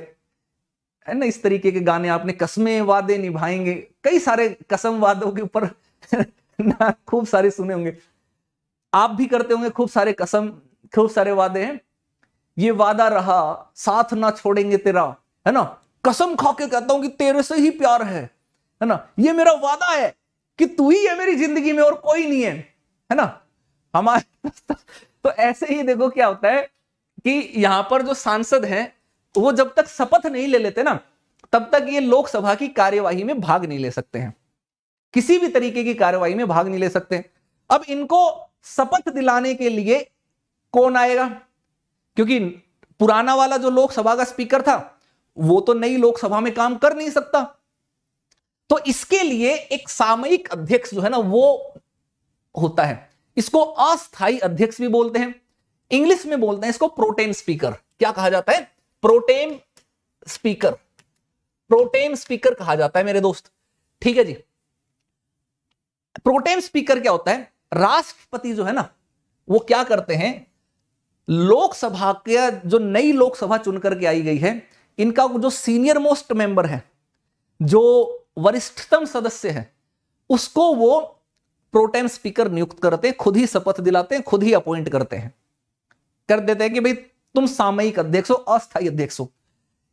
है ना इस तरीके के गाने आपने कस्में वादे निभाएंगे कई सारे कसम वादों के ऊपर खूब सारे सुने होंगे आप भी करते होंगे खूब सारे कसम खूब सारे वादे हैं ये वादा रहा साथ ना छोड़ेंगे तेरा है ना कसम खा के कहता हूं कि तेरे से ही प्यार है है ना ये मेरा वादा है कि तू ही है मेरी जिंदगी में और कोई नहीं है है ना हमारे तो ऐसे ही देखो क्या होता है कि यहां पर जो सांसद हैं वो जब तक शपथ नहीं ले लेते ना तब तक ये लोकसभा की कार्यवाही में भाग नहीं ले सकते हैं किसी भी तरीके की कार्यवाही में भाग नहीं ले सकते अब इनको शपथ दिलाने के लिए कौन आएगा क्योंकि पुराना वाला जो लोकसभा का स्पीकर था वो तो नई लोकसभा में काम कर नहीं सकता तो इसके लिए एक सामयिक अध्यक्ष जो है ना वो होता है इसको अस्थाई अध्यक्ष भी बोलते हैं इंग्लिश में बोलते हैं इसको प्रोटेम स्पीकर क्या कहा जाता है प्रोटेम स्पीकर प्रोटेम स्पीकर कहा जाता है मेरे दोस्त ठीक है जी प्रोटेम स्पीकर क्या होता है राष्ट्रपति जो है ना वो क्या करते हैं लोकसभा के जो नई लोकसभा चुन करके आई गई है इनका जो सीनियर मोस्ट मेंबर है जो वरिष्ठतम सदस्य है उसको वो प्रोटेम स्पीकर नियुक्त करते हैं खुद ही शपथ दिलाते हैं खुद ही अपॉइंट करते हैं कर देते हैं कि भाई तुम सामयिक अध्यक्ष हो अस्थायी अध्यक्ष हो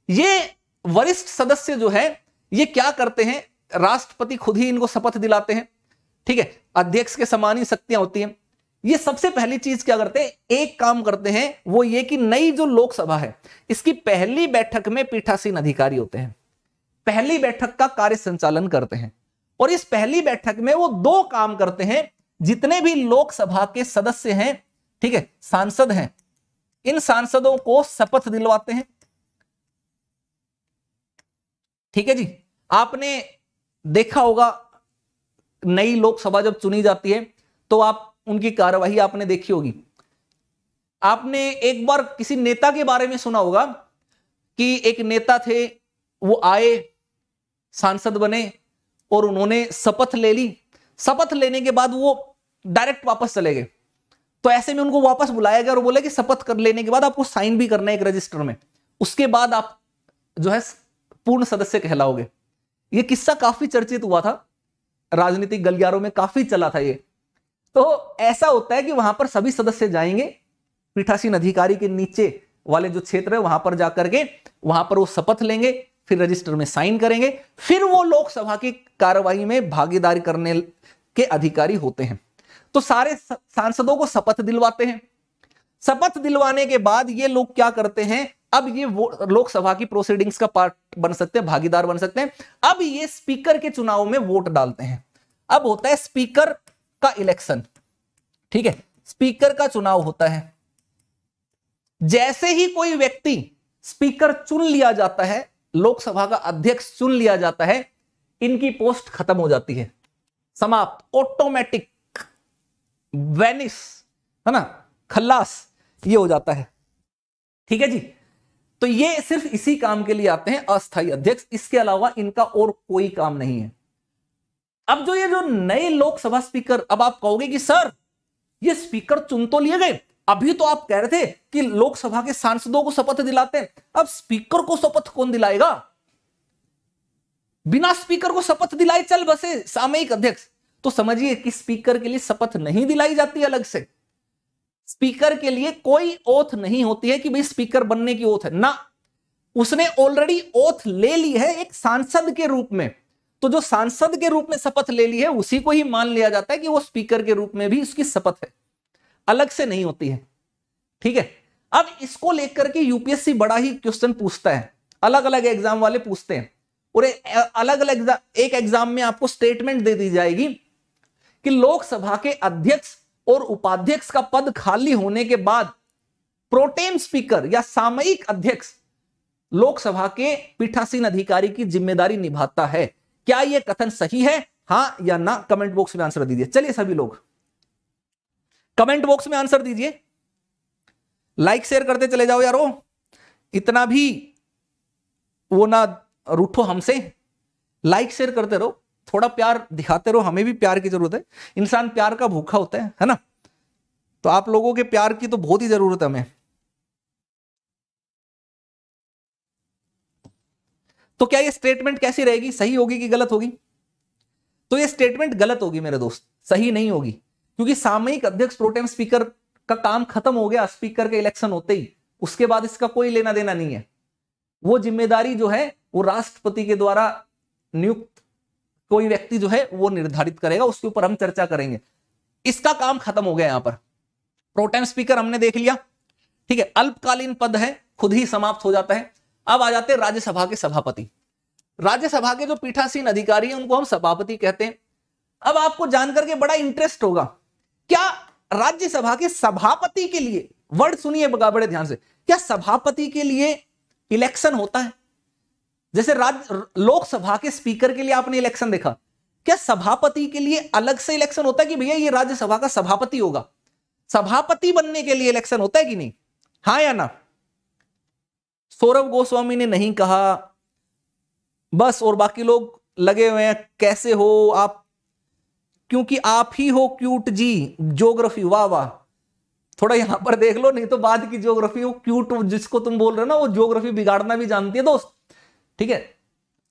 ये वरिष्ठ सदस्य जो है ये क्या करते हैं राष्ट्रपति खुद ही इनको शपथ दिलाते हैं ठीक है अध्यक्ष के समान ही शक्तियां होती हैं ये सबसे पहली चीज क्या करते हैं एक काम करते हैं वो ये कि नई जो लोकसभा है इसकी पहली बैठक में पीठासीन अधिकारी होते हैं पहली बैठक का कार्य संचालन करते हैं और इस पहली बैठक में वो दो काम करते हैं जितने भी लोकसभा के सदस्य हैं ठीक है सांसद हैं इन सांसदों को शपथ दिलवाते हैं ठीक है जी आपने देखा होगा नई लोकसभा जब चुनी जाती है तो आप उनकी कार्यवाही आपने देखी होगी आपने एक बार किसी नेता के बारे में सुना होगा कि एक नेता थे वो आए सांसद बने और उन्होंने शपथ ले ली शपथ लेने के बाद वो डायरेक्ट वापस चले गए तो ऐसे में उनको वापस बुलाया गया और बोला कि शपथ कर लेने के बाद आपको साइन भी करना है एक रजिस्टर में उसके बाद आप जो है पूर्ण सदस्य कहलाओगे ये किस्सा काफी चर्चित हुआ था राजनीतिक गलियारों में काफी चला था यह तो ऐसा होता है कि वहां पर सभी सदस्य जाएंगे पीठासीन अधिकारी के नीचे वाले जो क्षेत्र है वहां पर जाकर के वहां पर वो शपथ लेंगे फिर रजिस्टर में साइन करेंगे फिर वो लोकसभा की कार्रवाई में भागीदारी करने के अधिकारी होते हैं तो सारे सांसदों को शपथ दिलवाते हैं शपथ दिलवाने के बाद ये लोग क्या करते हैं अब ये लोकसभा की प्रोसीडिंग्स का पार्ट बन सकते हैं भागीदार बन सकते हैं अब ये स्पीकर के चुनाव में वोट डालते हैं अब होता है स्पीकर का इलेक्शन ठीक है स्पीकर का चुनाव होता है जैसे ही कोई व्यक्ति स्पीकर चुन लिया जाता है लोकसभा का अध्यक्ष चुन लिया जाता है इनकी पोस्ट खत्म हो जाती है समाप्त ऑटोमेटिक वेनिस है ना खल्लास ये हो जाता है ठीक है जी तो ये सिर्फ इसी काम के लिए आते हैं अस्थाई अध्यक्ष इसके अलावा इनका और कोई काम नहीं है अब जो ये जो नए लोकसभा स्पीकर अब आप कहोगे कि सर ये स्पीकर चुन तो लिए गए अभी तो आप कह रहे थे कि लोकसभा के सांसदों को शपथ दिलाते हैं अब स्पीकर को शपथ कौन दिलाएगा बिना स्पीकर को शपथ दिलाए चल बसे सामयिक अध्यक्ष तो समझिए कि स्पीकर के लिए शपथ नहीं दिलाई जाती अलग से स्पीकर के लिए कोई ओथ नहीं होती है कि भाई स्पीकर बनने की ओथ है ना उसने ऑलरेडी ओथ ले ली है एक सांसद के रूप में तो जो सांसद के रूप में शपथ ले ली है उसी को ही मान लिया जाता है कि वो स्पीकर के रूप में भी उसकी शपथ है अलग से नहीं होती है ठीक है अब इसको लेकर के यूपीएससी बड़ा ही क्वेश्चन पूछता है अलग अलग एग्जाम वाले पूछते हैं और अलग अलग एक एग्जाम में आपको स्टेटमेंट दे दी जाएगी कि लोकसभा के अध्यक्ष और उपाध्यक्ष का पद खाली होने के बाद प्रोटेम स्पीकर या सामयिक अध्यक्ष लोकसभा के पीठासीन अधिकारी की जिम्मेदारी निभाता है क्या यह कथन सही है हां या ना कमेंट बॉक्स में आंसर दीजिए चलिए सभी लोग कमेंट बॉक्स में आंसर दीजिए लाइक शेयर करते चले जाओ यारो इतना भी वो ना रूठो हमसे लाइक शेयर करते रहो थोड़ा प्यार दिखाते रहो हमें भी प्यार की जरूरत है इंसान प्यार का भूखा होता है है ना तो आप लोगों के प्यार की तो बहुत ही जरूरत है हमें तो क्या ये स्टेटमेंट कैसी रहेगी सही होगी कि गलत होगी तो ये स्टेटमेंट गलत होगी मेरे दोस्त सही नहीं होगी क्योंकि सामयिक अध्यक्ष प्रोटेम स्पीकर का काम खत्म हो गया स्पीकर के इलेक्शन होते ही उसके बाद इसका कोई लेना देना नहीं है वो जिम्मेदारी जो है वो राष्ट्रपति के द्वारा नियुक्त कोई व्यक्ति जो है वो निर्धारित करेगा उसके ऊपर हम चर्चा करेंगे इसका काम खत्म हो गया यहां पर प्रोटेम स्पीकर हमने देख लिया ठीक है अल्पकालीन पद है खुद ही समाप्त हो जाता है अब आ जाते हैं राज्यसभा के सभापति राज्यसभा के जो पीठासीन अधिकारी हैं उनको हम सभापति कहते हैं अब आपको जानकर के बड़ा इंटरेस्ट होगा क्या राज्यसभा के सभापति के लिए वर्ड सुनिए बड़े ध्यान से क्या सभापति के लिए इलेक्शन होता है जैसे राज्य लोकसभा के स्पीकर के लिए आपने इलेक्शन देखा क्या सभापति के लिए अलग से इलेक्शन होता है कि भैया ये राज्यसभा का सभापति होगा सभापति बनने के लिए इलेक्शन होता है कि नहीं हाँ या ना सौरभ गोस्वामी ने नहीं कहा बस और बाकी लोग लगे हुए हैं कैसे हो आप क्योंकि आप ही हो क्यूट जी जोग्राफी वाह वाह थोड़ा यहां पर देख लो नहीं तो बाद की ज्योग्राफी वो क्यूट जिसको तुम बोल रहे हो ना वो ज्योग्राफी बिगाड़ना भी जानती है दोस्त ठीक है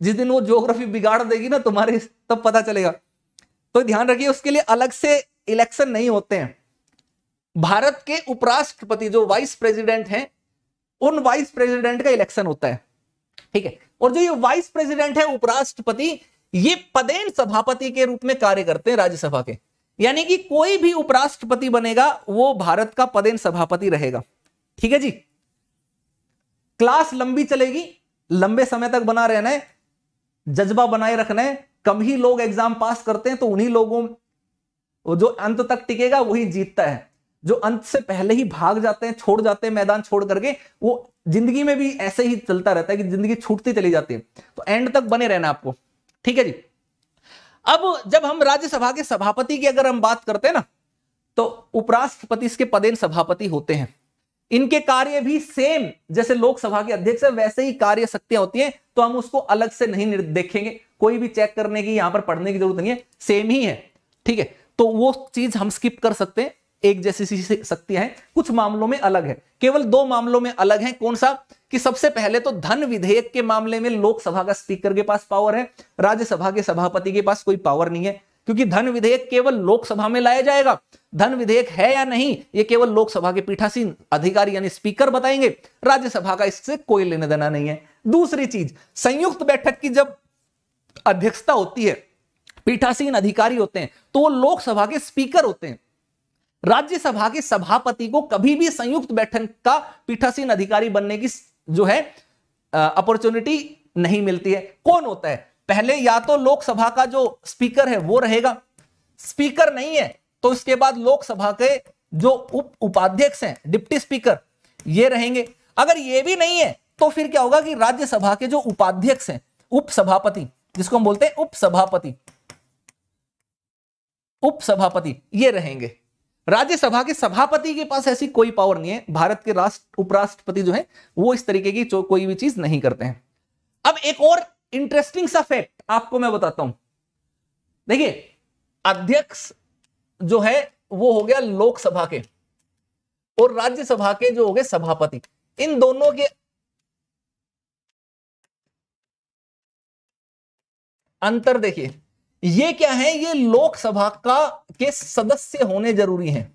जिस दिन वो ज्योग्राफी बिगाड़ देगी ना तुम्हारे तब पता चलेगा तो ध्यान रखिए उसके लिए अलग से इलेक्शन नहीं होते हैं भारत के उपराष्ट्रपति जो वाइस प्रेसिडेंट हैं उन वाइस प्रेसिडेंट का इलेक्शन होता है ठीक है और जो ये वाइस प्रेसिडेंट है उपराष्ट्रपति ये पदेन सभापति के रूप में कार्य करते हैं राज्यसभा के यानी कि कोई भी उपराष्ट्रपति बनेगा वो भारत का पदेन सभापति रहेगा ठीक है जी क्लास लंबी चलेगी लंबे समय तक बना रहना है जज्बा बनाए रखना है कम ही लोग एग्जाम पास करते हैं तो उन्हीं लोगों जो अंत तक टिकेगा वही जीतता है जो अंत से पहले ही भाग जाते हैं छोड़ जाते हैं मैदान छोड़ करके वो जिंदगी में भी ऐसे ही चलता रहता है कि जिंदगी छूटती चली जाती है तो एंड तक बने रहना आपको ठीक है जी अब जब हम राज्यसभा के सभापति की अगर हम बात करते हैं ना तो उपराष्ट्रपति इसके पदेन सभापति होते हैं इनके कार्य भी सेम जैसे लोकसभा के अध्यक्ष है वैसे ही कार्य शक्तियां होती हैं तो हम उसको अलग से नहीं देखेंगे कोई भी चेक करने की यहां पर पढ़ने की जरूरत नहीं है सेम ही है ठीक है तो वो चीज हम स्किप कर सकते हैं एक जैसी सी सकती है कुछ मामलों में अलग है केवल दो मामलों में अलग है कौन सा कि सबसे पहले तो धन विधेयक के मामले में लोकसभा का स्पीकर के पास पावर है राज्यसभा के सभापति के पास कोई पावर नहीं है क्योंकि धन विधेयक केवल लोकसभा में लाया जाएगा धन विधेयक है या नहीं ये केवल लोकसभा के पीठासीन अधिकारी यानी स्पीकर बताएंगे राज्यसभा का इससे कोई लेने देना नहीं है दूसरी चीज संयुक्त बैठक की जब अध्यक्षता होती है पीठासीन अधिकारी होते हैं तो वो लोकसभा के स्पीकर होते हैं राज्यसभा के सभापति को कभी भी संयुक्त बैठक का पीठासीन अधिकारी बनने की जो है अपॉर्चुनिटी नहीं मिलती है कौन होता है पहले या तो लोकसभा का जो स्पीकर है वो रहेगा स्पीकर नहीं है तो इसके बाद लोकसभा के जो उप उपाध्यक्ष हैं डिप्टी स्पीकर ये रहेंगे अगर ये भी नहीं है तो फिर क्या होगा कि राज्यसभा के जो उपाध्यक्ष हैं उपसभापति जिसको हम बोलते हैं उपसभापति उपसभापति ये रहेंगे राज्यसभा के सभापति के पास ऐसी कोई पावर नहीं है भारत के राष्ट्र उपराष्ट्रपति जो है वो इस तरीके की कोई भी चीज नहीं करते हैं अब एक और इंटरेस्टिंग सा फैक्ट आपको मैं बताता हूं देखिए अध्यक्ष जो है वो हो गया लोकसभा के और राज्यसभा के जो हो गए सभापति इन दोनों के अंतर देखिए ये क्या है ये लोकसभा का के सदस्य होने जरूरी हैं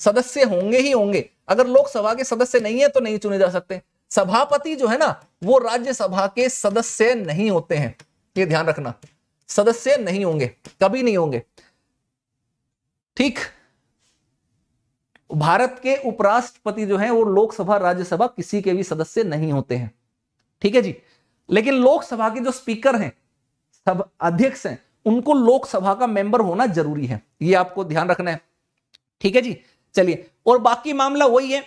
सदस्य होंगे ही होंगे अगर लोकसभा के सदस्य नहीं है तो नहीं चुने जा सकते सभापति जो है ना वो राज्यसभा के सदस्य नहीं होते हैं ये ध्यान रखना सदस्य नहीं होंगे कभी नहीं होंगे ठीक भारत के उपराष्ट्रपति जो हैं वो लोकसभा राज्यसभा किसी के भी सदस्य नहीं होते हैं ठीक है जी लेकिन लोकसभा के जो स्पीकर हैं सब अध्यक्ष हैं उनको लोकसभा का मेंबर होना जरूरी है ये आपको ध्यान रखना है ठीक है जी चलिए और बाकी मामला वही है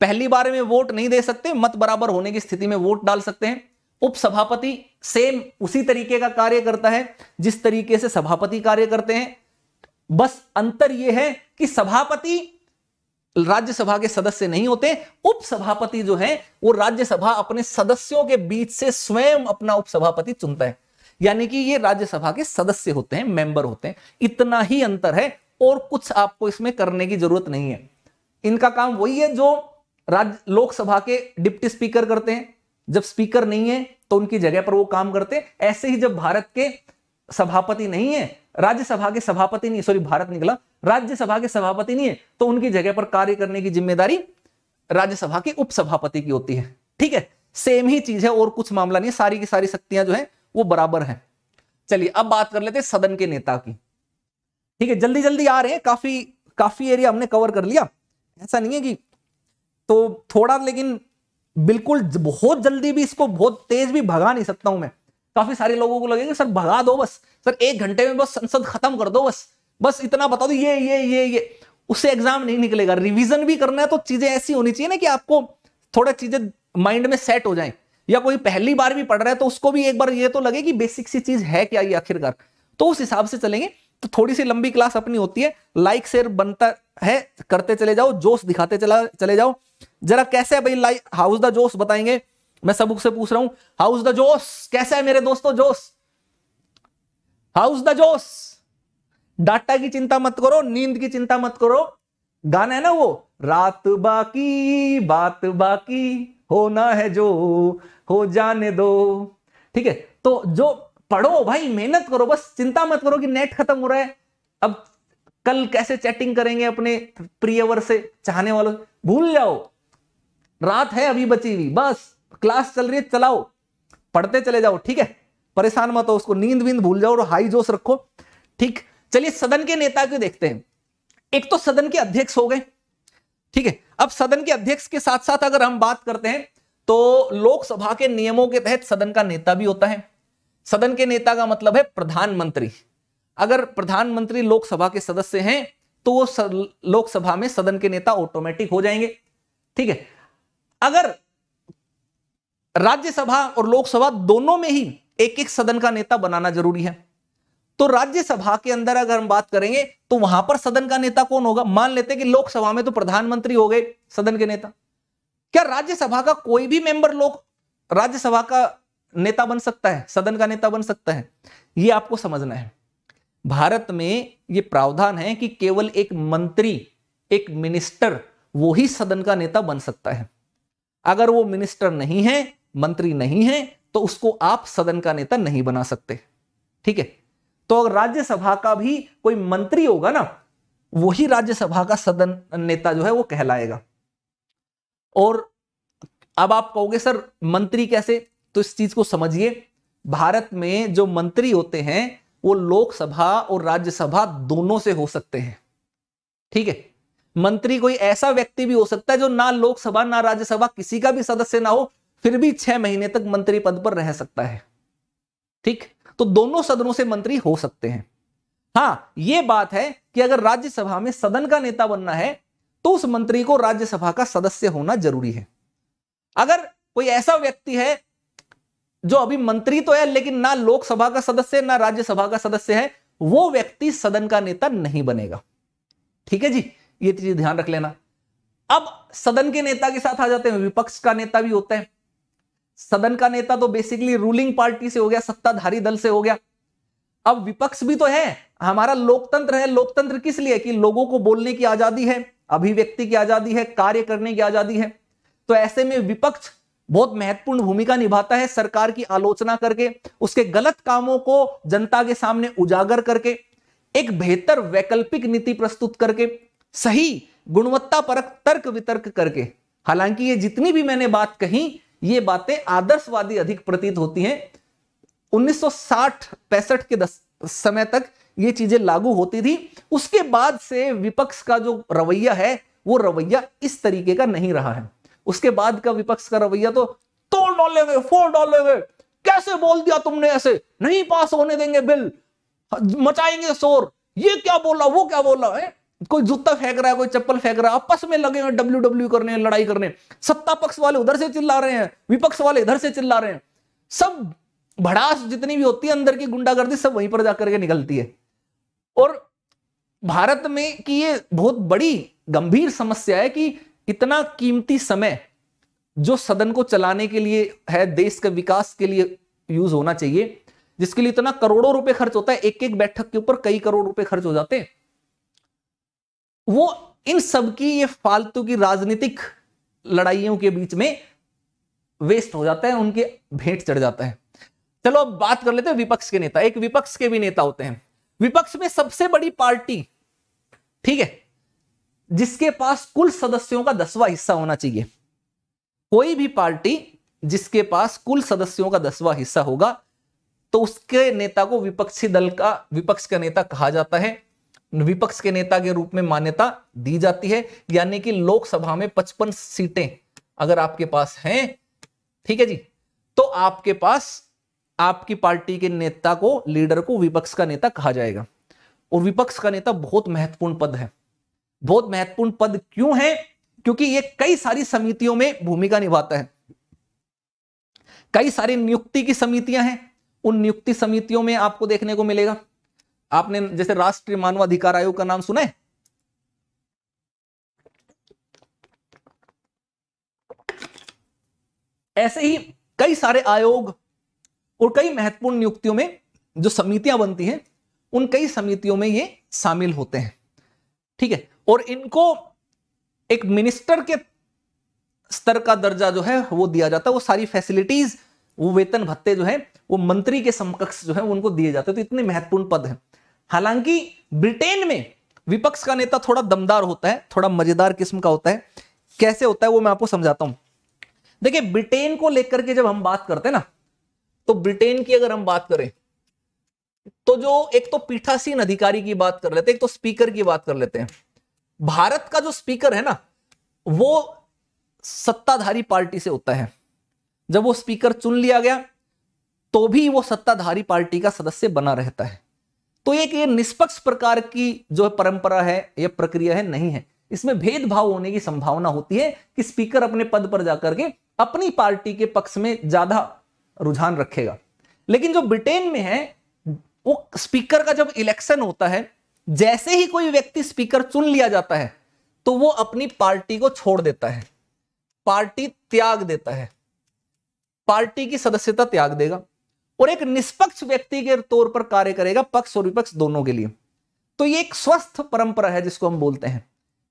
पहली बार में वोट नहीं दे सकते मत बराबर होने की स्थिति में वोट डाल सकते हैं उपसभापति सेम उसी तरीके का कार्य करता है जिस तरीके से सभापति कार्य करते हैं बस अंतर यह है कि सभापति राज्यसभा के सदस्य नहीं होते उपसभापति जो है वो राज्यसभा अपने सदस्यों के बीच से स्वयं अपना उपसभापति चुनता है यानी कि ये राज्यसभा के सदस्य होते हैं मेंबर होते हैं इतना ही अंतर है और कुछ आपको इसमें करने की जरूरत नहीं है इनका काम वही है जो राज्य लोकसभा के डिप्टी स्पीकर करते हैं जब स्पीकर नहीं है तो उनकी जगह पर वो काम करते हैं ऐसे ही जब भारत के सभापति नहीं है राज्यसभा के सभापति नहीं सॉरी भारत निकला राज्यसभा के सभापति नहीं है तो उनकी जगह पर कार्य करने की जिम्मेदारी राज्यसभा के उपसभापति की होती है ठीक है सेम ही चीज है और कुछ मामला नहीं सारी की सारी शक्तियां जो है वो बराबर है चलिए अब बात कर लेते सदन के नेता की ठीक है जल्दी जल्दी आ रहे हैं काफी काफी एरिया हमने कवर कर लिया ऐसा नहीं है कि तो थोड़ा लेकिन बिल्कुल बहुत जल्दी भी इसको बहुत तेज भी भगा नहीं सकता हूं मैं काफी सारे लोगों को लगेगा सर भगा दो बस सर एक घंटे में बस संसद खत्म कर दो बस बस इतना बता दो ये ये ये ये उससे एग्जाम नहीं निकलेगा रिवीजन भी करना है तो चीजें ऐसी होनी चाहिए ना कि आपको थोड़ा चीजें माइंड में सेट हो जाए या कोई पहली बार भी पढ़ रहा है तो उसको भी एक बार ये तो लगे कि बेसिक सी चीज है क्या ये आखिरकार तो उस हिसाब से चलेंगे तो थोड़ी सी लंबी क्लास अपनी होती है लाइक शेयर बनता है करते चले जाओ जोश दिखाते चला चले जाओ जरा कैसे है भाई लाइक हाउस द जोश बताएंगे मैं सबुक से पूछ रहा हूं हाउस द जोश कैसे है मेरे दोस्तों जोश हाउस द जोश डाटा की चिंता मत करो नींद की चिंता मत करो गाना है ना वो रात बाकी बात बाकी होना है जो हो जाने दो ठीक है तो जो पढ़ो भाई मेहनत करो बस चिंता मत करो कि नेट खत्म हो रहा है अब कल कैसे चैटिंग करेंगे अपने प्रियवर से चाहने वालों भूल जाओ रात है अभी बची हुई बस क्लास चल रही है चलाओ पढ़ते चले जाओ ठीक है परेशान मत हो उसको नींद वींद भूल जाओ और हाई जोश रखो ठीक चलिए सदन के नेता को देखते हैं एक तो सदन के अध्यक्ष हो गए ठीक है अब सदन के अध्यक्ष के साथ साथ अगर हम बात करते हैं तो लोकसभा के नियमों के तहत सदन का नेता भी होता है सदन के नेता का मतलब है प्रधानमंत्री अगर प्रधानमंत्री लोकसभा के सदस्य हैं तो वो लोकसभा में सदन के नेता ऑटोमेटिक हो जाएंगे ठीक है अगर राज्यसभा और लोकसभा दोनों में ही एक एक सदन का नेता बनाना जरूरी है तो राज्यसभा के अंदर अगर हम बात करेंगे तो वहां पर सदन का नेता कौन होगा मान लेते हैं कि लोकसभा में तो प्रधानमंत्री हो गए सदन के नेता क्या राज्यसभा का कोई भी मेंबर लोग राज्यसभा का नेता बन सकता है सदन का नेता बन सकता है ये आपको समझना है भारत में ये प्रावधान है कि केवल एक मंत्री एक मिनिस्टर वो ही सदन का नेता बन सकता है अगर वो मिनिस्टर नहीं है मंत्री नहीं है तो उसको आप सदन का नेता नहीं बना सकते ठीक है तो अगर राज्यसभा का भी कोई मंत्री होगा ना वही राज्यसभा का सदन नेता जो है वो कहलाएगा और अब आप कहोगे सर मंत्री कैसे तो इस चीज को समझिए भारत में जो मंत्री होते हैं वो लोकसभा और राज्यसभा दोनों से हो सकते हैं ठीक है मंत्री कोई ऐसा व्यक्ति भी हो सकता है जो ना लोकसभा ना राज्यसभा किसी का भी सदस्य ना हो फिर भी छह महीने तक मंत्री पद पर रह सकता है ठीक तो दोनों सदनों से मंत्री हो सकते हैं हाँ ये बात है कि अगर राज्यसभा में सदन का नेता बनना है तो उस मंत्री को राज्यसभा का सदस्य होना जरूरी है अगर कोई ऐसा व्यक्ति है जो अभी मंत्री तो है लेकिन ना लोकसभा का सदस्य ना राज्यसभा का सदस्य है वो व्यक्ति सदन का नेता नहीं बनेगा ठीक है जी ये चीज ध्यान रख लेना अब सदन के नेता के साथ आ जाते हैं विपक्ष का नेता भी होता है सदन का नेता तो बेसिकली रूलिंग पार्टी से हो गया सत्ताधारी दल से हो गया अब विपक्ष भी तो है हमारा लोकतंत्र है लोकतंत्र किस लिए कि लोगों को बोलने की आजादी है अभिव्यक्ति की आजादी है कार्य करने की आजादी है तो ऐसे में विपक्ष बहुत महत्वपूर्ण भूमिका निभाता है सरकार की आलोचना करके उसके गलत कामों को जनता के सामने उजागर करके एक बेहतर वैकल्पिक नीति प्रस्तुत करके सही गुणवत्ता परक तर्क वितर्क करके हालांकि ये जितनी भी मैंने बात कही ये बातें आदर्शवादी अधिक प्रतीत होती हैं 1960 सौ के दस, समय तक ये चीजें लागू होती थी उसके बाद से विपक्ष का जो रवैया है वो रवैया इस तरीके का नहीं रहा है उसके बाद का विपक्ष का रवैया तो तोड़ डालेंगे फोड़ डालेंगे कैसे बोल दिया तुमने ऐसे नहीं पास होने देंगे बिल मचाएंगे शोर ये क्या बोला वो क्या बोला है कोई जूता फेंक रहा है कोई चप्पल फेंक रहा है आपस में लगे हुए डब्ल्यू डब्ल्यू करने लड़ाई करने सत्ता पक्ष वाले उधर से चिल्ला रहे हैं विपक्ष वाले इधर से चिल्ला रहे हैं सब भड़ास जितनी भी होती है अंदर की गुंडागर्दी सब वहीं पर जाकर के निकलती है और भारत में कि ये बहुत बड़ी गंभीर समस्या है कि इतना कीमती समय जो सदन को चलाने के लिए है देश के विकास के लिए यूज होना चाहिए जिसके लिए इतना करोड़ों रुपए खर्च होता है एक एक बैठक के ऊपर कई करोड़ रुपए खर्च हो जाते हैं वो इन सब की ये फालतू की राजनीतिक लड़ाइयों के बीच में वेस्ट हो जाता है उनके भेंट चढ़ जाता है चलो अब बात कर लेते हैं विपक्ष के नेता एक विपक्ष के भी नेता होते हैं विपक्ष में सबसे बड़ी पार्टी ठीक है जिसके पास कुल सदस्यों का दसवां हिस्सा होना चाहिए कोई भी पार्टी जिसके पास कुल सदस्यों का दसवां हिस्सा होगा तो उसके नेता को विपक्षी दल का विपक्ष का नेता कहा जाता है विपक्ष के नेता के रूप में मान्यता दी जाती है यानी कि लोकसभा में पचपन सीटें अगर आपके पास हैं ठीक है जी तो आपके पास आपकी पार्टी के नेता को लीडर को विपक्ष का नेता कहा जाएगा और विपक्ष का नेता बहुत महत्वपूर्ण पद है बहुत महत्वपूर्ण पद क्यों है क्योंकि ये कई सारी समितियों में भूमिका निभाता है कई सारी नियुक्ति की समितियां हैं उन नियुक्ति समितियों में आपको देखने को मिलेगा आपने जैसे राष्ट्रीय मानवाधिकार आयोग का नाम सुना है ऐसे ही कई सारे आयोग और कई महत्वपूर्ण नियुक्तियों में जो समितियां बनती हैं उन कई समितियों में ये शामिल होते हैं ठीक है और इनको एक मिनिस्टर के स्तर का दर्जा जो है वो दिया जाता है वो सारी फैसिलिटीज वो वेतन भत्ते जो है वो मंत्री के समकक्ष जो है उनको दिए जाते हैं तो इतने महत्वपूर्ण पद हैं हालांकि ब्रिटेन में विपक्ष का नेता थोड़ा दमदार होता है थोड़ा मजेदार किस्म का होता है कैसे होता है वो मैं आपको समझाता हूं देखिए ब्रिटेन को लेकर के जब हम बात करते हैं ना तो ब्रिटेन की अगर हम बात करें तो जो एक तो पीठासीन अधिकारी की बात कर लेते हैं एक तो स्पीकर की बात कर लेते हैं भारत का जो स्पीकर है ना वो सत्ताधारी पार्टी से होता है जब वो स्पीकर चुन लिया गया तो भी वो सत्ताधारी पार्टी का सदस्य बना रहता है तो एक ये निष्पक्ष प्रकार की जो परंपरा है यह प्रक्रिया है नहीं है इसमें भेदभाव होने की संभावना होती है कि स्पीकर अपने पद पर जाकर के अपनी पार्टी के पक्ष में ज्यादा रुझान रखेगा लेकिन जो ब्रिटेन में है वो स्पीकर का जब इलेक्शन होता है जैसे ही कोई व्यक्ति स्पीकर चुन लिया जाता है तो वो अपनी पार्टी को छोड़ देता है पार्टी त्याग देता है पार्टी की सदस्यता त्याग देगा और एक निष्पक्ष व्यक्ति के तौर पर कार्य करेगा पक्ष और विपक्ष दोनों के लिए तो ये एक स्वस्थ परंपरा है जिसको हम बोलते हैं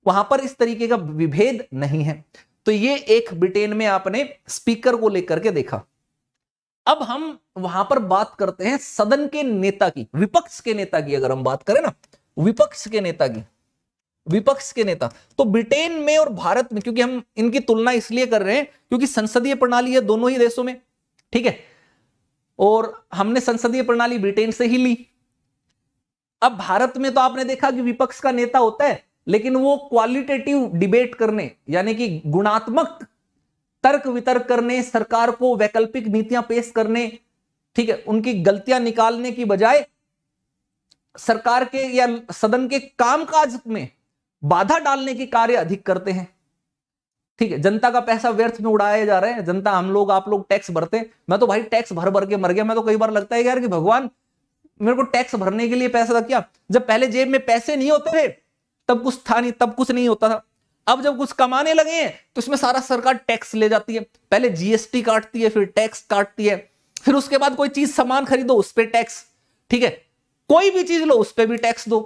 वहां पर इस तरीके का विभेद नहीं है तो ये एक ब्रिटेन में आपने स्पीकर को लेकर के देखा अब हम वहां पर बात करते हैं सदन के नेता की विपक्ष के नेता की अगर हम बात करें ना विपक्ष के नेता की विपक्ष के नेता तो ब्रिटेन में और भारत में क्योंकि हम इनकी तुलना इसलिए कर रहे हैं क्योंकि संसदीय प्रणाली है दोनों ही देशों में ठीक है और हमने संसदीय प्रणाली ब्रिटेन से ही ली अब भारत में तो आपने देखा कि विपक्ष का नेता होता है लेकिन वो क्वालिटेटिव डिबेट करने यानी कि गुणात्मक तर्क वितर्क करने सरकार को वैकल्पिक नीतियां पेश करने ठीक है उनकी गलतियां निकालने की बजाय सरकार के या सदन के कामकाज में बाधा डालने के कार्य अधिक करते हैं ठीक है जनता का पैसा व्यर्थ में उड़ाया जा रहे हैं जनता हम लोग आप लोग टैक्स भरते हैं मैं तो भाई टैक्स भर भर के मर गया मैं तो कई बार लगता है यार कि भगवान मेरे को टैक्स भरने के लिए पैसा था क्या जब पहले जेब में पैसे नहीं होते थे तब कुछ था नहीं तब कुछ नहीं होता था अब जब कुछ कमाने लगे हैं तो इसमें सारा सरकार टैक्स ले जाती है पहले जीएसटी काटती है फिर टैक्स काटती है फिर उसके बाद कोई चीज सामान खरीदो उस पर टैक्स ठीक है कोई भी चीज लो उस पर भी टैक्स दो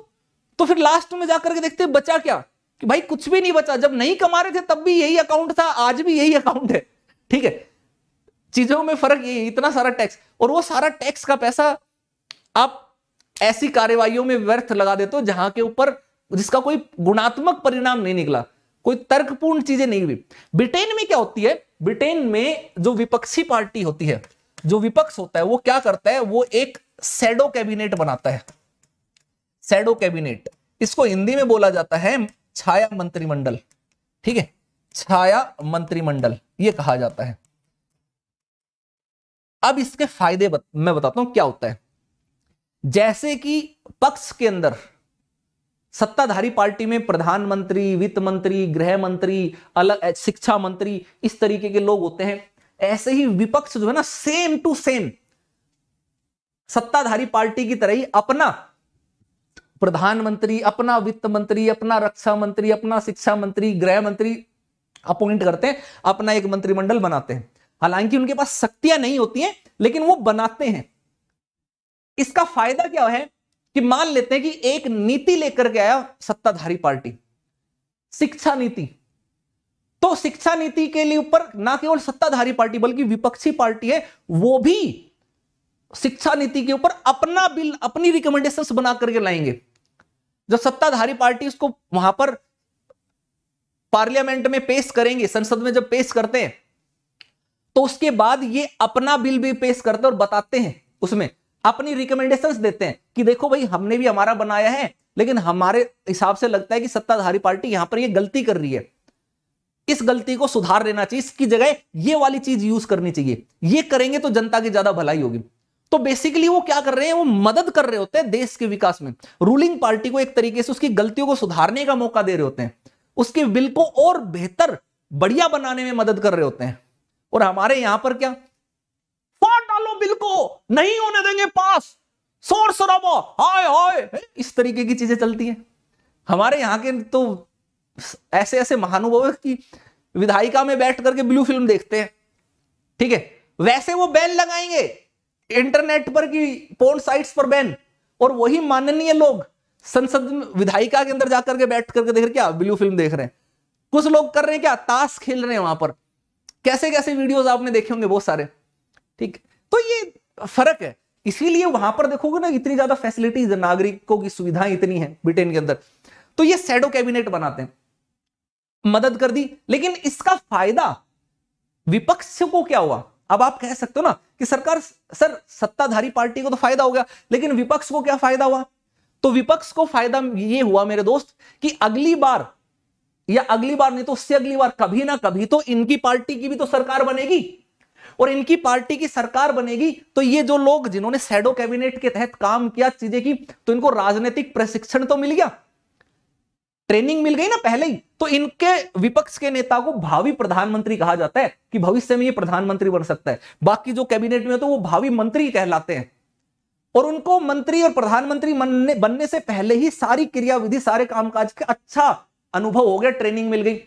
तो फिर लास्ट में जाकर के देखते हैं बचा क्या कि भाई कुछ भी नहीं बचा जब नहीं कमा रहे थे तब भी यही अकाउंट था आज भी यही अकाउंट है ठीक है चीजों में फर्क ये इतना सारा टैक्स और वो सारा टैक्स का पैसा आप ऐसी कार्यवाही में व्यर्थ लगा देते हो जहां के ऊपर जिसका कोई गुणात्मक परिणाम नहीं निकला कोई तर्कपूर्ण चीजें नहीं हुई ब्रिटेन में क्या होती है ब्रिटेन में जो विपक्षी पार्टी होती है जो विपक्ष होता है वो क्या करता है वो एक सैडो कैबिनेट बनाता है सैडो कैबिनेट इसको हिंदी में बोला जाता है छाया मंत्रिमंडल ठीक है छाया मंत्रिमंडल ये कहा जाता है अब इसके फायदे बत, मैं बताता हूं क्या होता है जैसे कि पक्ष के अंदर सत्ताधारी पार्टी में प्रधानमंत्री वित्त मंत्री गृह मंत्री अलग शिक्षा मंत्री इस तरीके के लोग होते हैं ऐसे ही विपक्ष जो है ना सेम टू सेम सत्ताधारी पार्टी की तरह ही अपना प्रधानमंत्री अपना वित्त मंत्री अपना रक्षा मंत्री अपना शिक्षा मंत्री गृह मंत्री अपॉइंट करते हैं अपना एक मंत्रिमंडल बनाते हैं हालांकि उनके पास शक्तियां नहीं होती हैं लेकिन वो बनाते हैं इसका फायदा क्या है कि मान लेते हैं कि एक नीति लेकर के आया सत्ताधारी पार्टी शिक्षा नीति तो शिक्षा नीति के लिए ऊपर ना केवल सत्ताधारी पार्टी बल्कि विपक्षी पार्टी है वो भी शिक्षा नीति के ऊपर अपना बिल अपनी रिकमेंडेशंस बना करके लाएंगे जब सत्ताधारी पार्टी उसको वहां पर पार्लियामेंट में पेश करेंगे संसद में जब पेश करते हैं तो उसके बाद ये अपना बिल भी पेश करते हैं और बताते हैं उसमें अपनी रिकमेंडेशंस देते हैं कि देखो भाई हमने भी हमारा बनाया है लेकिन हमारे हिसाब से लगता है कि सत्ताधारी पार्टी यहां पर ये गलती कर रही है इस गलती को सुधार लेना चाहिए इसकी जगह ये वाली चीज यूज करनी चाहिए ये करेंगे तो जनता की ज्यादा भलाई होगी तो बेसिकली वो क्या कर रहे हैं वो मदद कर रहे होते हैं देश के विकास में रूलिंग पार्टी को एक तरीके से उसकी गलतियों को सुधारने का मौका दे रहे होते हैं उसके बिल को और बेहतर बढ़िया बनाने में मदद कर रहे होते हैं और हमारे यहां पर क्या दोनों बिल को नहीं होने देंगे पास शोर शराबा हाय हाय इस तरीके की चीजें चलती हैं हमारे यहाँ के तो ऐसे ऐसे महानुभव की विधायिका में बैठ करके ब्लू फिल्म देखते हैं ठीक है वैसे वो बैन लगाएंगे इंटरनेट पर की पोर्न साइट्स पर बैन और वही माननीय लोग संसद विधायिका के अंदर जाकर के बैठ करके देख रहे क्या ब्लू फिल्म देख रहे हैं कुछ लोग कर रहे हैं क्या ताश खेल रहे हैं वहां पर कैसे कैसे वीडियोस आपने देखे होंगे बहुत सारे ठीक तो ये फर्क है इसीलिए वहां पर देखोगे ना इतनी ज्यादा फैसिलिटीज नागरिकों की सुविधाएं इतनी है ब्रिटेन के अंदर तो ये सैडो कैबिनेट बनाते हैं मदद कर दी लेकिन इसका फायदा विपक्ष को क्या हुआ अब आप कह सकते हो ना कि सरकार सर सत्ताधारी पार्टी को तो फायदा हो गया लेकिन विपक्ष को क्या फायदा हुआ तो विपक्ष को फायदा ये हुआ मेरे दोस्त कि अगली बार या अगली बार नहीं तो उससे अगली बार कभी ना कभी तो इनकी पार्टी की भी तो सरकार बनेगी और इनकी पार्टी की सरकार बनेगी तो ये जो लोग जिन्होंने सैडो कैबिनेट के तहत काम किया चीजें की तो इनको राजनीतिक प्रशिक्षण तो मिल गया ट्रेनिंग मिल गई ना पहले ही तो इनके विपक्ष के नेता को भावी प्रधानमंत्री कहा जाता है कि भविष्य में ये प्रधानमंत्री बन सकता है बाकी जो कैबिनेट में तो वो भावी मंत्री कहलाते हैं और उनको मंत्री और प्रधानमंत्री बनने बनने से पहले ही सारी क्रियाविधि सारे कामकाज के अच्छा अनुभव हो गया ट्रेनिंग मिल गई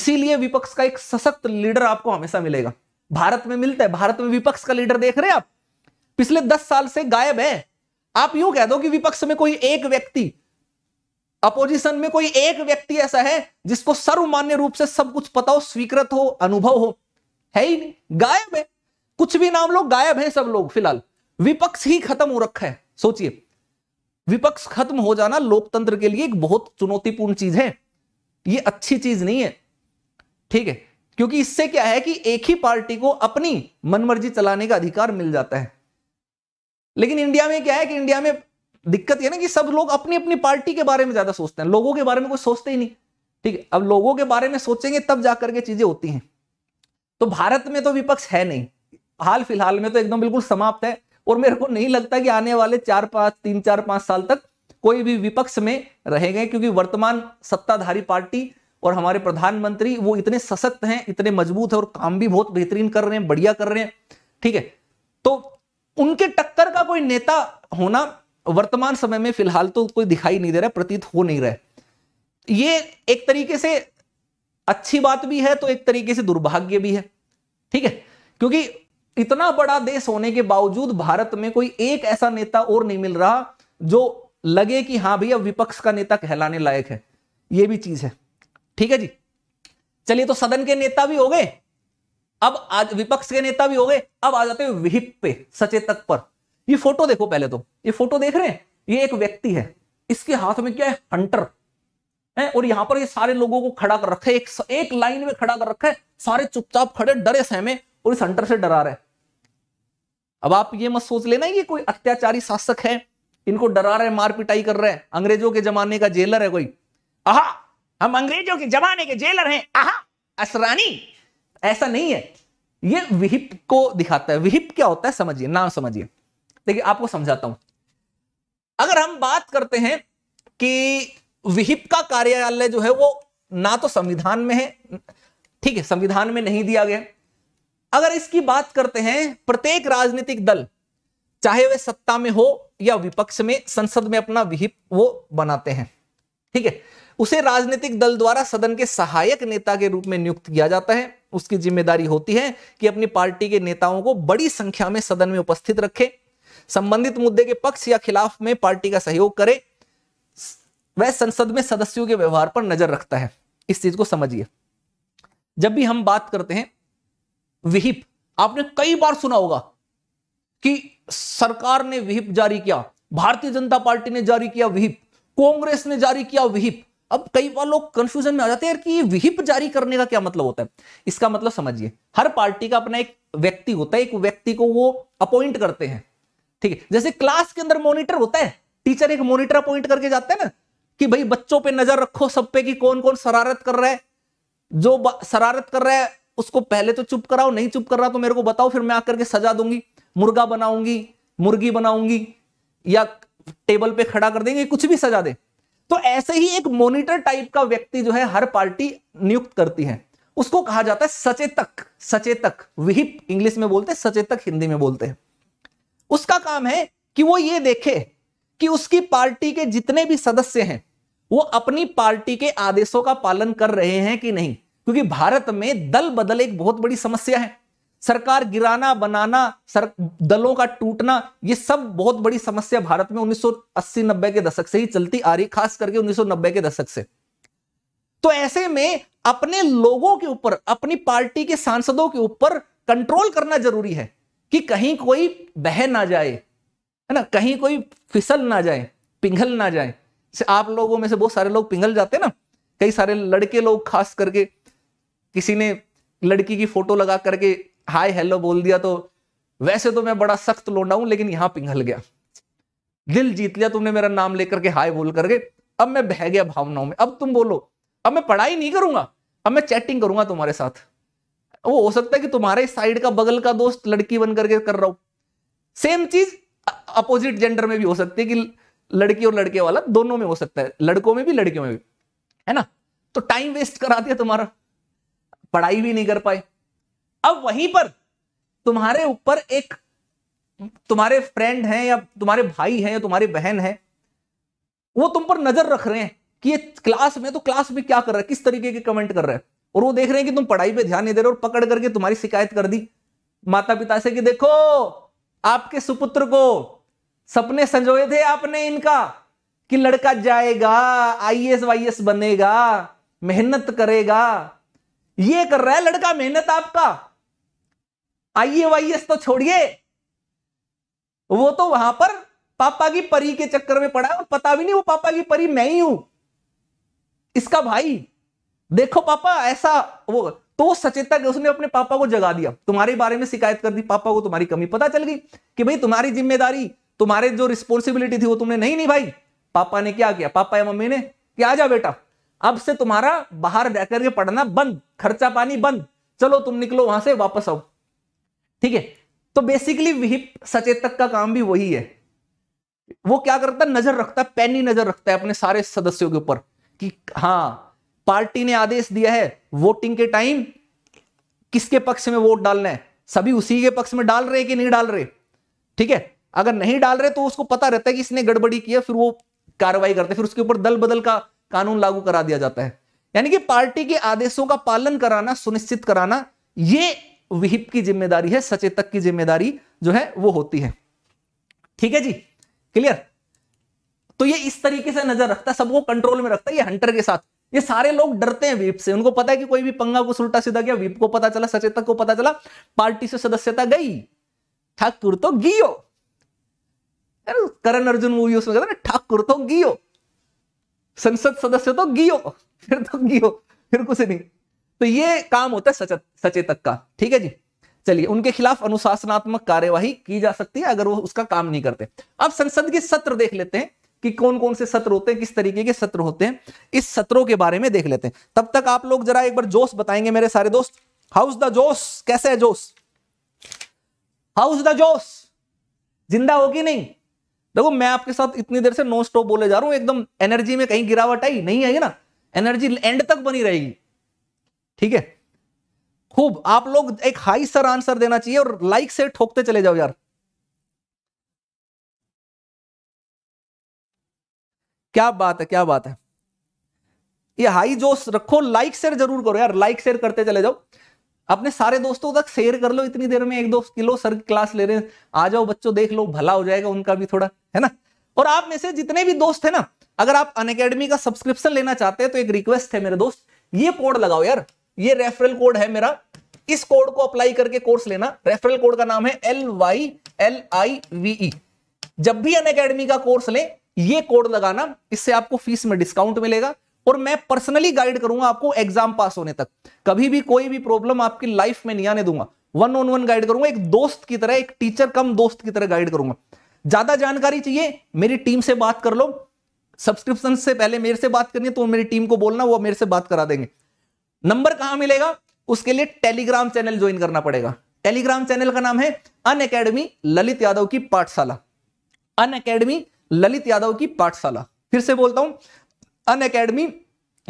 इसीलिए विपक्ष का एक सशक्त लीडर आपको हमेशा मिलेगा भारत में मिलता है भारत में विपक्ष का लीडर देख रहे हैं आप पिछले दस साल से गायब है आप यूं कह दो कि विपक्ष में कोई एक व्यक्ति अपोजिशन में कोई एक व्यक्ति ऐसा है जिसको सर्वमान्य रूप से सब कुछ पता हो स्वीकृत हो अनुभव हो है ही नहीं गायब है कुछ भी नाम लोग गायब है सब लोग फिलहाल विपक्ष ही खत्म हो रखा है सोचिए विपक्ष खत्म हो जाना लोकतंत्र के लिए एक बहुत चुनौतीपूर्ण चीज है ये अच्छी चीज नहीं है ठीक है क्योंकि इससे क्या है कि एक ही पार्टी को अपनी मनमर्जी चलाने का अधिकार मिल जाता है लेकिन इंडिया में क्या है कि इंडिया में दिक्कत यह ना कि सब लोग अपनी अपनी पार्टी के बारे में ज्यादा सोचते हैं लोगों के बारे में कोई सोचते ही नहीं ठीक है अब लोगों के बारे में सोचेंगे तब जाकर के चीजें होती हैं तो भारत में तो विपक्ष है नहीं हाल फिलहाल में तो एकदम बिल्कुल समाप्त है और मेरे को नहीं लगता कि आने वाले चार पांच तीन चार पांच साल तक कोई भी विपक्ष में रहेंगे क्योंकि वर्तमान सत्ताधारी पार्टी और हमारे प्रधानमंत्री वो इतने सशक्त हैं इतने मजबूत हैं और काम भी बहुत बेहतरीन कर रहे हैं बढ़िया कर रहे हैं ठीक है तो उनके टक्कर का कोई नेता होना वर्तमान समय में फिलहाल तो कोई दिखाई नहीं दे रहा प्रतीत हो नहीं रहा ये एक तरीके से अच्छी बात भी है तो एक तरीके से दुर्भाग्य भी है ठीक है क्योंकि इतना बड़ा देश होने के बावजूद भारत में कोई एक ऐसा नेता और नहीं मिल रहा जो लगे कि हाँ भैया विपक्ष का नेता कहलाने लायक है यह भी चीज है ठीक है जी चलिए तो सदन के नेता भी हो गए अब आज विपक्ष के नेता भी हो गए अब आ जाते विहिप पे सचेतक पर ये फोटो देखो पहले तो ये फोटो देख रहे हैं ये एक व्यक्ति है इसके हाथ में क्या है हंटर है और यहां पर ये सारे लोगों को खड़ा कर रखे एक, एक लाइन में खड़ा कर रखा है सारे चुपचाप खड़े डरे सहमे और इस हंटर से डरा रहे अब आप ये मत सोच लेना ये कोई अत्याचारी शासक है इनको डरा रहे मार पिटाई कर रहे हैं अंग्रेजों के जमाने का जेलर है कोई आहा हम अंग्रेजों के जमाने के जेलर हैं आहा असरानी ऐसा नहीं है ये विहिप को दिखाता है विहिप क्या होता है समझिए नाम समझिए देखिए आपको समझाता हूं अगर हम बात करते हैं कि विहिप का कार्यालय जो है वो ना तो संविधान में है ठीक है संविधान में नहीं दिया गया अगर इसकी बात करते हैं प्रत्येक राजनीतिक दल चाहे वे सत्ता में हो या विपक्ष में संसद में अपना विहिप वो बनाते हैं ठीक है उसे राजनीतिक दल द्वारा सदन के सहायक नेता के रूप में नियुक्त किया जाता है उसकी जिम्मेदारी होती है कि अपनी पार्टी के नेताओं को बड़ी संख्या में सदन में उपस्थित रखे संबंधित मुद्दे के पक्ष या खिलाफ में पार्टी का सहयोग करे वह संसद में सदस्यों के व्यवहार पर नजर रखता है इस चीज को समझिए जब भी हम बात करते हैं विहिप आपने कई बार सुना होगा कि सरकार ने विहिप जारी किया भारतीय जनता पार्टी ने जारी किया विहिप कांग्रेस ने जारी किया विहिप अब कई बार लोग कंफ्यूजन में आ जाते हैं कि ये विहिप जारी करने का क्या मतलब होता है इसका मतलब समझिए हर पार्टी का अपना एक व्यक्ति होता है एक व्यक्ति को वो अपॉइंट करते हैं ठीक है जैसे क्लास के अंदर मॉनिटर होता है टीचर एक मॉनिटर अपॉइंट करके जाते हैं ना कि भाई बच्चों पे नजर रखो सब पे कि कौन कौन शरारत कर रहा है जो शरारत कर रहा है उसको पहले तो चुप कराओ नहीं चुप कर रहा तो मेरे को बताओ फिर मैं आकर के सजा दूंगी मुर्गा बनाऊंगी मुर्गी बनाऊंगी या टेबल पे खड़ा कर देंगे कुछ भी सजा दे तो ऐसे ही एक मॉनिटर टाइप का व्यक्ति जो है हर पार्टी नियुक्त करती है उसको कहा जाता है सचेतक सचेतक विहिप इंग्लिश में बोलते हैं सचेतक हिंदी में बोलते हैं उसका काम है कि वो ये देखे कि उसकी पार्टी के जितने भी सदस्य हैं वो अपनी पार्टी के आदेशों का पालन कर रहे हैं कि नहीं क्योंकि भारत में दल बदल एक बहुत बड़ी समस्या है सरकार गिराना बनाना सर, दलों का टूटना ये सब बहुत बड़ी समस्या भारत में 1980-90 के दशक से ही चलती आ रही खास करके 1990 के दशक से तो ऐसे में अपने लोगों के ऊपर अपनी पार्टी के सांसदों के ऊपर कंट्रोल करना जरूरी है कि कहीं कोई बह ना जाए है ना कहीं कोई फिसल ना जाए पिघल ना जाए आप लोगों में से बहुत सारे लोग पिघल जाते हैं ना कई सारे लड़के लोग खास करके किसी ने लड़की की फोटो लगा करके हाय हेलो बोल दिया तो वैसे तो मैं बड़ा सख्त लोडा हूं लेकिन यहां पिघल गया दिल जीत लिया तुमने मेरा नाम लेकर के हाय बोल करके अब मैं बह गया भावनाओं में अब तुम बोलो अब मैं पढ़ाई नहीं करूंगा अब मैं चैटिंग करूंगा तुम्हारे साथ वो हो सकता है कि तुम्हारे साइड का बगल का दोस्त लड़की बन करके कर रहा हूं सेम चीज अपोजिट जेंडर में भी हो सकती है कि लड़की और लड़के वाला दोनों में हो सकता है लड़कों में भी लड़कियों में भी है ना तो टाइम वेस्ट करा दिया तुम्हारा पढ़ाई भी नहीं कर पाए अब वहीं पर तुम्हारे ऊपर एक तुम्हारे फ्रेंड हैं या तुम्हारे भाई हैं या तुम्हारी बहन है वो तुम पर नजर रख रहे हैं कि ये क्लास में तो क्लास में क्या कर रहा है किस तरीके के कमेंट कर रहे हैं और वो देख रहे हैं कि तुम पढ़ाई पे ध्यान नहीं दे रहे और पकड़ करके तुम्हारी शिकायत कर दी माता पिता से कि देखो आपके सुपुत्र को सपने संजोए थे आपने इनका कि लड़का जाएगा वाई एस बनेगा मेहनत करेगा ये कर रहा है लड़का मेहनत आपका आई तो छोड़िए वो तो वहां पर पापा की परी के चक्कर में पड़ा है और पता भी नहीं वो पापा की परी मैं ही हूं इसका भाई देखो पापा ऐसा वो तो सचेतक उसने अपने पापा को जगा दिया तुम्हारे बारे में शिकायत कर दी पापा को तुम्हारी कमी पता चल गई कि भाई तुम्हारी जिम्मेदारी तुम्हारे जो रिस्पॉन्सिबिलिटी थी वो तुमने नहीं नहीं भाई पापा ने क्या किया पापा या मम्मी ने कि आ जा बेटा अब से तुम्हारा बाहर रह करके पढ़ना बंद खर्चा पानी बंद चलो तुम निकलो वहां से वापस आओ ठीक है तो बेसिकली विहिप सचेतक का काम भी वही है वो क्या करता है नजर रखता है पैनी नजर रखता है अपने सारे सदस्यों के ऊपर कि हाँ पार्टी ने आदेश दिया है वोटिंग के टाइम किसके पक्ष में वोट डालना है सभी उसी के पक्ष में डाल रहे कि नहीं डाल रहे ठीक है अगर नहीं डाल रहे तो उसको पता रहता है कि इसने गड़बड़ी किया फिर वो कार्रवाई करते फिर उसके ऊपर दल बदल का कानून लागू करा दिया जाता है यानी कि पार्टी के आदेशों का पालन कराना सुनिश्चित कराना ये विहिप की जिम्मेदारी है सचेतक की जिम्मेदारी जो है वो होती है ठीक है जी क्लियर तो ये इस तरीके से नजर रखता है सबको कंट्रोल में रखता है ये हंटर के साथ ये सारे लोग डरते हैं वीप से उनको पता है कि कोई भी पंगा को उल्टा सीधा गया वीप को पता चला सचेतक को पता चला पार्टी से सदस्यता गई ठाकुर तो गियो करण अर्जुन मूवी उसमें कहता ना ठाकुर तो गियो संसद सदस्य तो गियो फिर तो गियो फिर कुछ नहीं तो ये काम होता है सचेतक का ठीक है जी चलिए उनके खिलाफ अनुशासनात्मक कार्यवाही की जा सकती है अगर वो उसका काम नहीं करते अब संसद के सत्र देख लेते हैं कि कौन कौन से सत्र होते हैं किस तरीके के सत्र होते हैं इस सत्रों के बारे में देख लेते हैं तब तक आप लोग जरा एक बार जोश बताएंगे मेरे सारे दोस्त हाउस द जोश कैसे है जोश हाउस द जोश जिंदा होगी नहीं देखो मैं आपके साथ इतनी देर से नॉन स्टॉप बोले जा रहा हूं एकदम एनर्जी में कहीं गिरावट आई नहीं आई ना एनर्जी एंड तक बनी रहेगी ठीक है खूब आप लोग एक हाई सर आंसर देना चाहिए और लाइक से ठोकते चले जाओ यार क्या बात है क्या बात है ये हाई जोश रखो लाइक शेयर जरूर करो यार लाइक शेयर करते चले जाओ अपने सारे दोस्तों तक शेयर कर लो इतनी देर में एक दो किलो सर क्लास ले रहे हैं आ जाओ बच्चों देख लो भला हो जाएगा उनका भी थोड़ा है ना और आप में से जितने भी दोस्त है ना अगर आप अन का सब्सक्रिप्शन लेना चाहते हैं तो एक रिक्वेस्ट है मेरे दोस्त ये कोड लगाओ यार ये रेफरल कोड है मेरा इस कोड को अप्लाई करके कोर्स लेना रेफरल कोड का नाम है L Y L I V E जब भी अन अकेडमी का कोर्स लें ये कोड लगाना इससे आपको फीस में डिस्काउंट मिलेगा और मैं पर्सनली गाइड करूंगा आपको एग्जाम पास होने तक कभी भी कोई भी प्रॉब्लम आपकी लाइफ में नहीं आने दूंगा वन ऑन वन गाइड करूंगा एक दोस्त की तरह एक टीचर कम दोस्त की तरह गाइड करूंगा ज्यादा जानकारी चाहिए मेरी टीम से बात कर लो सब्सक्रिप्शन से पहले मेरे से बात करनी है तो मेरी टीम को बोलना वो मेरे से बात करा देंगे नंबर कहां मिलेगा उसके लिए टेलीग्राम चैनल ज्वाइन करना पड़ेगा टेलीग्राम चैनल का नाम है अन अकेडमी ललित यादव की पाठशाला अन अकेडमी ललित यादव की पाठशाला फिर से बोलता हूं अन अकेडमी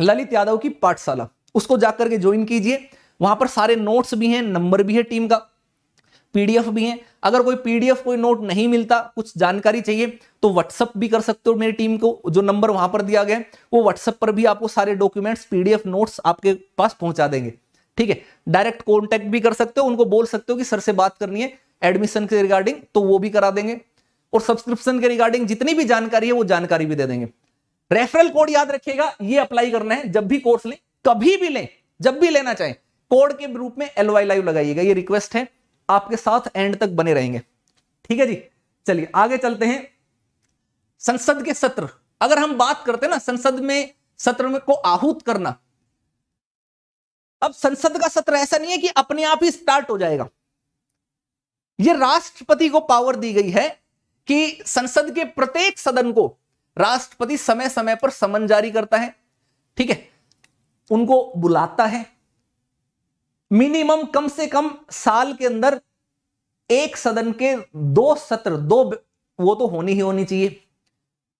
ललित यादव की पाठशाला उसको जाकर के ज्वाइन कीजिए वहां पर सारे नोट्स भी हैं नंबर भी है टीम का पीडीएफ भी हैं अगर कोई पीडीएफ कोई नोट नहीं मिलता कुछ जानकारी चाहिए तो व्हाट्सअप भी कर सकते हो मेरी टीम को जो नंबर वहां पर दिया गया है वो व्हाट्सअप पर भी आपको सारे डॉक्यूमेंट्स पीडीएफ नोट्स आपके पास पहुंचा देंगे ठीक है डायरेक्ट कॉन्टेक्ट भी कर सकते हो उनको बोल सकते हो कि सर से बात करनी है एडमिशन के रिगार्डिंग तो वो भी करा देंगे और सब्सक्रिप्शन के रिगार्डिंग जितनी भी जानकारी है वो जानकारी भी दे देंगे रेफरल कोड याद रखिएगा ये अप्लाई करना है जब भी कोर्स लें कभी भी लें जब भी लेना चाहें कोड के रूप में एलवाई लाइव लगाइएगा ये रिक्वेस्ट है आपके साथ एंड तक बने रहेंगे ठीक है जी चलिए आगे चलते हैं संसद के सत्र अगर हम बात करते हैं ना संसद में सत्र में को आहूत करना अब संसद का सत्र ऐसा नहीं है कि अपने आप ही स्टार्ट हो जाएगा यह राष्ट्रपति को पावर दी गई है कि संसद के प्रत्येक सदन को राष्ट्रपति समय समय पर समन जारी करता है ठीक है उनको बुलाता है मिनिमम कम से कम साल के अंदर एक सदन के दो सत्र दो वो तो होनी ही होनी चाहिए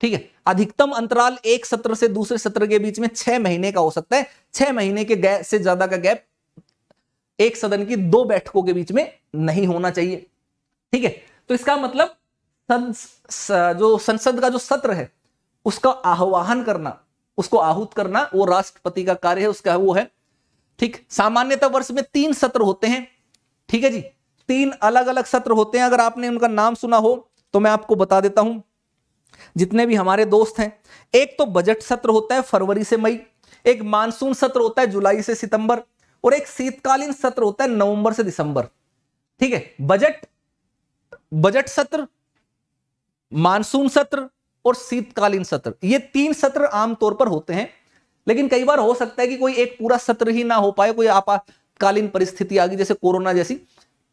ठीक है अधिकतम अंतराल एक सत्र से दूसरे सत्र के बीच में छह महीने का हो सकता है छह महीने के गैप से ज्यादा का गैप एक सदन की दो बैठकों के बीच में नहीं होना चाहिए ठीक है तो इसका मतलब जो संसद का जो सत्र है उसका आह्वान करना उसको आहूत करना वो राष्ट्रपति का कार्य है उसका वो है ठीक सामान्यतः वर्ष में तीन सत्र होते हैं ठीक है जी तीन अलग अलग सत्र होते हैं अगर आपने उनका नाम सुना हो तो मैं आपको बता देता हूं जितने भी हमारे दोस्त हैं एक तो बजट सत्र होता है फरवरी से मई एक मानसून सत्र होता है जुलाई से सितंबर और एक शीतकालीन सत्र होता है नवंबर से दिसंबर ठीक है बजट बजट सत्र मानसून सत्र और शीतकालीन सत्र ये तीन सत्र आमतौर पर होते हैं लेकिन कई बार हो सकता है कि कोई एक पूरा सत्र ही ना हो पाए कोई आपातकालीन परिस्थिति आ गई जैसे कोरोना जैसी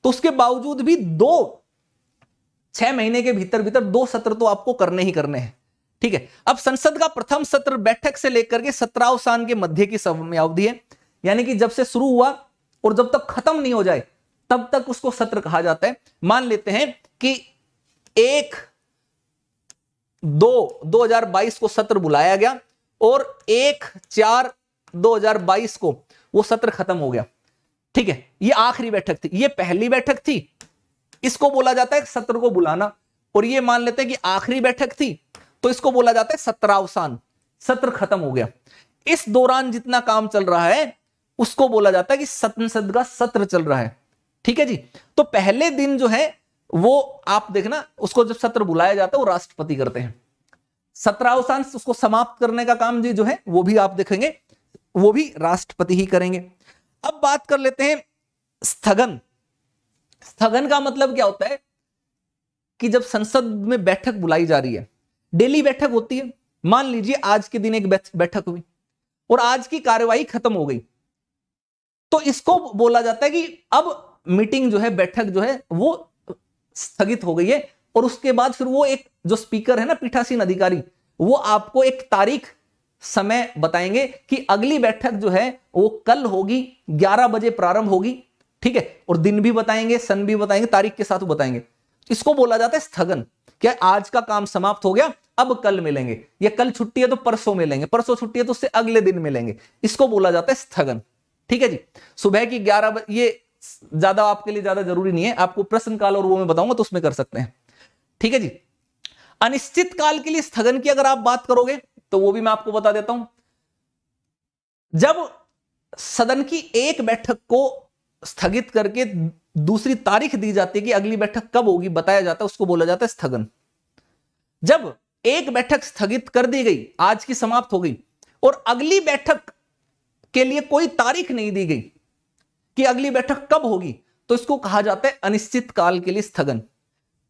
तो उसके बावजूद भी दो छह महीने के भीतर भीतर दो सत्र तो आपको करने ही करने हैं ठीक है अब संसद का प्रथम सत्र बैठक से लेकर के सत्रावसान के मध्य की समय अवधि है यानी कि जब से शुरू हुआ और जब तक खत्म नहीं हो जाए तब तक उसको सत्र कहा जाता है मान लेते हैं कि एक दो 2022 को सत्र बुलाया गया और एक चार 2022 को वो सत्र खत्म हो गया ठीक है ये आखिरी बैठक थी ये पहली बैठक थी इसको बोला जाता है सत्र को बुलाना और ये मान लेते हैं कि आखिरी बैठक थी तो इसको बोला जाता है सत्रावसान सत्र खत्म हो गया इस दौरान जितना काम चल रहा है उसको बोला जाता है कि संसद का सत्र चल रहा है ठीक है जी तो पहले दिन जो है वो आप देखना उसको जब सत्र बुलाया जाता है वो राष्ट्रपति करते हैं सत्रावसान उसको समाप्त करने का काम जो है वो भी आप देखेंगे वो भी राष्ट्रपति ही करेंगे अब बात कर लेते हैं स्थगन स्थगन का मतलब क्या होता है कि जब संसद में बैठक बुलाई जा रही है डेली बैठक होती है मान लीजिए आज के दिन एक बैठक हुई और आज की कार्यवाही खत्म हो गई तो इसको बोला जाता है कि अब मीटिंग जो है बैठक जो है वो स्थगित हो गई है और उसके बाद फिर वो एक जो स्पीकर है ना पीठासीन अधिकारी वो आपको एक तारीख समय बताएंगे कि अगली बैठक जो है वो कल होगी 11 बजे प्रारंभ होगी ठीक है और दिन भी बताएंगे सन भी बताएंगे तारीख के साथ बताएंगे इसको बोला जाता है स्थगन क्या आज का काम समाप्त हो गया अब कल मिलेंगे या कल छुट्टी है तो परसों मिलेंगे परसों छुट्टी है तो उससे अगले दिन मिलेंगे इसको बोला जाता है स्थगन ठीक है जी सुबह की ग्यारह बजे ये ज्यादा आपके लिए ज्यादा जरूरी नहीं है आपको प्रश्न काल और वो मैं बताऊंगा तो उसमें कर सकते हैं ठीक है जी अनिश्चित काल के लिए स्थगन की अगर आप बात करोगे तो वो भी मैं आपको बता देता हूं जब सदन की एक बैठक को स्थगित करके दूसरी तारीख दी जाती है कि अगली बैठक कब होगी बताया जाता है उसको बोला जाता है स्थगन जब एक बैठक स्थगित कर दी गई आज की समाप्त हो गई और अगली बैठक के लिए कोई तारीख नहीं दी गई कि अगली बैठक कब होगी तो इसको कहा जाता है अनिश्चित काल के लिए स्थगन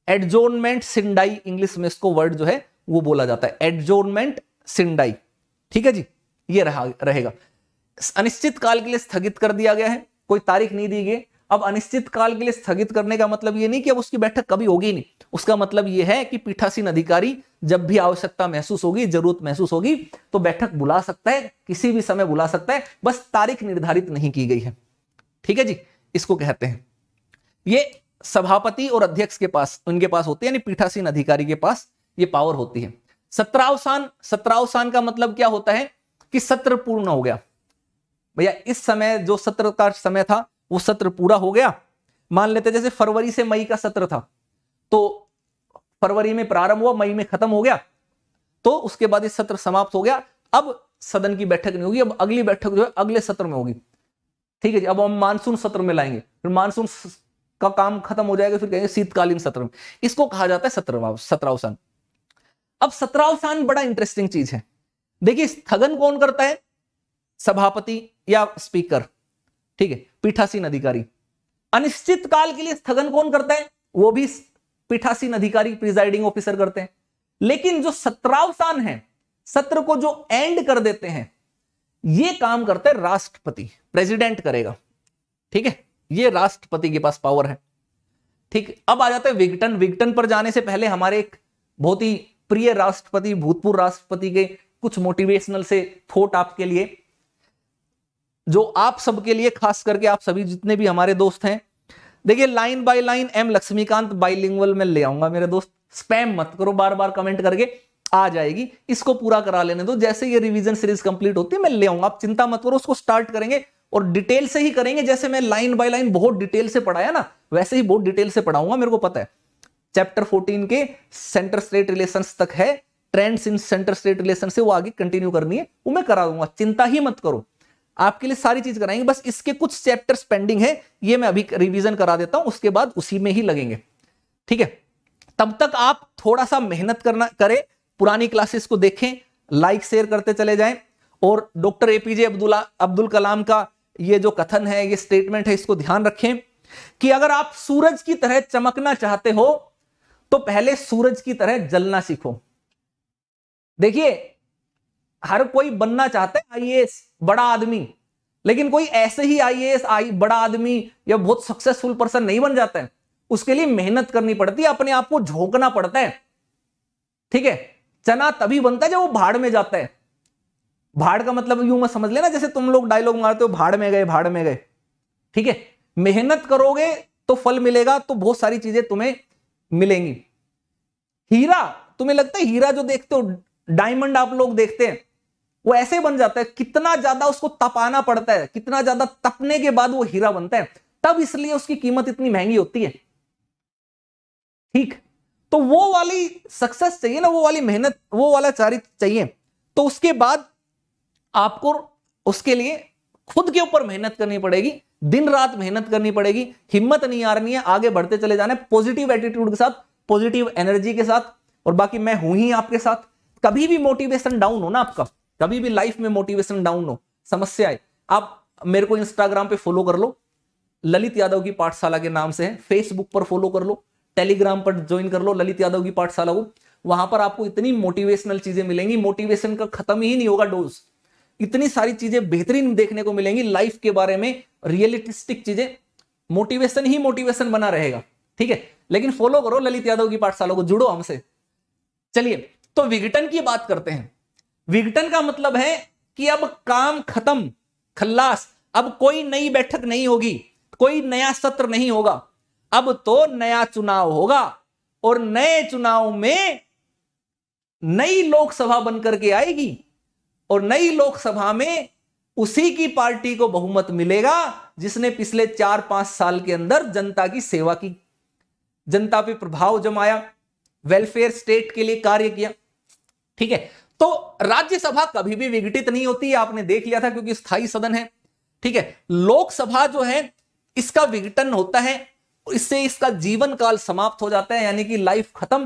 एडजोनमेंट सिंडाई इंग्लिश में इसको वर्ड जो है वो बोला जाता है एडजोनमेंट सिंडाई ठीक है जी ये रहा रहेगा अनिश्चित काल के लिए स्थगित कर दिया गया है कोई तारीख नहीं दी गई अब अनिश्चित काल के लिए स्थगित करने का मतलब ये नहीं कि अब उसकी बैठक कभी होगी नहीं उसका मतलब ये है कि पीठासीन अधिकारी जब भी आवश्यकता महसूस होगी जरूरत महसूस होगी तो बैठक बुला सकता है किसी भी समय बुला सकता है बस तारीख निर्धारित नहीं की गई है ठीक है जी इसको कहते हैं ये सभापति और अध्यक्ष के पास उनके पास होती है यानी पीठासीन अधिकारी के पास ये पावर होती है सत्रावसान सत्रावसान का मतलब क्या होता है कि सत्र पूर्ण हो गया भैया इस समय जो सत्र का समय था वो सत्र पूरा हो गया मान लेते जैसे फरवरी से मई का सत्र था तो फरवरी में प्रारंभ हुआ मई में खत्म हो गया तो उसके बाद ये सत्र समाप्त हो गया अब सदन की बैठक नहीं होगी अब अगली बैठक जो है अगले सत्र में होगी ठीक है जी अब हम मानसून सत्र में लाएंगे फिर मानसून का काम खत्म हो जाएगा फिर कहेंगे शीतकालीन सत्र इसको कहा जाता है सत्र सत्रावसान अब सत्रावसान बड़ा इंटरेस्टिंग चीज है देखिए स्थगन कौन करता है सभापति या स्पीकर ठीक है पीठासीन अधिकारी अनिश्चित काल के लिए स्थगन कौन करता है वो भी पीठासीन अधिकारी प्रिजाइडिंग ऑफिसर करते हैं लेकिन जो सत्रावसान है सत्र को जो एंड कर देते हैं ये काम करते हैं राष्ट्रपति प्रेसिडेंट करेगा ठीक है ये राष्ट्रपति के पास पावर है ठीक अब आ जाते हैं विघटन विघटन पर जाने से पहले हमारे एक बहुत ही प्रिय राष्ट्रपति भूतपूर्व राष्ट्रपति के कुछ मोटिवेशनल से थोट आपके लिए जो आप सबके लिए खास करके आप सभी जितने भी हमारे दोस्त हैं देखिए line by line M Laxmikanth bilingual में ले आऊंगा मेरे दोस्त स्पैम मत करो बार बार कमेंट करके आ जाएगी इसको पूरा करा लेने दो जैसे ये रिवीजन सीरीज कंप्लीट होती है मैं ले आऊंगा आप चिंता मत करो उसको स्टार्ट करेंगे और डिटेल से ही करेंगे जैसे मैं लाइन बाय लाइन बहुत डिटेल से पढ़ाया ना वैसे ही बहुत डिटेल से पढ़ाऊंगा मेरे को पता है चैप्टर 14 के सेंटर स्टेट रिलेशन तक है trends in centre state relation से वो आगे कंटिन्यू करनी है वो मैं करा दूंगा चिंता ही मत करो आपके लिए सारी चीज कराएंगे बस इसके कुछ चैप्टर पेंडिंग है ये मैं अभी रिविजन करा देता हूं उसके बाद उसी में ही लगेंगे ठीक है तब तक आप थोड़ा सा मेहनत करना करें पुरानी क्लासेस को देखें लाइक शेयर करते चले जाएं और डॉक्टर एपीजे अब्दुल्ला अब्दुल कलाम का ये जो कथन है ये स्टेटमेंट है इसको ध्यान रखें कि अगर आप सूरज की तरह चमकना चाहते हो तो पहले सूरज की तरह जलना सीखो देखिए हर कोई बनना चाहता है आईएएस बड़ा आदमी लेकिन कोई ऐसे ही आईएएस आई बड़ा आदमी या बहुत सक्सेसफुल पर्सन नहीं बन जाता है उसके लिए मेहनत करनी पड़ती है अपने आप को झोंकना पड़ता है ठीक है चना तभी बनता है जब वो भाड़ में जाता है भाड़ का मतलब यूं मत समझ लेना जैसे तुम लोग डायलॉग मारते हो भाड़ में गए भाड़ में गए ठीक है मेहनत करोगे तो फल मिलेगा तो बहुत सारी चीजें तुम्हें मिलेंगी हीरा तुम्हें लगता है हीरा जो देखते हो डायमंड आप लोग देखते हैं वो ऐसे बन जाता है कितना ज्यादा उसको तपाना पड़ता है कितना ज्यादा तपने के बाद वो हीरा बनता है तब इसलिए उसकी कीमत इतनी महंगी होती है ठीक तो वो वाली सक्सेस चाहिए ना वो वाली मेहनत वो वाला चारित्र चाहिए तो उसके बाद आपको उसके लिए खुद के ऊपर मेहनत करनी पड़ेगी दिन रात मेहनत करनी पड़ेगी हिम्मत नहीं आ रही है आगे बढ़ते चले जाने पॉजिटिव एटीट्यूड के साथ पॉजिटिव एनर्जी के साथ और बाकी मैं हूं ही आपके साथ कभी भी मोटिवेशन डाउन हो ना आपका कभी भी लाइफ में मोटिवेशन डाउन हो समस्या है आप मेरे को इंस्टाग्राम पे फॉलो कर लो ललित यादव की पाठशाला के नाम से है फेसबुक पर फॉलो कर लो टेलीग्राम पर ज्वाइन कर लो ललित यादव की पाठशाला को वहां पर आपको इतनी मोटिवेशनल चीजें मिलेंगी मोटिवेशन का खत्म ही नहीं होगा डोज इतनी सारी चीजें बेहतरीन देखने को मिलेंगी लाइफ के बारे में रियलिस्टिक चीजें मोटिवेशन ही मोटिवेशन बना रहेगा ठीक है लेकिन फॉलो करो ललित यादव की पाठशाला को जुड़ो हमसे चलिए तो विघटन की बात करते हैं विघटन का मतलब है कि अब काम खत्म खल्लास अब कोई नई बैठक नहीं होगी कोई नया सत्र नहीं होगा अब तो नया चुनाव होगा और नए चुनाव में नई लोकसभा बनकर के आएगी और नई लोकसभा में उसी की पार्टी को बहुमत मिलेगा जिसने पिछले चार पांच साल के अंदर जनता की सेवा की जनता पे प्रभाव जमाया वेलफेयर स्टेट के लिए कार्य किया ठीक है तो राज्यसभा कभी भी विघटित नहीं होती आपने देख लिया था क्योंकि स्थायी सदन है ठीक है लोकसभा जो है इसका विघटन होता है इससे इसका जीवन काल समाप्त हो जाता है यानी कि लाइफ खत्म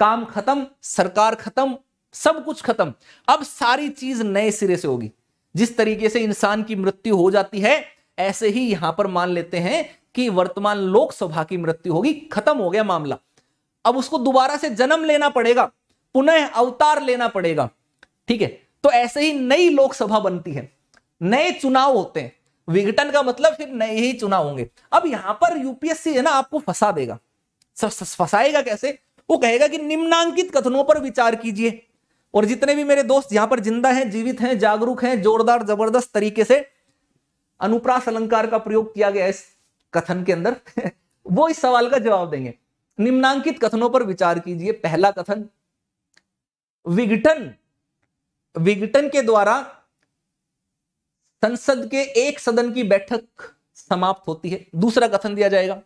काम खत्म सरकार खत्म सब कुछ खत्म अब सारी चीज नए सिरे से होगी जिस तरीके से इंसान की मृत्यु हो जाती है ऐसे ही यहां पर मान लेते हैं कि वर्तमान लोकसभा की मृत्यु होगी खत्म हो गया मामला अब उसको दोबारा से जन्म लेना पड़ेगा पुनः अवतार लेना पड़ेगा ठीक है तो ऐसे ही नई लोकसभा बनती है नए चुनाव होते हैं विघटन का मतलब फिर नए ही चुनाव होंगे अब यहां पर यूपीएससी है ना आपको फंसा देगा फंसाएगा कैसे वो कहेगा कि निम्नांकित कथनों पर विचार कीजिए और जितने भी मेरे दोस्त यहां पर जिंदा हैं जीवित हैं जागरूक हैं जोरदार जबरदस्त तरीके से अनुप्रास अलंकार का प्रयोग किया गया इस कथन के अंदर वो इस सवाल का जवाब देंगे निम्नांकित कथनों पर विचार कीजिए पहला कथन विघटन विघटन के द्वारा संसद के एक सदन की बैठक समाप्त होती है दूसरा कथन दिया जाएगा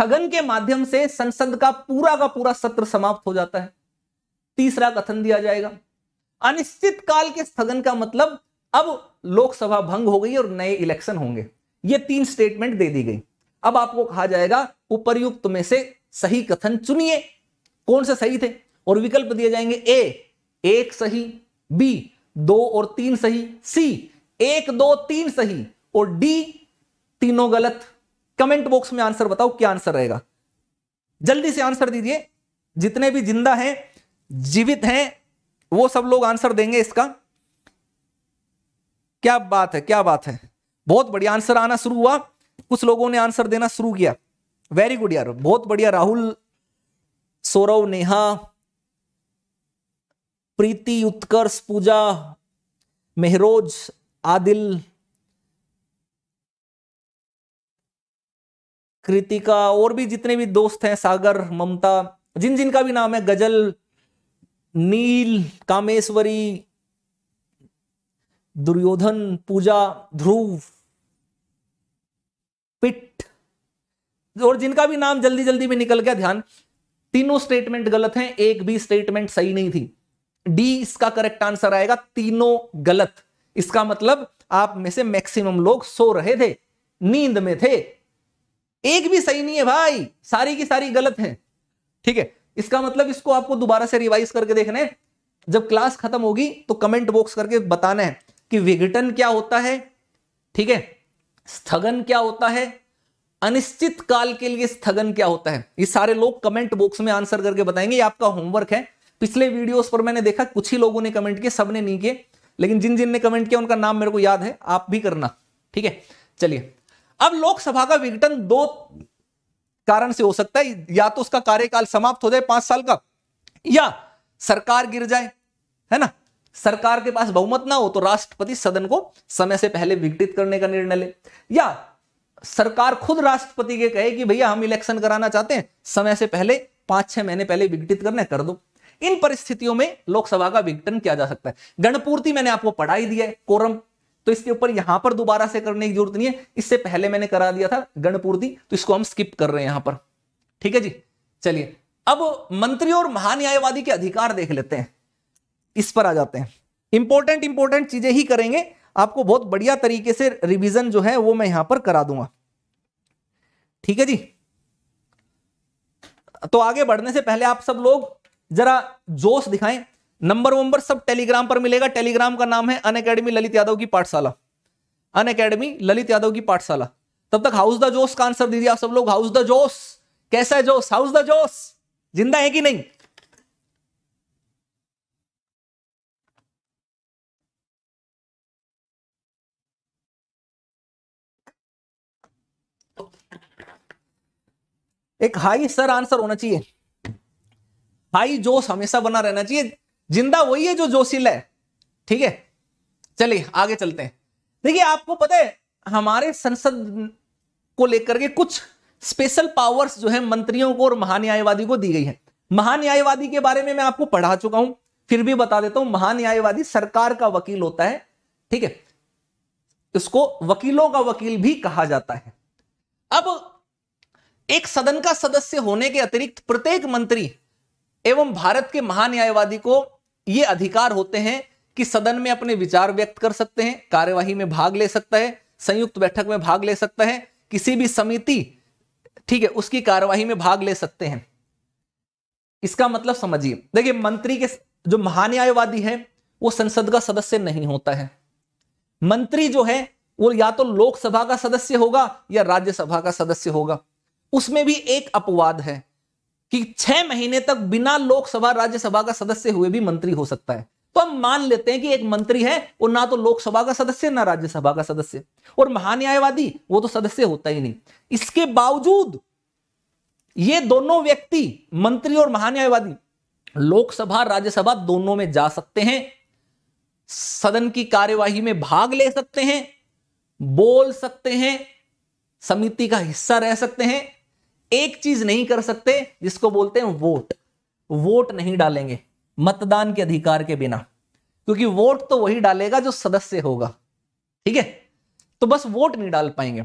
स्थगन के माध्यम से संसद का पूरा का पूरा सत्र समाप्त हो जाता है तीसरा कथन दिया जाएगा अनिश्चित काल के स्थगन का मतलब अब लोकसभा भंग हो गई और नए इलेक्शन होंगे ये तीन स्टेटमेंट दे दी गई अब आपको कहा जाएगा उपरयुक्त में से सही कथन चुनिए कौन से सही थे और विकल्प दिए जाएंगे ए एक सही बी दो और तीन सही सी एक दो तीन सही और डी तीनों गलत कमेंट बॉक्स में आंसर बताओ क्या आंसर रहेगा जल्दी से आंसर दीजिए जितने भी जिंदा हैं जीवित हैं वो सब लोग आंसर देंगे इसका क्या बात है क्या बात है बहुत बढ़िया आंसर आना शुरू हुआ कुछ लोगों ने आंसर देना शुरू किया वेरी गुड यार बहुत बढ़िया राहुल सौरव नेहा प्रीति उत्कर्ष पूजा मेहरोज आदिल कृतिका और भी जितने भी दोस्त हैं सागर ममता जिन जिन का भी नाम है गजल नील कामेश्वरी दुर्योधन पूजा ध्रुव पिट और जिनका भी नाम जल्दी जल्दी में निकल गया ध्यान तीनों स्टेटमेंट गलत हैं एक भी स्टेटमेंट सही नहीं थी डी इसका करेक्ट आंसर आएगा तीनों गलत इसका मतलब आप में से मैक्सिमम लोग सो रहे थे नींद में थे एक भी सही नहीं है भाई सारी की सारी गलत है ठीक है इसका मतलब इसको आपको दोबारा से रिवाइज करके देखना है जब क्लास खत्म होगी तो कमेंट बॉक्स करके बताना है कि विघटन क्या होता है ठीक है स्थगन क्या होता है अनिश्चित काल के लिए स्थगन क्या होता है ये सारे लोग कमेंट बॉक्स में आंसर करके बताएंगे ये आपका होमवर्क है पिछले वीडियोस पर मैंने देखा कुछ ही लोगों ने कमेंट किए सबने नहीं किए लेकिन जिन जिन ने कमेंट किया उनका नाम मेरे को याद है आप भी करना ठीक है चलिए अब लोकसभा का विघटन दो कारण से हो सकता है या तो उसका कार्यकाल समाप्त हो जाए पांच साल का या सरकार गिर जाए है ना सरकार के पास बहुमत ना हो तो राष्ट्रपति सदन को समय से पहले विघटित करने का निर्णय ले या सरकार खुद राष्ट्रपति के कहे कि भैया हम इलेक्शन कराना चाहते हैं समय से पहले पांच छह महीने पहले विघटित करने कर दो इन परिस्थितियों में लोकसभा का विघटन किया जा सकता है गणपूर्ति मैंने आपको पढ़ाई दिया है कोरम तो इसके ऊपर यहां पर दोबारा से करने की जरूरत नहीं है इससे पहले मैंने करा दिया था गणपूर्ति तो इसको हम स्किप कर रहे हैं यहां पर ठीक है जी चलिए अब मंत्री और महान्यायवादी के अधिकार देख लेते हैं इस पर आ जाते हैं इंपॉर्टेंट इंपॉर्टेंट चीजें ही करेंगे आपको बहुत बढ़िया तरीके से रिविजन जो है वो मैं यहां पर करा दूंगा ठीक है जी तो आगे बढ़ने से पहले आप सब लोग जरा जोश दिखाएं नंबर वंबर सब टेलीग्राम पर मिलेगा टेलीग्राम का नाम है अन अकेडमी ललित यादव की पाठशाला अन अकेडमी ललित यादव की पाठशाला तब तक हाउस द जोश का आंसर दीजिए आप सब लोग हाउस द जोश कैसा है जोश हाउस द जोश जिंदा है कि नहीं एक हाई सर आंसर होना चाहिए हाई जोश हमेशा बना रहना चाहिए जिंदा वही है जो जोशील है ठीक है चलिए आगे चलते हैं देखिए आपको पता है हमारे संसद को लेकर के कुछ स्पेशल पावर्स जो है मंत्रियों को और महान्यायवादी को दी गई है महान्यायवादी के बारे में मैं आपको पढ़ा चुका हूं फिर भी बता देता हूं महान्यायवादी सरकार का वकील होता है ठीक है इसको वकीलों का वकील भी कहा जाता है अब एक सदन का सदस्य होने के अतिरिक्त प्रत्येक मंत्री एवं भारत के महान्यायवादी को ये अधिकार होते हैं कि सदन में अपने विचार व्यक्त कर सकते हैं कार्यवाही में भाग ले सकता है संयुक्त बैठक में भाग ले सकता है किसी भी समिति ठीक है उसकी कार्यवाही में भाग ले सकते हैं इसका मतलब समझिए देखिए मंत्री के जो महान्यायवादी है वो संसद का सदस्य नहीं होता है मंत्री जो है वो या तो लोकसभा का सदस्य होगा या राज्यसभा का सदस्य होगा उसमें भी एक अपवाद है कि छह महीने तक बिना लोकसभा राज्यसभा का सदस्य हुए भी मंत्री हो सकता है तो हम मान लेते हैं कि एक मंत्री है और ना तो लोकसभा का सदस्य ना राज्यसभा का सदस्य और महान्यायवादी वो तो सदस्य होता ही नहीं इसके बावजूद ये दोनों व्यक्ति मंत्री और महान्यायवादी लोकसभा राज्यसभा दोनों में जा सकते हैं सदन की कार्यवाही में भाग ले सकते हैं बोल सकते हैं समिति का हिस्सा रह सकते हैं एक चीज नहीं कर सकते जिसको बोलते हैं वोट वोट नहीं डालेंगे मतदान के अधिकार के बिना क्योंकि वोट तो वही डालेगा जो सदस्य होगा ठीक है तो बस वोट नहीं डाल पाएंगे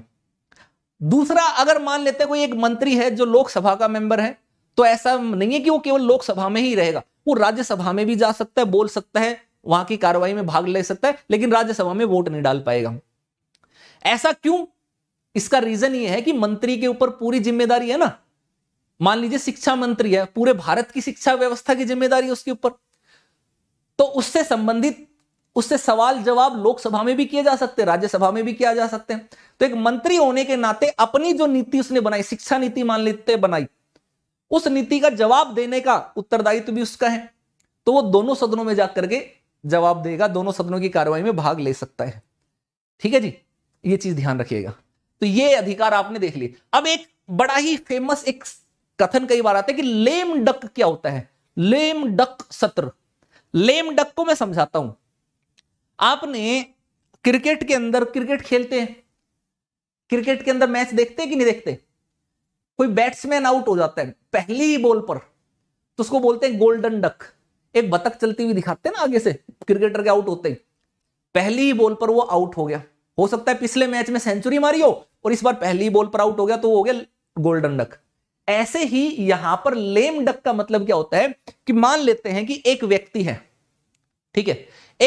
दूसरा अगर मान लेते कोई एक मंत्री है जो लोकसभा का मेंबर है तो ऐसा नहीं है कि वो केवल लोकसभा में ही रहेगा वो राज्यसभा में भी जा सकता है बोल सकता है वहां की कार्रवाई में भाग ले सकता है लेकिन राज्यसभा में वोट नहीं डाल पाएगा ऐसा क्यों इसका रीजन ये है कि मंत्री के ऊपर पूरी जिम्मेदारी है ना मान लीजिए शिक्षा मंत्री है पूरे भारत की शिक्षा व्यवस्था की जिम्मेदारी है उसके ऊपर तो उससे संबंधित उससे सवाल जवाब लोकसभा में भी किए जा सकते हैं राज्यसभा में भी किया जा सकते हैं तो एक मंत्री होने के नाते अपनी जो नीति उसने बनाई शिक्षा नीति मान लेते बनाई उस नीति का जवाब देने का उत्तरदायित्व भी उसका है तो वो दोनों सदनों में जाकर के जवाब देगा दोनों सदनों की कार्रवाई में भाग ले सकता है ठीक है जी ये चीज ध्यान रखिएगा तो ये अधिकार आपने देख लिए अब एक बड़ा ही फेमस एक कथन कई बार आता है कि लेम डक क्या होता है लेम डक सत्र लेम डक को मैं समझाता हूं आपने क्रिकेट के अंदर क्रिकेट खेलते हैं क्रिकेट के अंदर मैच देखते हैं कि नहीं देखते कोई बैट्समैन आउट हो जाता है पहली ही बॉल पर तो उसको बोलते हैं गोल्डन डक एक बतख चलती हुई दिखाते हैं ना आगे से क्रिकेटर के आउट होते ही पहली ही बॉल पर वो आउट हो गया हो सकता है पिछले मैच में सेंचुरी मारी हो और इस बार पहली बॉल पर आउट हो गया तो हो गया गोल्डन डक ऐसे ही यहां पर लेम डक का मतलब क्या होता है कि मान लेते हैं कि एक व्यक्ति है ठीक है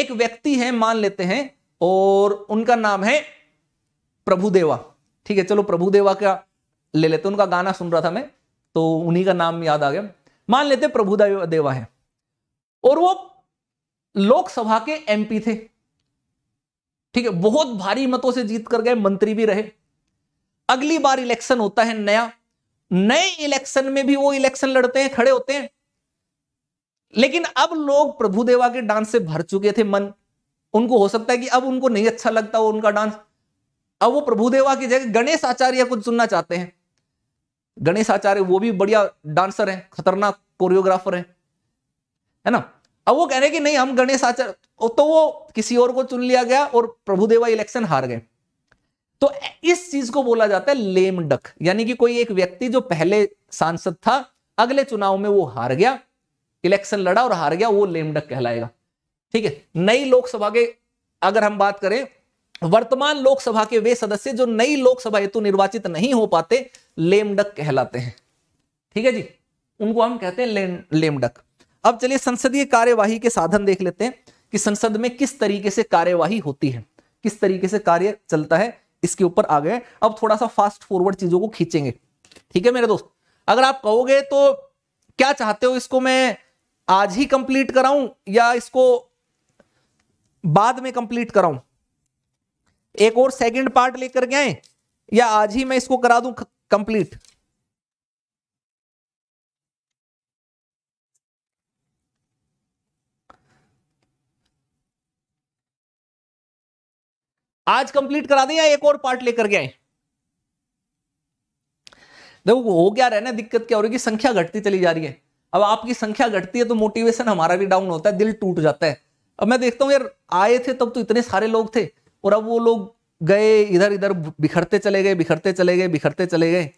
एक व्यक्ति है मान लेते हैं और उनका नाम है प्रभुदेवा ठीक है चलो प्रभुदेवा का ले लेते उनका गाना सुन रहा था मैं तो उन्हीं का नाम याद आ गया मान लेते प्रभुदेवा देवा है और वो लोकसभा के एमपी थे ठीक है बहुत भारी मतों से जीत कर गए मंत्री भी रहे अगली बार इलेक्शन होता है नया नए इलेक्शन में भी वो इलेक्शन लड़ते हैं खड़े होते हैं लेकिन अब लोग प्रभुदेवा के डांस से भर चुके थे मन उनको हो सकता है कि अब उनको नहीं अच्छा लगता वो उनका डांस अब वो प्रभुदेवा की जगह गणेश आचार्य को चुनना चाहते हैं गणेश आचार्य वो भी बढ़िया डांसर हैं खतरनाक कोरियोग्राफर हैं है ना अब वो कह रहे कि नहीं हम गणेश आचार्य तो वो किसी और को चुन लिया गया और प्रभुदेवा इलेक्शन हार गए तो इस चीज को बोला जाता है लेम डक यानी कि कोई एक व्यक्ति जो पहले सांसद था अगले चुनाव में वो हार गया इलेक्शन लड़ा और हार गया वो लेम डक कहलाएगा ठीक है नई लोकसभा के अगर हम बात करें वर्तमान लोकसभा के वे सदस्य जो नई लोकसभा हेतु निर्वाचित नहीं हो पाते लेमडक कहलाते हैं ठीक है जी उनको हम कहते हैं लेम लेमडक अब चलिए संसदीय कार्यवाही के साधन देख लेते हैं कि संसद में किस तरीके से कार्यवाही होती है किस तरीके से कार्य चलता है इसके ऊपर आ गए अब थोड़ा सा फास्ट फॉरवर्ड चीजों को खींचेंगे ठीक है मेरे दोस्त अगर आप कहोगे तो क्या चाहते हो इसको मैं आज ही कंप्लीट कराऊं या इसको बाद में कंप्लीट कराऊं एक और सेकंड पार्ट लेकर के आए या आज ही मैं इसको करा दूं कंप्लीट आज कंप्लीट करा दें या एक और पार्ट लेकर के आए देखो हो क्या रहना दिक्कत क्या हो रही है कि संख्या घटती चली जा रही है अब आपकी संख्या घटती है तो मोटिवेशन हमारा भी डाउन होता है दिल टूट जाता है अब मैं देखता हूँ यार आए थे तब तो इतने सारे लोग थे और अब वो लोग गए इधर इधर बिखरते चले गए बिखरते चले गए बिखरते चले गए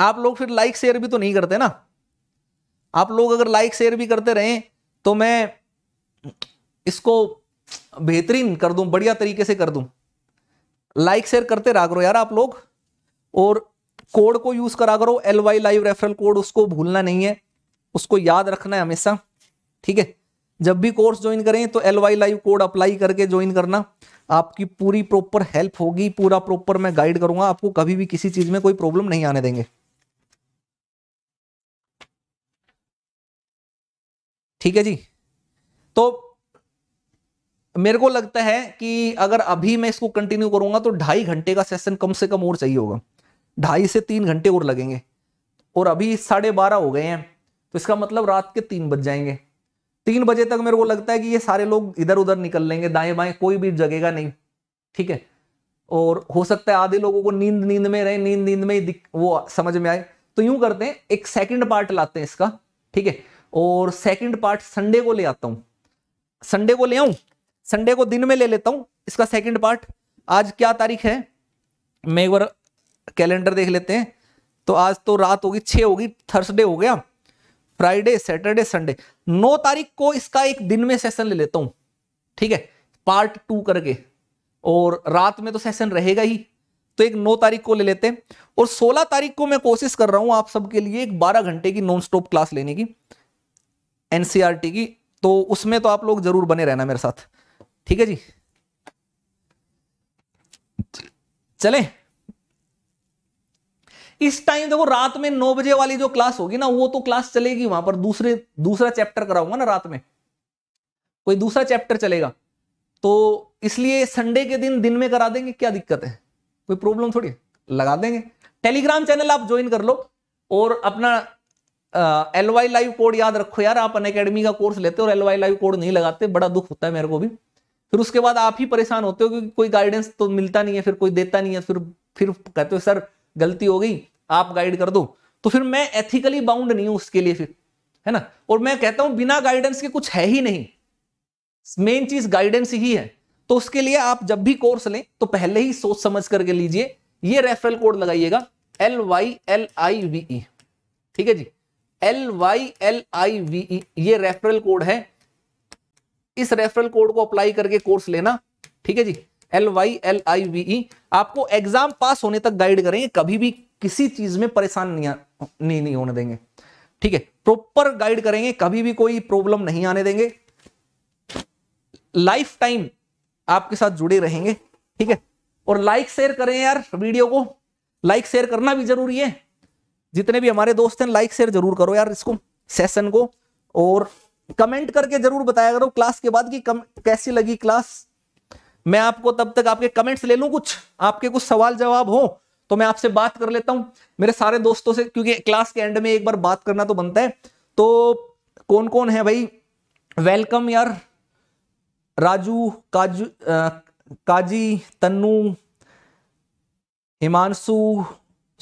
आप लोग फिर लाइक शेयर भी तो नहीं करते ना आप लोग अगर लाइक शेयर भी करते रहे तो मैं इसको बेहतरीन कर दूं बढ़िया तरीके से कर दूं लाइक शेयर करते रहा करो यार आप लोग और कोड को यूज करा करो L Y live referral code उसको भूलना नहीं है उसको याद रखना है हमेशा ठीक है जब भी कोर्स ज्वाइन करें तो L Y live code apply करके ज्वाइन करना आपकी पूरी प्रॉपर हेल्प होगी पूरा प्रॉपर मैं गाइड करूंगा आपको कभी भी किसी चीज में कोई प्रॉब्लम नहीं आने देंगे ठीक है जी तो मेरे को लगता है कि अगर अभी मैं इसको कंटिन्यू करूंगा तो ढाई घंटे का सेशन कम से कम और चाहिए होगा ढाई से तीन घंटे और लगेंगे और अभी साढ़े बारह हो गए हैं तो इसका मतलब रात के तीन बज जाएंगे तीन बजे तक मेरे को लगता है कि ये सारे लोग इधर उधर निकल लेंगे दाएं बाएं कोई भी जगेगा नहीं ठीक है और हो सकता है आधे लोगों को नींद नींद में रहे नींद नींद में ही वो समझ में आए तो यूं करते हैं एक सेकेंड पार्ट लाते हैं इसका ठीक है और सेकेंड पार्ट संडे को ले आता हूं संडे को ले आऊं संडे को दिन में ले लेता हूं इसका सेकंड पार्ट आज क्या तारीख है मैं एक बार कैलेंडर देख लेते हैं तो आज तो रात होगी छह होगी थर्सडे हो गया फ्राइडे सैटरडे संडे नौ तारीख को इसका एक दिन में सेशन ले लेता हूँ ठीक है पार्ट टू करके और रात में तो सेशन रहेगा ही तो एक नौ तारीख को ले लेते हैं और सोलह तारीख को मैं कोशिश कर रहा हूं आप सबके लिए एक बारह घंटे की नॉन स्टॉप क्लास लेने की एनसीआरटी e की तो उसमें तो आप लोग जरूर बने रहना मेरे साथ ठीक है जी चले इस टाइम देखो रात में नौ बजे वाली जो क्लास होगी ना वो तो क्लास चलेगी वहां पर दूसरे दूसरा चैप्टर कराऊंगा ना रात में कोई दूसरा चैप्टर चलेगा तो इसलिए संडे के दिन दिन में करा देंगे क्या दिक्कत है कोई प्रॉब्लम थोड़ी लगा देंगे टेलीग्राम चैनल आप ज्वाइन कर लो और अपना एल वाई लाइव कोड याद रखो यार आप अन अकेडमी का कोर्स लेते हो और एल वाई लाइव कोड नहीं लगाते बड़ा दुख होता है मेरे को भी फिर उसके बाद आप ही परेशान होते हो क्योंकि कोई गाइडेंस तो मिलता नहीं है फिर कोई देता नहीं है फिर फिर कहते हो सर गलती हो गई आप गाइड कर दो तो फिर मैं एथिकली बाउंड नहीं हूं उसके लिए फिर है ना और मैं कहता हूं बिना गाइडेंस के कुछ है ही नहीं मेन चीज गाइडेंस ही है तो उसके लिए आप जब भी कोर्स लें तो पहले ही सोच समझ करके लीजिए ये रेफरल कोड लगाइएगा L Y L I V E ठीक है जी L Y L I V ये रेफरल कोड है इस रेफरल कोड को अप्लाई करके कोर्स लेना ठीक है जी L Y L I V आपको एग्जाम पास होने तक गाइड करेंगे कभी भी किसी चीज में परेशान नहीं, नहीं नहीं होने देंगे ठीक है प्रॉपर गाइड करेंगे कभी भी कोई प्रॉब्लम नहीं आने देंगे लाइफ टाइम आपके साथ जुड़े रहेंगे ठीक है और लाइक शेयर करें यार वीडियो को लाइक शेयर करना भी जरूरी है जितने भी हमारे दोस्त हैं लाइक शेयर जरूर करो यार इसको सेशन को और कमेंट करके जरूर बताया करो क्लास के बाद की कम कैसी लगी क्लास मैं आपको तब तक आपके कमेंट्स ले लूं कुछ आपके कुछ सवाल जवाब हो तो मैं आपसे बात कर लेता हूं मेरे सारे दोस्तों से क्योंकि क्लास के एंड में एक बार बात करना तो बनता है तो कौन कौन है भाई वेलकम यार राजू काजू आ, काजी तन्नू हिमांशु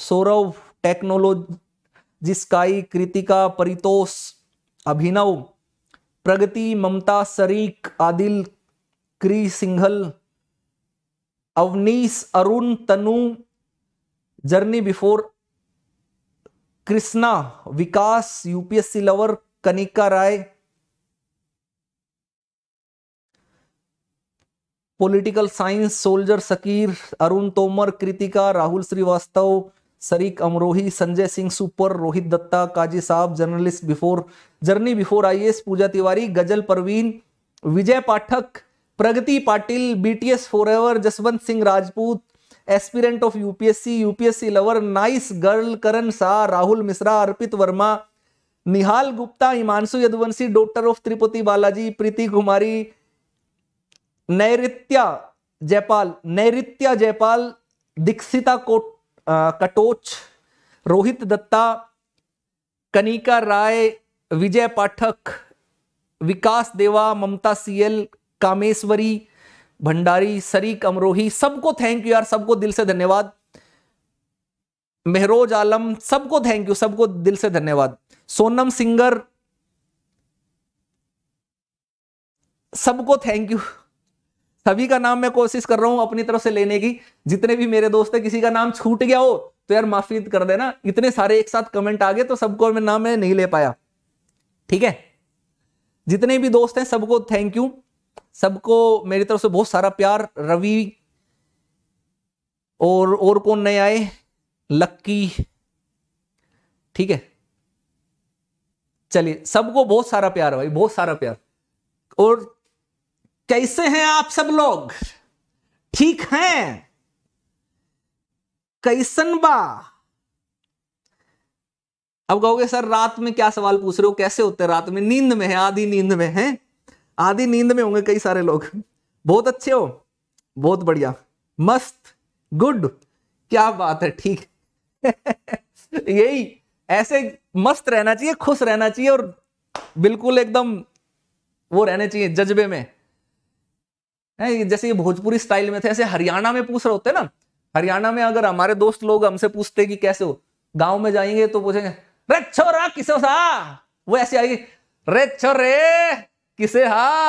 सौरभ टेक्नोलॉजी कृतिका परितोष अभिनव प्रगति ममता सरीक आदिल क्री Singhal Avneesh Arun Tanu journey before Krishna Vikas UPSC lover Kanika Rai political science soldier Shakir Arun Tomar Kritika Rahul Srivastava Sarik Amrohi Sanjay Singh super Rohit Dutta Kazi साहब journalist before journey before IAS Pooja Tiwari Ghazal Parveen Vijay Pathak Pragati Patil BTS forever Jaswant Singh Rajput aspirant of UPSC UPSC lover nice girl Karan Shah Rahul Mishra Arpit Verma Nihal Gupta Himanshu Yaduvanshi doctor of Tirupati Balaji Preeti Kumari Nairitya Jaipal Nairitya Jaipal Dikshita कोट कटोच रोहित दत्ता कनिका राय विजय पाठक विकास देवा ममता सीएल कामेश्वरी भंडारी सरीक अमरोही सबको थैंक यू यार सबको दिल से धन्यवाद मेहरोज आलम सबको थैंक यू सबको दिल से धन्यवाद सोनम सिंगर सबको थैंक यू सभी का नाम मैं कोशिश कर रहा हूं अपनी तरफ से लेने की जितने भी मेरे दोस्त है किसी का नाम छूट गया हो तो यार माफी कर देना इतने सारे एक साथ कमेंट आ गए तो सबको मैं नाम मैं नहीं ले पाया ठीक है जितने भी दोस्त हैं सबको थैंक यू सबको मेरी तरफ से बहुत सारा प्यार रवि और और कौन नए आए लक्की ठीक है चलिए सबको बहुत सारा प्यार भाई बहुत सारा प्यार और कैसे हैं आप सब लोग ठीक हैं कैसन बा अब कहोगे सर रात में क्या सवाल पूछ रहे हो कैसे होते हैं रात में नींद में है आधी नींद में है आधी नींद में होंगे कई सारे लोग बहुत अच्छे हो बहुत बढ़िया मस्त गुड क्या बात है ठीक यही ऐसे मस्त रहना चाहिए खुश रहना चाहिए और बिल्कुल एकदम वो रहने चाहिए जज्बे में है जैसे ये भोजपुरी स्टाइल में थे ऐसे हरियाणा में पूछ रहे होते ना हरियाणा में अगर हमारे दोस्त लोग हमसे पूछते कि कैसे हो गांव में जाएंगे तो पूछेंगे रे छोरा किसे सा वो ऐसे आएगी रे छोरे किसे हा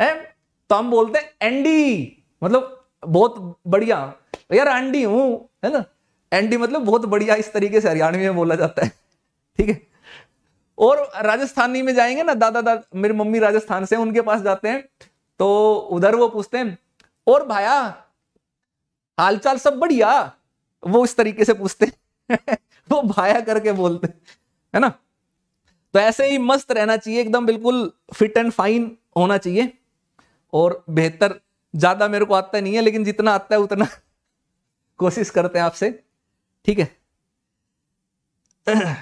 है तो हम बोलते हैं एंडी मतलब बहुत बढ़िया यार एंडी हूं है ना एंडी मतलब बहुत बढ़िया इस तरीके से हरियाणवी में बोला जाता है ठीक है और राजस्थानी में जाएंगे ना दादा दादा मेरी मम्मी राजस्थान से उनके पास जाते हैं तो उधर वो पूछते हैं और भाया हालचाल सब बढ़िया वो इस तरीके से पूछते वो भाया करके बोलते है ना तो ऐसे ही मस्त रहना चाहिए एकदम बिल्कुल फिट एंड फाइन होना चाहिए और बेहतर ज्यादा मेरे को आता नहीं है लेकिन जितना आता है उतना कोशिश करते हैं आपसे ठीक है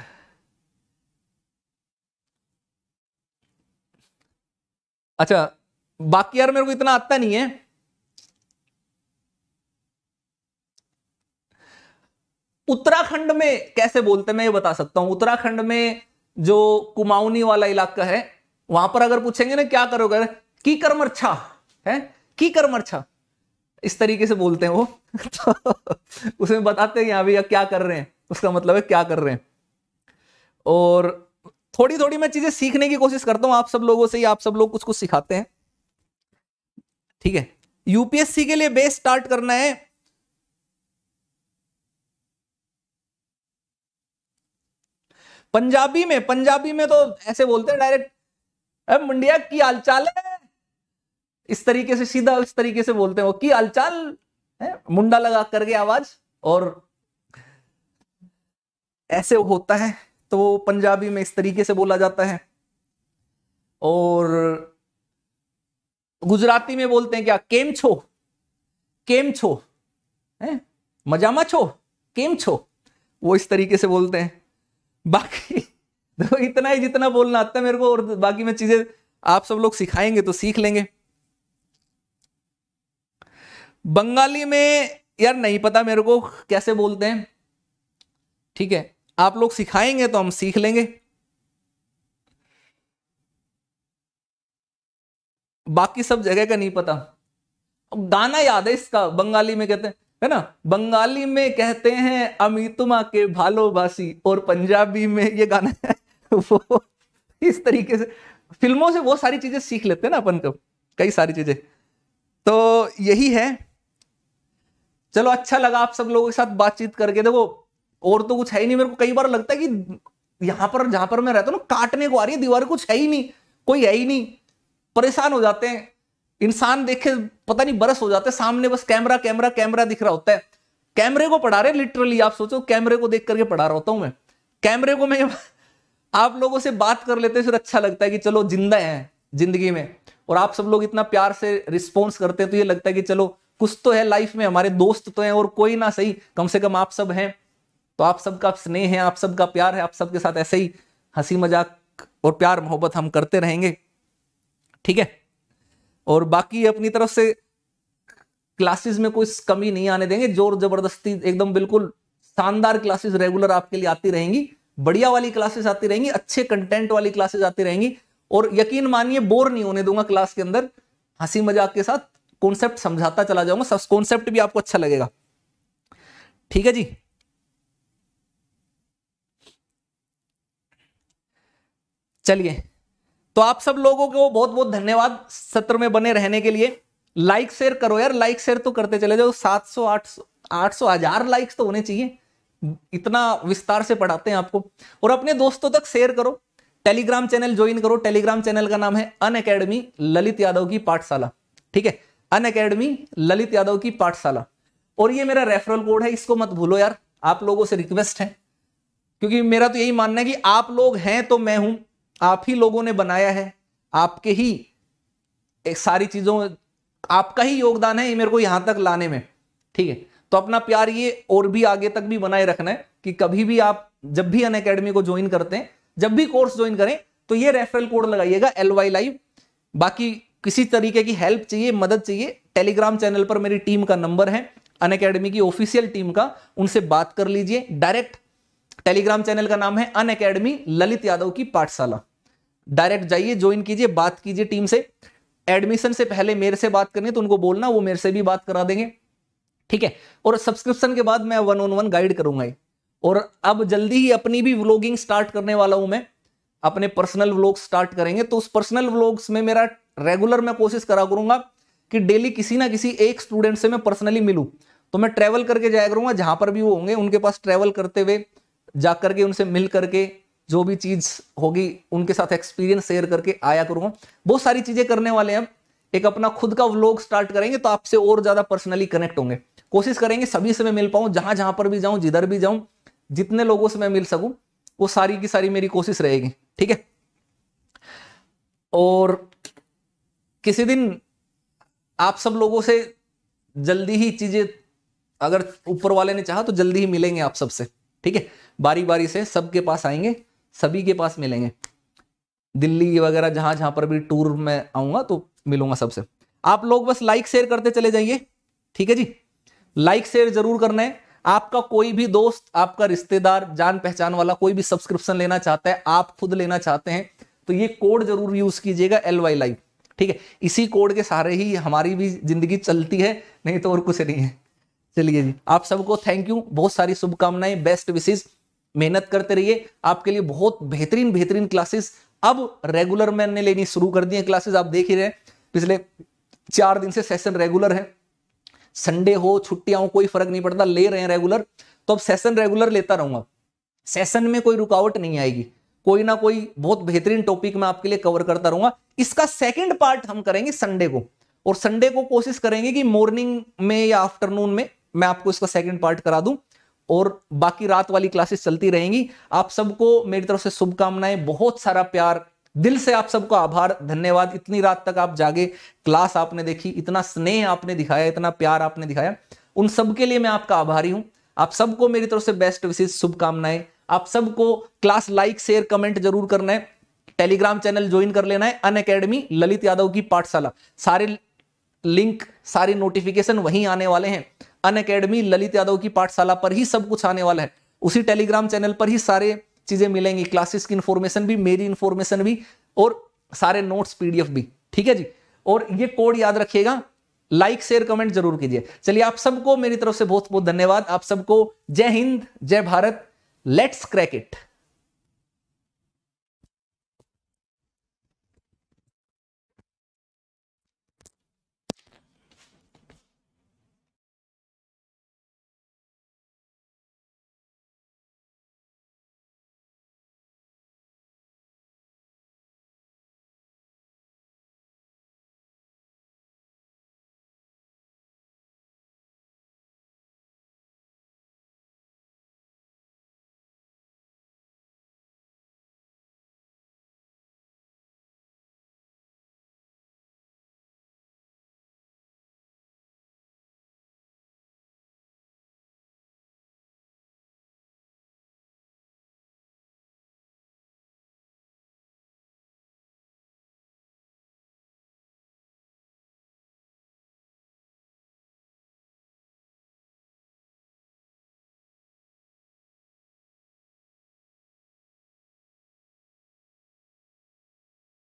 अच्छा बाकी यार मेरे को इतना आता नहीं है उत्तराखंड में कैसे बोलते हैं मैं ये बता सकता हूं उत्तराखंड में जो कुमाऊनी वाला इलाका है वहां पर अगर पूछेंगे ना क्या करोगे की करमरछा है की करमरछा इस तरीके से बोलते हैं वो तो उसमें बताते हैं यहाँ भैया क्या कर रहे हैं उसका मतलब है क्या कर रहे हैं और थोड़ी थोड़ी मैं चीजें सीखने की कोशिश करता हूँ आप सब लोगों से ही आप सब लोग कुछ कुछ सिखाते हैं ठीक है यूपीएससी के लिए बेस स्टार्ट करना है पंजाबी में पंजाबी में तो ऐसे बोलते हैं डायरेक्ट अब मुंडिया की हालचाल है इस तरीके से सीधा इस तरीके से बोलते हैं वो की हालचाल है मुंडा लगा करके आवाज और ऐसे होता है तो पंजाबी में इस तरीके से बोला जाता है और गुजराती में बोलते हैं क्या केम छो केम छो है मजामा छो केम छो वो इस तरीके से बोलते हैं बाकी तो इतना ही जितना बोलना आता तो है मेरे को और बाकी मैं चीजें आप सब लोग सिखाएंगे तो सीख लेंगे बंगाली में यार नहीं पता मेरे को कैसे बोलते हैं ठीक है आप लोग सिखाएंगे तो हम सीख लेंगे बाकी सब जगह का नहीं पता अब गाना याद है इसका बंगाली में कहते हैं है ना बंगाली में कहते हैं अमितुमा के भालो भाषी और पंजाबी में ये गाना है वो इस तरीके से फिल्मों से वो सारी चीजें सीख लेते हैं ना अपन कब कई सारी चीजें तो यही है चलो अच्छा लगा आप सब लोगों के साथ बातचीत करके देखो और तो कुछ है ही नहीं मेरे को कई बार लगता है कि यहां पर जहां पर मैं रहता हूँ ना काटने को आ रही है दीवार कुछ है ही नहीं कोई है ही नहीं परेशान हो जाते हैं इंसान देखे पता नहीं बरस हो जाते सामने बस कैमरा कैमरा कैमरा दिख रहा होता है कैमरे को पढ़ा रहे लिटरली आप सोचो कैमरे को देख करके पढ़ा रहा होता हूं मैं कैमरे को मैं आप लोगों से बात कर लेते हैं फिर अच्छा लगता है कि चलो जिंदा है जिंदगी में और आप सब लोग इतना प्यार से रिस्पॉन्स करते हैं तो ये लगता है कि चलो कुछ तो है लाइफ में हमारे दोस्त तो हैं और कोई ना सही कम से कम आप सब हैं तो आप सबका स्नेह है आप सबका प्यार है आप सबके साथ ऐसे ही हंसी मजाक और प्यार मोहब्बत हम करते रहेंगे ठीक है और बाकी अपनी तरफ से क्लासेस में कोई कमी नहीं आने देंगे जोर जबरदस्ती एकदम बिल्कुल शानदार क्लासेस रेगुलर आपके लिए आती रहेंगी बढ़िया वाली क्लासेस आती रहेंगी अच्छे कंटेंट वाली क्लासेस आती रहेंगी और यकीन मानिए बोर नहीं होने दूंगा क्लास के अंदर हंसी मजाक के साथ कॉन्सेप्ट समझाता चला जाऊंगा सब कॉन्सेप्ट भी आपको अच्छा लगेगा ठीक है जी चलिए तो आप सब लोगों को बहुत बहुत धन्यवाद सत्र में बने रहने के लिए लाइक शेयर करो यार लाइक शेयर तो करते चले जाओ 700 800 800 हजार लाइक्स तो होने चाहिए इतना विस्तार से पढ़ाते हैं आपको और अपने दोस्तों तक शेयर करो टेलीग्राम चैनल ज्वाइन करो टेलीग्राम चैनल का नाम है अन अकेडमी ललित यादव की पाठशाला ठीक है अन अकेडमी ललित यादव की पाठशाला और ये मेरा रेफरल कोड है इसको मत भूलो यार आप लोगों से रिक्वेस्ट है क्योंकि मेरा तो यही मानना है कि आप लोग हैं तो मैं हूं आप ही लोगों ने बनाया है आपके ही सारी चीज़ों आपका ही योगदान है ये मेरे को यहां तक लाने में ठीक है तो अपना प्यार ये और भी आगे तक भी बनाए रखना है कि कभी भी आप जब भी अन अकेडमी को ज्वाइन करते हैं जब भी कोर्स ज्वाइन करें तो ये रेफरल कोड लगाइएगा एल वाई लाइव बाकी किसी तरीके की हेल्प चाहिए मदद चाहिए टेलीग्राम चैनल पर मेरी टीम का नंबर है अन अकेडमी की ऑफिशियल टीम का उनसे बात कर लीजिए डायरेक्ट टेलीग्राम चैनल का नाम है अन अकेडमी ललित यादव की पाठशाला डायरेक्ट जाइए ज्वाइन कीजिए बात कीजिए टीम से एडमिशन से पहले मेरे से बात करनी है तो उनको बोलना वो मेरे से भी बात करा देंगे ठीक है और सब्सक्रिप्शन के बाद मैं वन ऑन वन गाइड करूंगा और अब जल्दी ही अपनी भी व्लॉगिंग स्टार्ट करने वाला हूं मैं अपने पर्सनल व्लॉग स्टार्ट करेंगे तो उस पर्सनल व्लॉग्स में मेरा रेगुलर मैं कोशिश करा करूंगा कि डेली किसी ना किसी एक स्टूडेंट से मैं पर्सनली मिलूं तो मैं ट्रैवल करके जाया करूंगा जहां पर भी वो होंगे उनके पास ट्रैवल करते हुए जा करके उनसे मिल करके जो भी चीज़ होगी उनके साथ एक्सपीरियंस शेयर करके आया करूंगा बहुत सारी चीज़ें करने वाले हैं एक अपना खुद का व्लॉग स्टार्ट करेंगे तो आपसे और ज़्यादा पर्सनली कनेक्ट होंगे कोशिश करेंगे सभी से मैं मिल पाऊं जहां जहां पर भी जाऊं जिधर भी जाऊं जितने लोगों से मैं मिल सकूं वो सारी की सारी मेरी कोशिश रहेगी ठीक है और किसी दिन आप सब लोगों से जल्दी ही चीज़ें अगर ऊपर वाले ने चाहा तो जल्दी ही मिलेंगे आप सबसे ठीक है बारी बारी से सबके पास आएंगे सभी के पास मिलेंगे दिल्ली वगैरह जहां जहां पर भी टूर में आऊंगा तो मिलूंगा सबसे आप लोग बस लाइक शेयर करते चले जाइए ठीक है जी लाइक शेयर जरूर करना है आपका कोई भी दोस्त आपका रिश्तेदार जान पहचान वाला कोई भी सब्सक्रिप्शन लेना चाहता है आप खुद लेना चाहते हैं तो ये कोड जरूर यूज कीजिएगा एल वाई लाइव ठीक है इसी कोड के सहारे ही हमारी भी जिंदगी चलती है नहीं तो और कुछ नहीं है चलिए जी आप सबको थैंक यू बहुत सारी शुभकामनाएं बेस्ट विशेष मेहनत करते रहिए आपके लिए बहुत बेहतरीन बेहतरीन क्लासेस अब रेगुलर मैंने लेनी शुरू कर दी है क्लासेस आप देख ही रहे हैं पिछले चार दिन से सेशन रेगुलर है संडे हो छुट्टियां हो कोई फर्क नहीं पड़ता ले रहे हैं रेगुलर तो अब सेशन रेगुलर लेता रहूंगा सेशन में कोई रुकावट नहीं आएगी कोई ना कोई बहुत बेहतरीन टॉपिक मैं आपके लिए कवर करता रहूंगा इसका सेकेंड पार्ट हम करेंगे संडे को और संडे को कोशिश करेंगे कि मॉर्निंग में या आफ्टरनून में मैं आपको इसका सेकंड पार्ट करा दूं और बाकी रात वाली क्लासेस चलती रहेंगी आप सबको मेरी तरफ से शुभकामनाएं बहुत सारा प्यार दिल से आप सबको आभार धन्यवाद इतनी रात तक आप जागे क्लास आपने देखी इतना स्नेह आपने दिखाया इतना प्यार आपने दिखाया उन सबके लिए मैं आपका आभारी हूं आप सबको मेरी तरफ से बेस्ट विशेष शुभकामनाएं आप सबको क्लास लाइक शेयर कमेंट जरूर करना है टेलीग्राम चैनल ज्वाइन कर लेना है अन अकेडमी ललित यादव की पाठशाला सारे लिंक सारी नोटिफिकेशन वहीं आने वाले हैं अन अकेडमी ललित यादव की पाठशाला पर ही सब कुछ आने वाला है उसी टेलीग्राम चैनल पर ही सारे चीजें मिलेंगी क्लासेस की इंफॉर्मेशन भी मेरी इंफॉर्मेशन भी और सारे नोट्स पीडीएफ भी ठीक है जी और ये कोड याद रखिएगा लाइक शेयर कमेंट जरूर कीजिए चलिए आप सबको मेरी तरफ से बहुत बहुत धन्यवाद आप सबको जय हिंद जय भारत लेट्स क्रैक इट